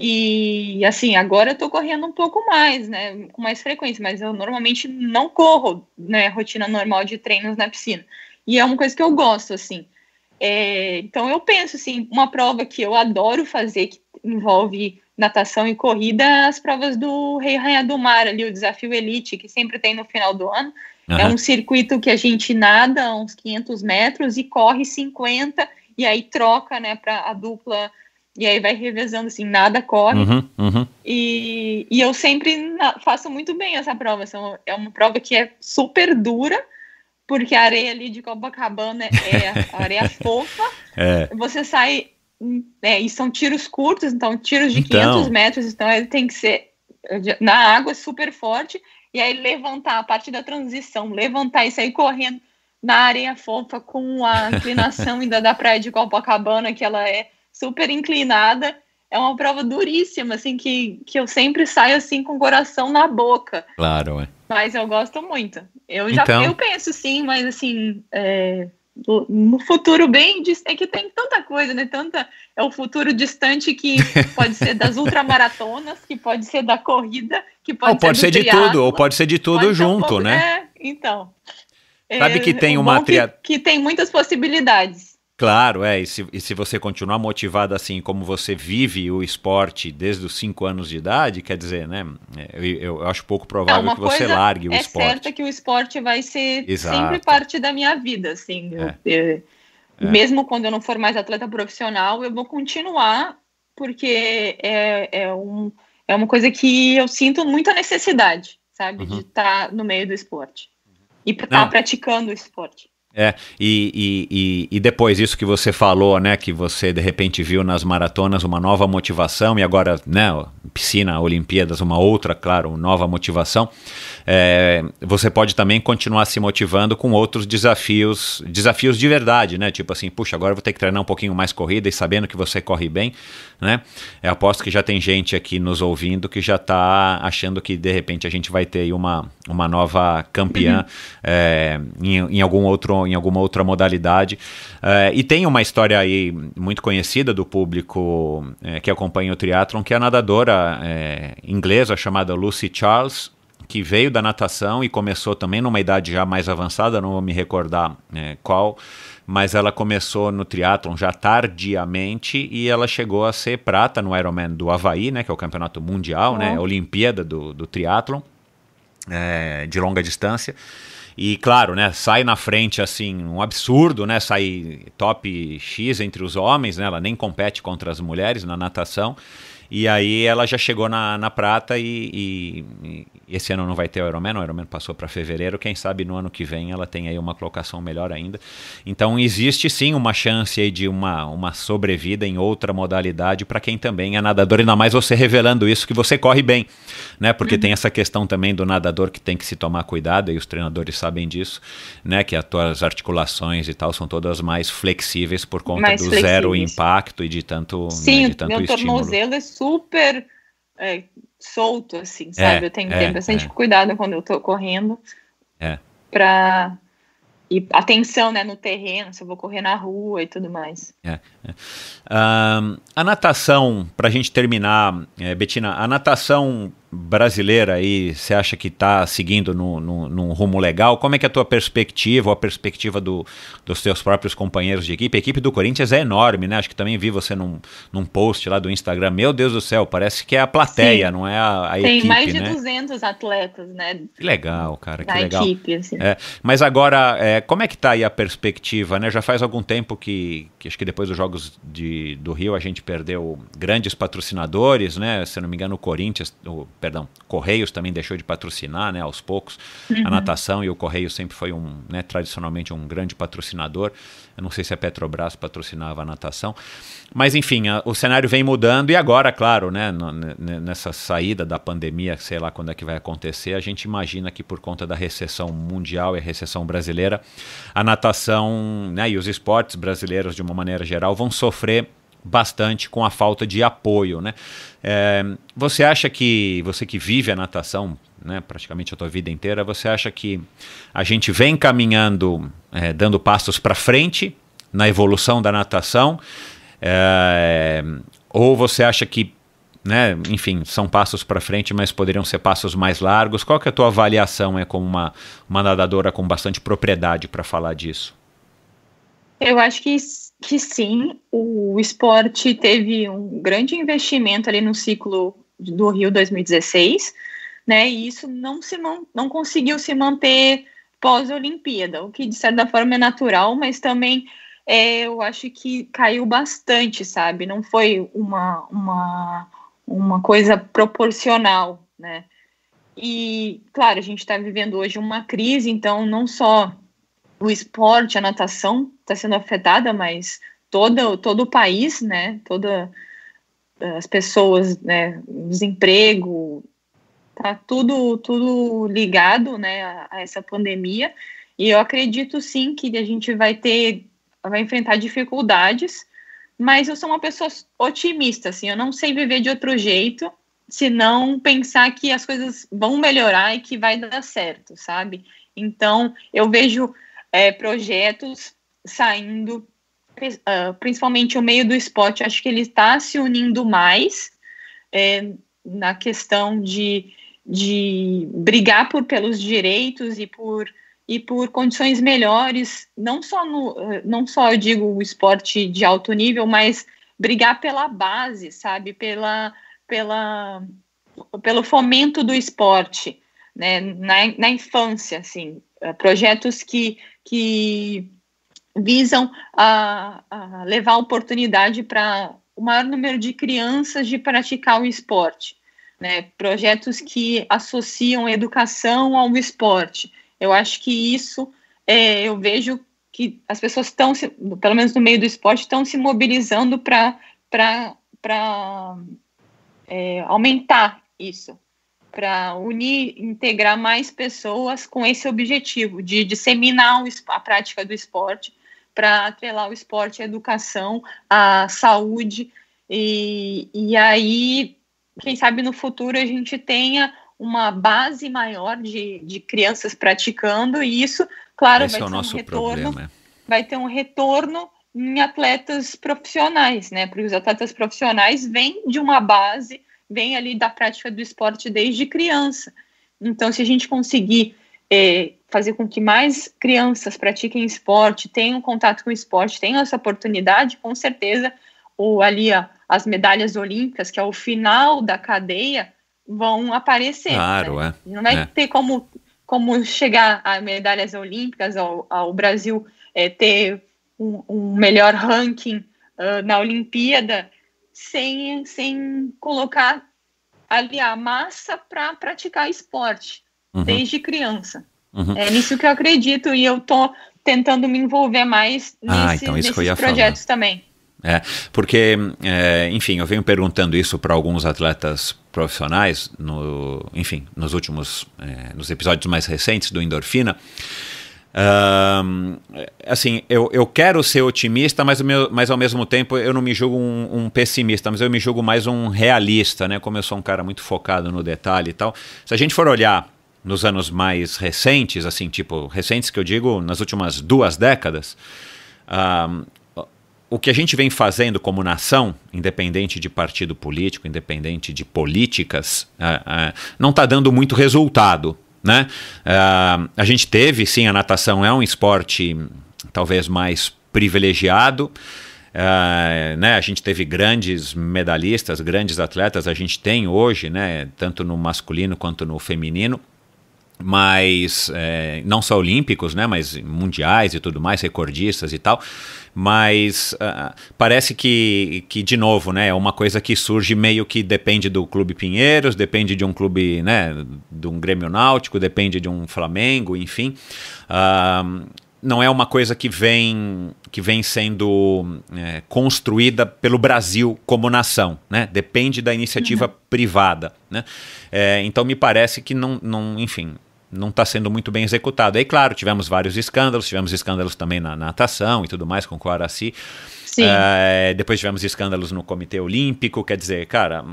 E assim, agora eu tô correndo um pouco mais, né? Com mais frequência, mas eu normalmente não corro, né? Rotina normal de treinos na piscina. E é uma coisa que eu gosto, assim. É, então eu penso assim, uma prova que eu adoro fazer, que envolve natação e corrida, as provas do Rei Rainha do Mar, ali, o desafio Elite, que sempre tem no final do ano. Uhum. É um circuito que a gente nada uns 500 metros e corre 50, e aí troca, né, para a dupla e aí vai revezando, assim, nada corre. Uhum, uhum. E, e eu sempre faço muito bem essa prova. São, é uma prova que é super dura, porque a areia ali de Copacabana é areia fofa. É. Você sai né, e são tiros curtos, então tiros de então... 500 metros, então ele tem que ser na água super forte, e aí levantar a parte da transição, levantar e sair correndo na areia fofa com a inclinação ainda da praia de Copacabana, que ela é super inclinada, é uma prova duríssima, assim, que, que eu sempre saio assim com o coração na boca. Claro, é. Mas eu gosto muito. Eu já então... eu penso sim, mas assim, é, no futuro bem é que tem tanta coisa, né? Tanta é o futuro distante que pode ser das ultramaratonas, que pode ser da corrida, que pode ou ser pode ser, de tudo, ou pode ser de tudo junto, um pouco, né? É, então. Sabe é, que tem uma é que, que tem muitas possibilidades. Claro, é. E se, e se, você continuar motivado assim como você vive o esporte desde os 5 anos de idade, quer dizer, né? É, eu, eu acho pouco provável que você largue o é esporte. É certo que o esporte vai ser Exato. sempre parte da minha vida, assim. É. Eu, eu, é. mesmo quando eu não for mais atleta profissional, eu vou continuar, porque é, é, um, é uma coisa que eu sinto muita necessidade, sabe? Uhum. De estar tá no meio do esporte. E estar tá praticando o esporte. É, e, e, e, depois isso que você falou, né? Que você de repente viu nas maratonas uma nova motivação, e agora, né, piscina, Olimpíadas, uma outra, claro, nova motivação é, você pode também continuar se motivando com outros desafios, desafios de verdade, né? Tipo assim, puxa, agora vou ter que treinar um pouquinho mais corrida e sabendo que você corre bem, né? Eu aposto que já tem gente aqui nos ouvindo que já está achando que de repente a gente vai ter uma, uma nova campeã uhum. é, em, em, algum outro, em alguma outra modalidade. É, e tem uma história aí muito conhecida do público é, que acompanha o triatlon, que é a nadadora é, inglesa chamada Lucy Charles, que veio da natação e começou também numa idade já mais avançada, não vou me recordar é, qual, mas ela começou no triatlon já tardiamente e ela chegou a ser prata no Ironman do Havaí, né, que é o campeonato mundial, oh. né, Olimpíada do, do triatlon é, de longa distância. E claro, né, sai na frente assim, um absurdo, né? Sai top X entre os homens, né? Ela nem compete contra as mulheres na natação. E aí ela já chegou na, na prata e, e, e esse ano não vai ter o Ironman, o Ironman passou para fevereiro, quem sabe no ano que vem ela tem aí uma colocação melhor ainda. Então existe sim uma chance aí de uma, uma sobrevida em outra modalidade para quem também é nadador, ainda mais você revelando isso que você corre bem, né? Porque uhum. tem essa questão também do nadador que tem que se tomar cuidado e os treinadores sabem disso, né? Que as tuas articulações e tal são todas mais flexíveis por conta mais do flexíveis. zero impacto e de tanto, né? sim, né, de tanto meu é estímulo. tornozelo super é, solto, assim, sabe? É, eu tenho que é, ter bastante é. cuidado quando eu tô correndo. É. Pra. E atenção, né, no terreno, se eu vou correr na rua e tudo mais. Um, é, é. a natação, pra gente terminar, Betina, a natação brasileira aí, você acha que está seguindo no, no, num rumo legal? Como é que é a tua perspectiva, ou a perspectiva do, dos teus próprios companheiros de equipe? A equipe do Corinthians é enorme, né? Acho que também vi você num, num post lá do Instagram. Meu Deus do céu, parece que é a plateia, Sim. não é a, a Tem equipe, Tem mais de né? 200 atletas, né? Que legal, cara, que da legal. Equipe, assim. É, mas agora, é, como é que está aí a perspectiva, né? Já faz algum tempo que, que acho que depois dos Jogos de, do Rio a gente perdeu grandes patrocinadores, né? Se não me engano, o Corinthians... O, perdão, Correios também deixou de patrocinar, né, aos poucos. Uhum. A natação e o Correio sempre foi um, né, tradicionalmente um grande patrocinador. Eu não sei se a Petrobras patrocinava a natação, mas enfim, a, o cenário vem mudando e agora, claro, né, nessa saída da pandemia, sei lá quando é que vai acontecer, a gente imagina que por conta da recessão mundial e a recessão brasileira, a natação, né, e os esportes brasileiros de uma maneira geral vão sofrer bastante com a falta de apoio, né? É, você acha que você que vive a natação, né, praticamente a tua vida inteira, você acha que a gente vem caminhando, é, dando passos para frente na evolução da natação, é, ou você acha que, né, enfim, são passos para frente, mas poderiam ser passos mais largos? Qual que é a tua avaliação, é como uma, uma nadadora com bastante propriedade para falar disso? Eu acho que que sim, o esporte teve um grande investimento ali no ciclo do Rio 2016, né? E isso não se não conseguiu se manter pós-Olimpíada, o que de certa forma é natural, mas também é, eu acho que caiu bastante, sabe? Não foi uma, uma, uma coisa proporcional, né? E, claro, a gente está vivendo hoje uma crise, então não só o esporte, a natação está sendo afetada, mas todo, todo o país, né, todas eh, as pessoas, né, desemprego, tá tudo, tudo ligado, né, a, a essa pandemia, e eu acredito sim que a gente vai ter, vai enfrentar dificuldades, mas eu sou uma pessoa otimista, assim, eu não sei viver de outro jeito, se não pensar que as coisas vão melhorar e que vai dar certo, sabe? Então, eu vejo é, projetos saindo, ah, principalmente o meio do esporte, acho que ele está se unindo mais é, na questão de, de brigar por, pelos direitos e por e por condições melhores, não só no, não só eu digo o esporte de alto nível, mas brigar pela base, sabe, pela, pela pelo fomento do esporte, né, na, na infância, assim, projetos que que visam ah, ah, a, a levar oportunidade para o maior número de crianças de praticar o esporte. Né, projetos que associam educação ao esporte. Eu acho que isso é, eu vejo que as pessoas estão, pelo menos no meio do esporte, estão se mobilizando para é, aumentar isso para unir, integrar mais pessoas com esse objetivo de disseminar a prática do esporte, para atrelar o esporte à educação, à saúde, e, e aí, quem sabe no futuro a gente tenha uma base maior de, de crianças praticando, e isso, claro, vai é ter um retorno. Problema. É. Vai ter um retorno em atletas profissionais, né? Porque os atletas profissionais vêm de uma base vem ali da prática do esporte desde criança. Então, se a gente conseguir é, fazer com que mais crianças pratiquem esporte, tenham contato com o esporte, tenham essa oportunidade, com certeza, ou ali ó, as medalhas olímpicas, que é o final da cadeia, vão aparecer. Né? Claro, né? é. Não vai é. ter como, como chegar a medalhas olímpicas, ao, ao Brasil é, ter um, um, melhor ranking uh, na Olimpíada, sem, sem colocar ali a massa para praticar esporte uhum. desde criança. Uhum. É nisso que eu acredito e eu tô tentando me envolver mais ah, nesse, ah, então isso nesses projetos falar. também. É, porque, é, enfim, eu venho perguntando isso para alguns atletas profissionais, no, enfim, nos últimos, é, nos episódios mais recentes do Endorfina, Uh, assim, eu, eu quero ser otimista, mas, meu, mas ao mesmo tempo eu não me julgo um, um, pessimista, mas eu me julgo mais um realista, né? Como eu sou um cara muito focado no detalhe e tal. Se a gente for olhar nos anos mais recentes, assim, tipo, recentes que eu digo, nas últimas duas décadas, uh, o que a gente vem fazendo como nação, independente de partido político, independente de políticas, uh, não está dando muito resultado né? Uh, a gente teve, sim, a natação é um esporte talvez mais privilegiado. Uh, né, a gente teve grandes medalhistas, grandes atletas, a gente tem hoje, né, tanto no masculino quanto no feminino, mas é, não só olímpicos, né, mas mundiais e tudo mais, recordistas e tal mas uh, parece que, que, de novo, né, é uma coisa que surge meio que depende do Clube Pinheiros, depende de um clube, né, de um Grêmio Náutico, depende de um Flamengo, enfim. Uh, não é uma coisa que vem, que vem sendo é, construída pelo Brasil como nação, né? Depende da iniciativa uhum. privada, né? É, então me parece que não, não enfim, não está sendo muito bem executado. Aí, claro, tivemos vários escândalos, tivemos escândalos também na natação e tudo mais com o Coaraci. É, eh, depois tivemos escândalos no Comitê Olímpico, quer dizer, cara,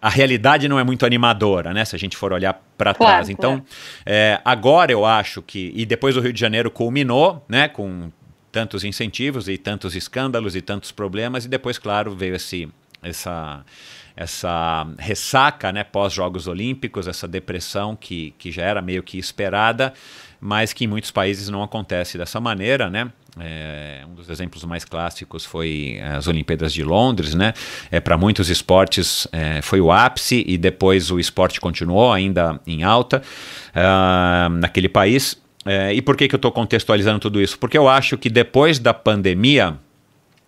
a realidade não é muito animadora, né? Se a gente for olhar para claro, trás. Então, claro. Eh, é, agora eu acho que. E depois o Rio de Janeiro culminou, né? Com tantos incentivos e tantos escândalos e tantos problemas, e depois, claro, veio esse, essa essa ressaca né, pós-Jogos Olímpicos, essa depressão que, que já era meio que esperada, mas que em muitos países não acontece dessa maneira, né? É, um dos exemplos mais clássicos foi as Olimpíadas de Londres, né? É, Para muitos esportes é, foi o ápice e depois o esporte continuou ainda em alta uh, naquele país. É, e por que, que eu estou contextualizando tudo isso? Porque eu acho que depois da pandemia,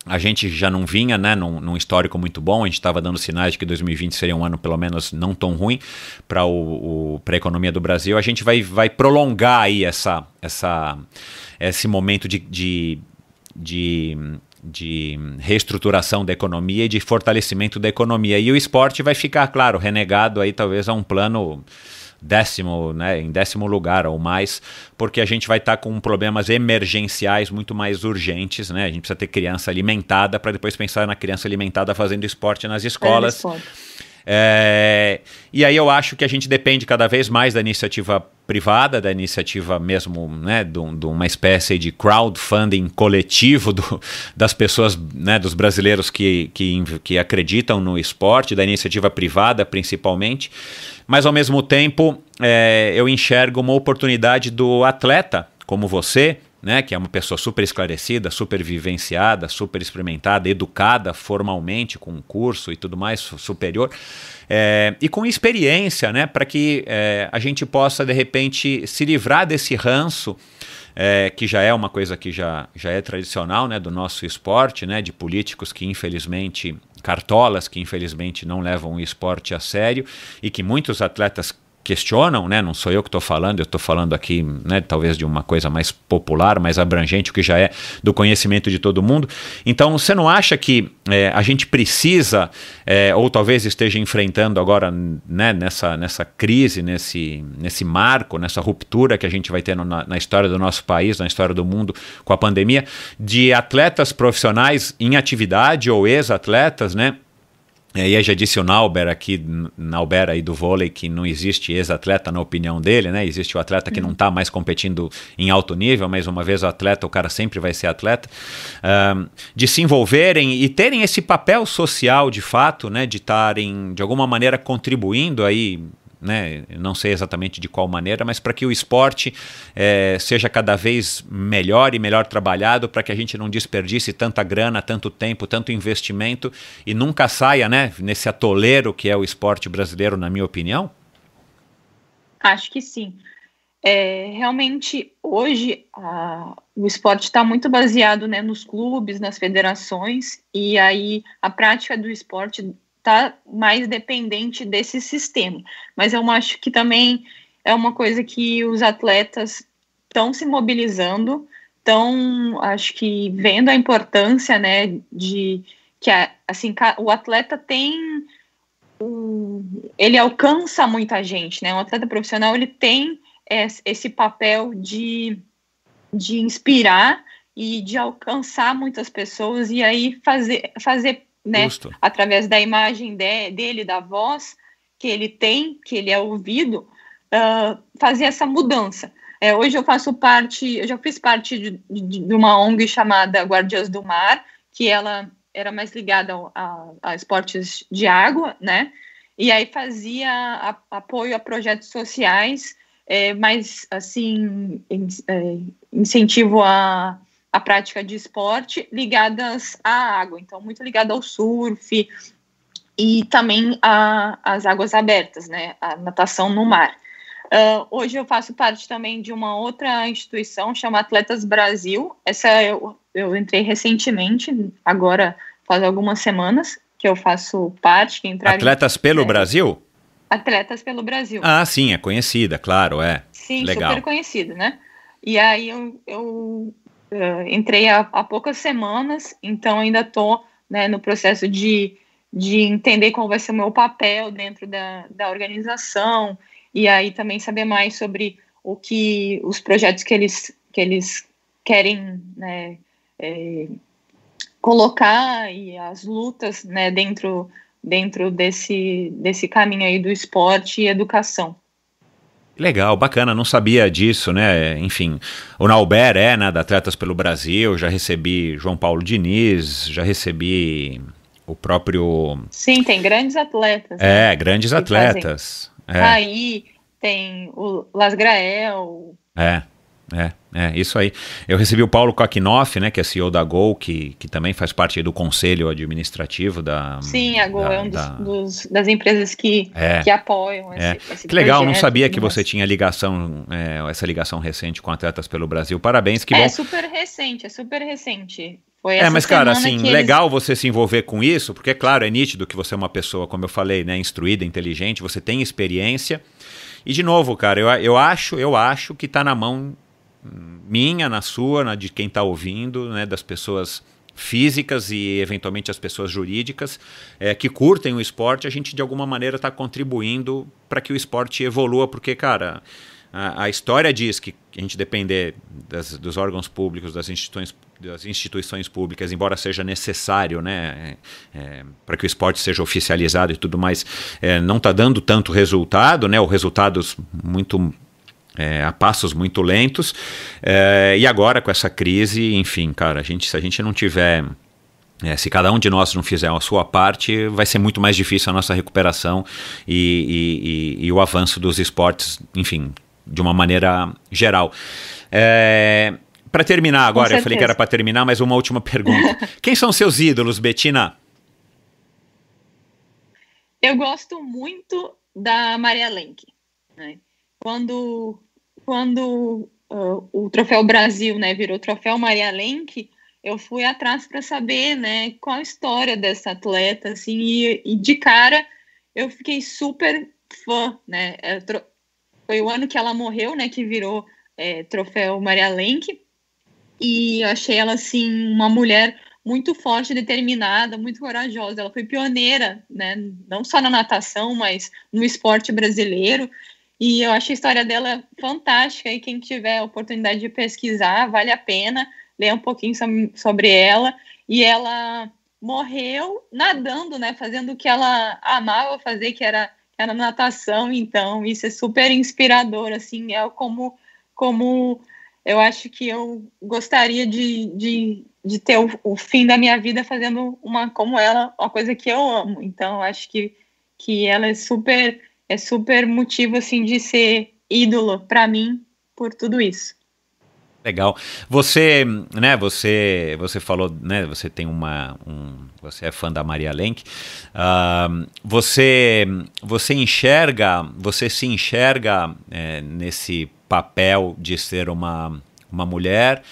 a gente já não vinha né, num, num histórico muito bom, a gente estava dando sinais de que 2020 seria um ano pelo menos não tão ruim para a economia do Brasil. A gente vai, vai prolongar aí essa, essa, esse momento de, de, de de reestruturação da economia e de fortalecimento da economia. E o esporte vai ficar, claro, renegado aí talvez a um plano décimo, né, em décimo lugar ou mais, porque a gente vai estar tá com problemas emergenciais muito mais urgentes, né? A gente precisa ter criança alimentada para depois pensar na criança alimentada fazendo esporte nas escolas. É, é, e aí eu acho que a gente depende cada vez mais da iniciativa privada, da iniciativa mesmo, né, de, de uma espécie de crowdfunding coletivo do, das pessoas, né, dos brasileiros que, que, que acreditam no esporte, da iniciativa privada principalmente, mas ao mesmo tempo é, eu enxergo uma oportunidade do atleta como você, né, que é uma pessoa super esclarecida, super vivenciada, super experimentada, educada formalmente com um curso e tudo mais superior, é, e com experiência, né, para que é, a gente possa de repente se livrar desse ranço. É, que já é uma coisa que já, já é tradicional né, do nosso esporte, né, de políticos que infelizmente, cartolas que infelizmente não levam o esporte a sério e que muitos atletas questionam, né? Não sou eu que estou falando, eu estou falando aqui, né? Talvez de uma coisa mais popular, mais abrangente, o que já é do conhecimento de todo mundo. Então, você não acha que é, a gente precisa, é, ou talvez esteja enfrentando agora, né? Nessa, nessa crise, nesse, nesse marco, nessa ruptura que a gente vai ter na, na história do nosso país, na história do mundo com a pandemia, de atletas profissionais em atividade ou ex-atletas, né? E aí já disse o Nauber aqui, Nauber aí do vôlei, que não existe ex-atleta na opinião dele, né? Existe o atleta que não está uhum. mais competindo em alto nível, mas uma vez o atleta, o cara sempre vai ser atleta. Um, de se envolverem e terem esse papel social de fato, né? De estarem, de alguma maneira, contribuindo aí né? não sei exatamente de qual maneira, mas para que o esporte é, seja cada vez melhor e melhor trabalhado, para que a gente não desperdice tanta grana, tanto tempo, tanto investimento e nunca saia né, nesse atoleiro que é o esporte brasileiro, na minha opinião? Acho que sim. É, realmente, hoje, a, o esporte está muito baseado né, nos clubes, nas federações, e aí a prática do esporte está mais dependente desse sistema. Mas eu acho que também é uma coisa que os atletas estão se mobilizando, estão, acho que, vendo a importância, né, de que, a, assim, o atleta tem, o, ele alcança muita gente, né, um atleta profissional, ele tem esse papel de, de inspirar e de alcançar muitas pessoas e aí fazer, fazer né? Justo. Através da imagem de, dele, da voz que ele tem, que ele é ouvido, uh, fazer essa mudança. É, hoje eu faço parte, eu já fiz parte de, de, de, uma ONG chamada Guardiãs do Mar, que ela era mais ligada a, a esportes de água, né? E aí fazia a, apoio a projetos sociais, é, mais assim, in, é, incentivo a a prática de esporte ligadas à água, então muito ligada ao surf e também às águas abertas, né, a natação no mar. Uh, hoje eu faço parte também de uma outra instituição chama Atletas Brasil. Essa eu, eu entrei recentemente, agora faz algumas semanas que eu faço parte. Que entrar Atletas pelo é, Brasil? Atletas pelo Brasil. Ah, sim, é conhecida, claro, é. Sim, Legal. super conhecida, né? E aí eu, eu uh, entrei há, há, poucas semanas, então ainda estou né, no processo de, de entender qual vai ser o meu papel dentro da, da organização e aí também saber mais sobre o que os projetos que eles, que eles querem né, é, colocar e as lutas né, dentro, dentro desse, desse caminho aí do esporte e educação. Legal, bacana, não sabia disso, né? Enfim, o Nauber é, né, da Atletas pelo Brasil, já recebi João Paulo Diniz, já recebi o próprio... Sim, tem grandes atletas. É, né? grandes atletas. É. Aí tem o Las Grael. É. É, é, isso aí. Eu recebi o Paulo Kakinoff, né, que é CEO da Gol, que, que também faz parte do conselho administrativo da. Sim, a Gol da, é uma da... das empresas que, é, que apoiam é. esse, Que legal, não sabia né, que você tinha ligação, é, essa ligação recente com Atletas pelo Brasil. Parabéns, que é bom. É super recente, é super recente. Foi é, mas cara, assim, eles... legal você se envolver com isso, porque é claro, é nítido que você é uma pessoa, como eu falei, né, instruída, inteligente, você tem experiência. E de novo, cara, eu, eu acho, eu acho que está na mão minha, na sua, na de quem está ouvindo, né, das pessoas físicas e eventualmente as pessoas jurídicas é, que curtem o esporte, a gente de alguma maneira está contribuindo para que o esporte evolua, porque, cara, a, a história diz que a gente depender das, dos órgãos públicos, das instituições, das instituições públicas, embora seja necessário né, é, é para que o esporte seja oficializado e tudo mais, é, não está dando tanto resultado, né, ou resultados muito é, a passos muito lentos. É, e agora com essa crise, enfim, cara, a gente, se a gente não tiver é, se cada um de nós não fizer a sua parte, vai ser muito mais difícil a nossa recuperação e, e, e, e o avanço dos esportes, enfim, de uma maneira geral. É, para terminar agora, eu falei que era para terminar, mas uma última pergunta. Quem são seus ídolos, Betina? Eu gosto muito da Maria Lenk. Né? Quando quando uh, o Troféu Brasil né, virou Troféu Maria Lenk, eu fui atrás para saber né, qual a história dessa atleta, assim, e, e de cara eu fiquei super fã, né? É, foi o ano que ela morreu, né, que virou é, Troféu Maria Lenk, e eu achei ela, assim, uma mulher muito forte, determinada, muito corajosa. Ela foi pioneira, né? não só na natação, mas no esporte brasileiro. E eu acho a história dela fantástica e quem tiver a oportunidade de pesquisar, vale a pena ler um pouquinho sobre ela. E ela morreu nadando, né, fazendo o que ela amava fazer, que era, era natação, então isso é super inspirador, assim, é como, como eu acho que eu gostaria de, de, de ter o, o fim da minha vida fazendo uma como ela, uma coisa que eu amo, então eu acho que, que ela é super é super motivo assim de ser ídolo para mim por tudo isso. Legal. Você, né, você, você falou, né, você tem uma, um, você é fã da Maria Lenk. Uh, você, você enxerga, você se enxerga é, nesse papel de ser uma, uma mulher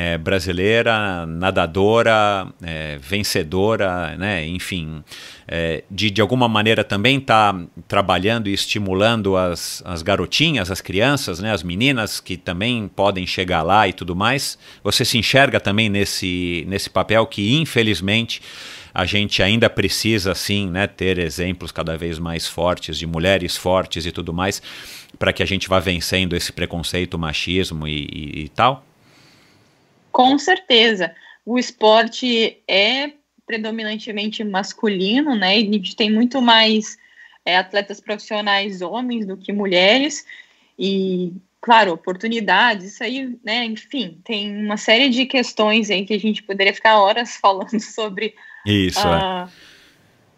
é, brasileira, nadadora, é, vencedora, né? enfim, é, de, de alguma maneira também está trabalhando e estimulando as, as garotinhas, as crianças, né? as meninas que também podem chegar lá e tudo mais. Você se enxerga também nesse, nesse papel que, infelizmente, a gente ainda precisa, sim, né? ter exemplos cada vez mais fortes, de mulheres fortes e tudo mais, para que a gente vá vencendo esse preconceito, machismo e, e, e tal. Com certeza. O esporte é predominantemente masculino, né? E a gente tem muito mais é, atletas profissionais homens do que mulheres. E, claro, oportunidades, isso aí, né? Enfim, tem uma série de questões aí que a gente poderia ficar horas falando sobre. Isso. Uh, é ah,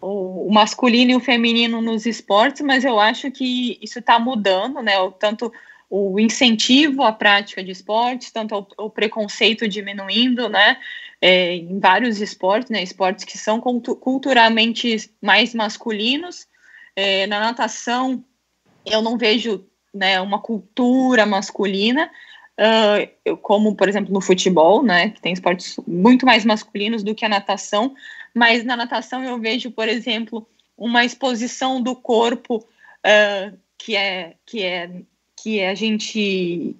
o masculino e o feminino nos esportes, mas eu acho que isso está mudando, né? O tanto o incentivo à prática de esportes, tanto o, o preconceito diminuindo, né? É, em vários esportes, né, esportes que são culturalmente mais masculinos. É, na natação, eu não vejo né, uma cultura masculina, uh, como, por exemplo, no futebol, né, que tem esportes muito mais masculinos do que a natação, mas na natação eu vejo, por exemplo, uma exposição do corpo uh, que, é, que é que a gente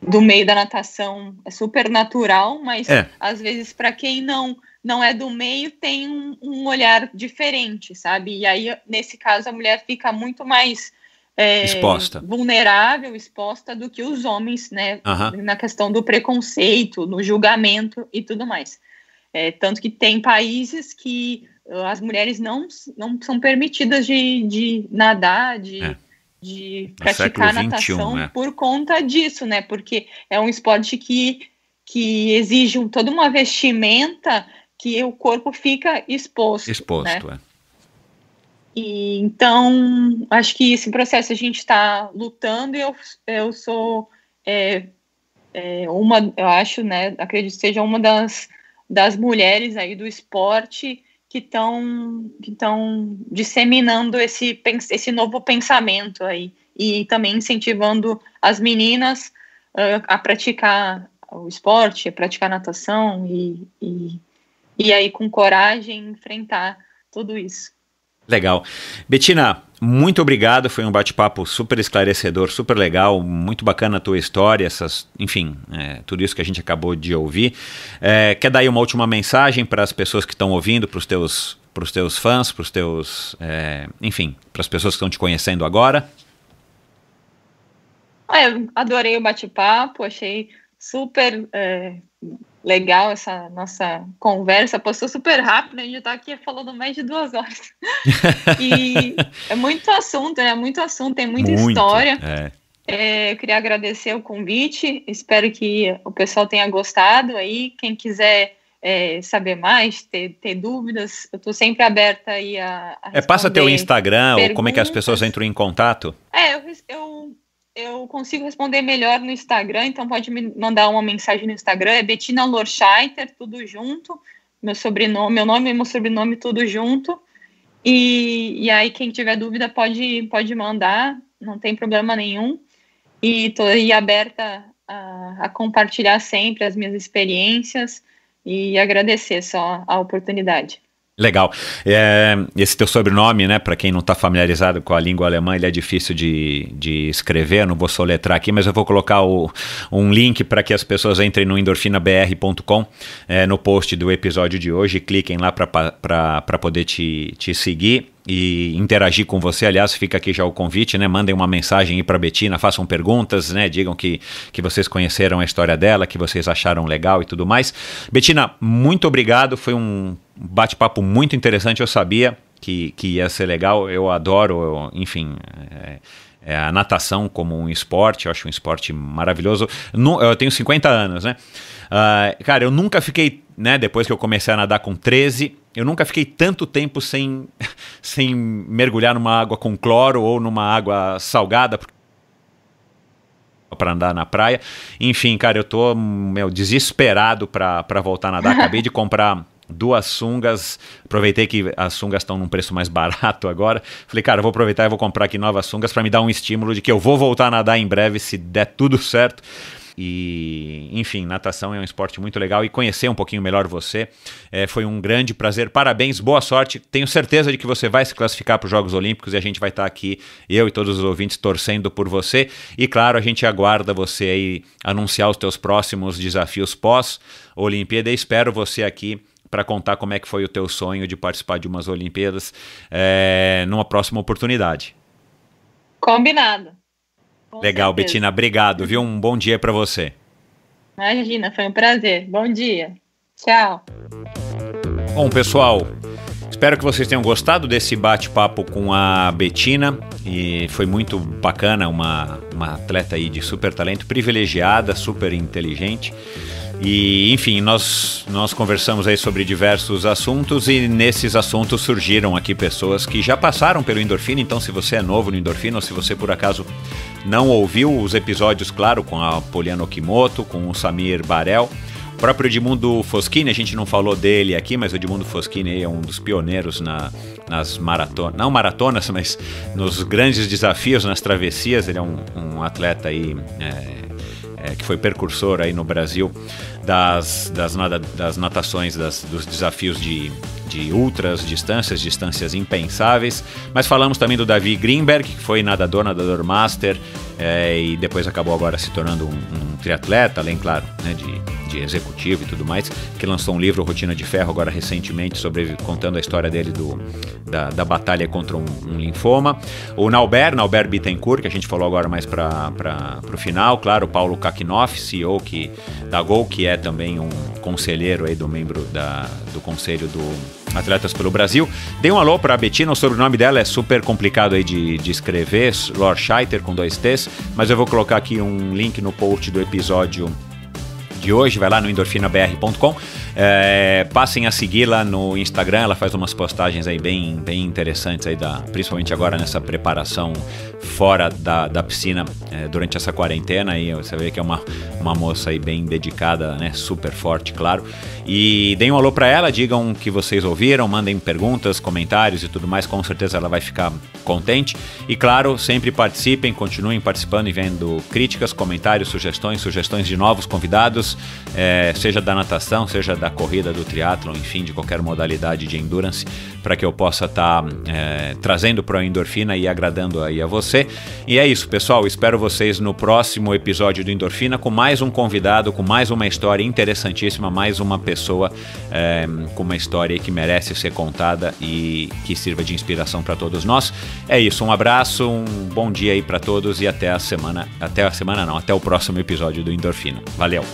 do meio da natação é super natural, mas é. às vezes para quem não não é do meio tem um, um, olhar diferente, sabe? E aí nesse caso a mulher fica muito mais é, exposta. vulnerável, exposta do que os homens, né? Uh -huh. Na questão do preconceito, no julgamento e tudo mais. É, tanto que tem países que ah, as mulheres não, não são permitidas de, de nadar, de é de praticar natação né? por conta disso, né? Porque é um esporte que, que exige um, toda uma vestimenta que o corpo fica exposto. Exposto, né? é. E, então, acho que esse processo a gente está lutando e eu, eu sou é, é, uma, eu acho, né? Acredito que seja uma das, das mulheres aí do esporte que estão que estão disseminando esse esse novo pensamento aí e também incentivando as meninas uh, a praticar o esporte, a praticar natação e, e, e aí com coragem enfrentar tudo isso. Legal. Betina, muito obrigado. Foi um bate-papo super esclarecedor, super legal, muito bacana a tua história, essas, enfim, é, tudo isso que a gente acabou de ouvir. É, quer dar aí uma última mensagem para as pessoas que estão ouvindo, para os teus, pros teus fãs, para os teus, é, enfim, para as pessoas que estão te conhecendo agora? Ah, adorei o bate-papo, achei super é, legal essa nossa conversa. Passou super rápido, a gente já está aqui falando mais de duas horas. e é muito assunto, né? Muito assunto, tem muita muito, história. É. É, eu queria agradecer o convite, espero que o pessoal tenha gostado aí. Quem quiser é, saber mais, ter, ter dúvidas, eu estou sempre aberta aí a, a É, passa teu Instagram, perguntas. ou como é que as pessoas entram em contato? É, eu, eu eu consigo responder melhor no Instagram, então pode me mandar uma mensagem no Instagram, é Bettina Lorscheiter, tudo junto, meu sobrenome, meu nome e meu sobrenome tudo junto. E, e aí quem tiver dúvida pode pode mandar, não tem problema nenhum. E estou aí aberta a, a, compartilhar sempre as minhas experiências e agradecer só a oportunidade. Legal. É, esse teu sobrenome, né? Para quem não está familiarizado com a língua alemã, ele é difícil de, de escrever. Não vou soletrar aqui, mas eu vou colocar o, um link para que as pessoas entrem no endorfinabr.com é, no post do episódio de hoje. Cliquem lá para poder te, te seguir e interagir com você. Aliás, fica aqui já o convite, né? Mandem uma mensagem aí para Betina, façam perguntas, né? Digam que, que vocês conheceram a história dela, que vocês acharam legal e tudo mais. Betina, muito obrigado. Foi um bate-papo muito interessante. Eu sabia que, que ia ser legal. Eu adoro, eu, enfim. É... É a natação como um esporte, eu acho um esporte maravilhoso. No, eu tenho 50 anos, né? Uh, cara, eu nunca fiquei, né, depois que eu comecei a nadar com 13, eu nunca fiquei tanto tempo sem, sem mergulhar numa água com cloro ou numa água salgada, para andar na praia. Enfim, cara, eu tô meu, desesperado para voltar a nadar. Acabei de comprar duas sungas. Aproveitei que as sungas estão num preço mais barato agora. Falei, cara, vou aproveitar e vou comprar aqui novas sungas para me dar um estímulo de que eu vou voltar a nadar em breve, se der tudo certo. E, enfim, natação é um esporte muito legal e conhecer um pouquinho melhor você é, foi um grande prazer. Parabéns, boa sorte. Tenho certeza de que você vai se classificar para os Jogos Olímpicos e a gente vai estar tá aqui, eu e todos os ouvintes, torcendo por você. E claro, a gente aguarda você aí anunciar os teus próximos desafios pós-Olimpíada e espero você aqui para contar como é que foi o teu sonho de participar de umas Olimpíadas é, numa próxima oportunidade. Combinado. Com Legal, certeza. Betina, obrigado, viu? Um bom dia para você. Imagina, foi um prazer. Bom dia. Tchau. Bom, pessoal, espero que vocês tenham gostado desse bate-papo com a Betina e foi muito bacana, uma, uma atleta aí de super talento, privilegiada, super inteligente. E, enfim, nós, nós conversamos aí sobre diversos assuntos e nesses assuntos surgiram aqui pessoas que já passaram pelo Endorfina. Então, se você é novo no Endorfina ou se você por acaso não ouviu os episódios, claro, com a Poliana Okimoto, com o Samir Barel, o próprio Edmundo Foschini, a gente não falou dele aqui, mas o Edmundo Foschini é um dos pioneiros na, nas maratonas, não maratonas, mas nos grandes desafios, nas travessias. Ele é um, um atleta aí. É, é, que foi precursor aí no Brasil das, das, nada, das natações, das, dos desafios de de ultras distâncias, distâncias impensáveis. Mas falamos também do Davi Greenberg, que foi nadador, nadador master, é, e depois acabou agora se tornando um, um triatleta, além, claro, né, de, de executivo e tudo mais, que lançou um livro, Rotina de Ferro, agora recentemente, sobre contando a história dele do, da, da batalha contra um, um linfoma. O Nauber, Nauber Bittencourt, que a gente falou agora mais para o final, claro, o Paulo Kakinoff, CEO que, da Gol, que é também um conselheiro aí do membro da, do conselho do Atletas pelo Brasil. Dê um alô para a Betina, o sobrenome dela é super complicado aí de, de escrever, Scheiter com dois T's, mas eu vou colocar aqui um link no post do episódio de hoje, vai lá no endorfinabr.com é, passem a segui-la no Instagram, ela faz umas postagens aí bem, bem interessantes aí, da, principalmente agora nessa preparação fora da, da piscina é, durante essa quarentena. Aí você vê que é uma, uma moça aí bem dedicada, né? Super forte, claro. E deem um alô para ela, digam que vocês ouviram, mandem perguntas, comentários e tudo mais, com certeza ela vai ficar contente. E claro, sempre participem, continuem participando e vendo críticas, comentários, sugestões, sugestões de novos convidados, é, seja da natação, seja da corrida, do triatlon, enfim, de qualquer modalidade de endurance, para que eu possa estar tá, é, trazendo para a endorfina e agradando aí a você. E é isso, pessoal. Espero vocês no próximo episódio do Endorfina com mais um convidado, com mais uma história interessantíssima, mais uma pessoa é, com uma história que merece ser contada e que sirva de inspiração para todos nós. É isso, um abraço, um bom dia aí para todos e até a semana, até a semana não, até o próximo episódio do Endorfina. Valeu.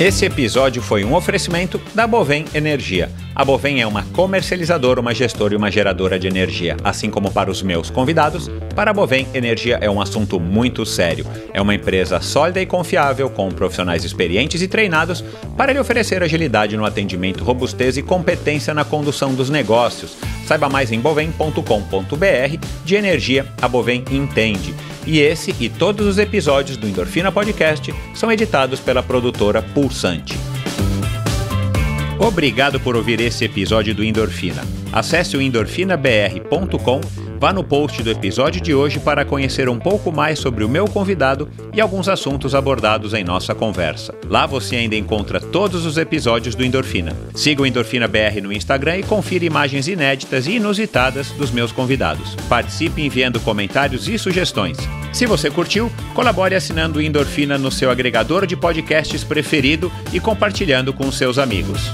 Esse episódio foi um oferecimento da Bovem Energia. A Bovem é uma comercializadora, uma gestora e uma geradora de energia. Assim como para os meus convidados, para a Bovem, energia é um assunto muito sério. É uma empresa sólida e confiável, com profissionais experientes e treinados para lhe oferecer agilidade no atendimento, robustez e competência na condução dos negócios. Saiba mais em bovem.com.br. De energia, a Bovem entende. E esse e todos os episódios do Endorfina Podcast são editados pela produtora Pulse pulsante. Obrigado por ouvir esse episódio do Endorfina. Acesse o endorfinabr.com Vá no post do episódio de hoje para conhecer um pouco mais sobre o meu convidado e alguns assuntos abordados em nossa conversa. Lá você ainda encontra todos os episódios do Endorfina. Siga o Endorfina BR no Instagram e confira imagens inéditas e inusitadas dos meus convidados. Participe enviando comentários e sugestões. Se você curtiu, colabore assinando o Endorfina no seu agregador de podcasts preferido e compartilhando com seus amigos.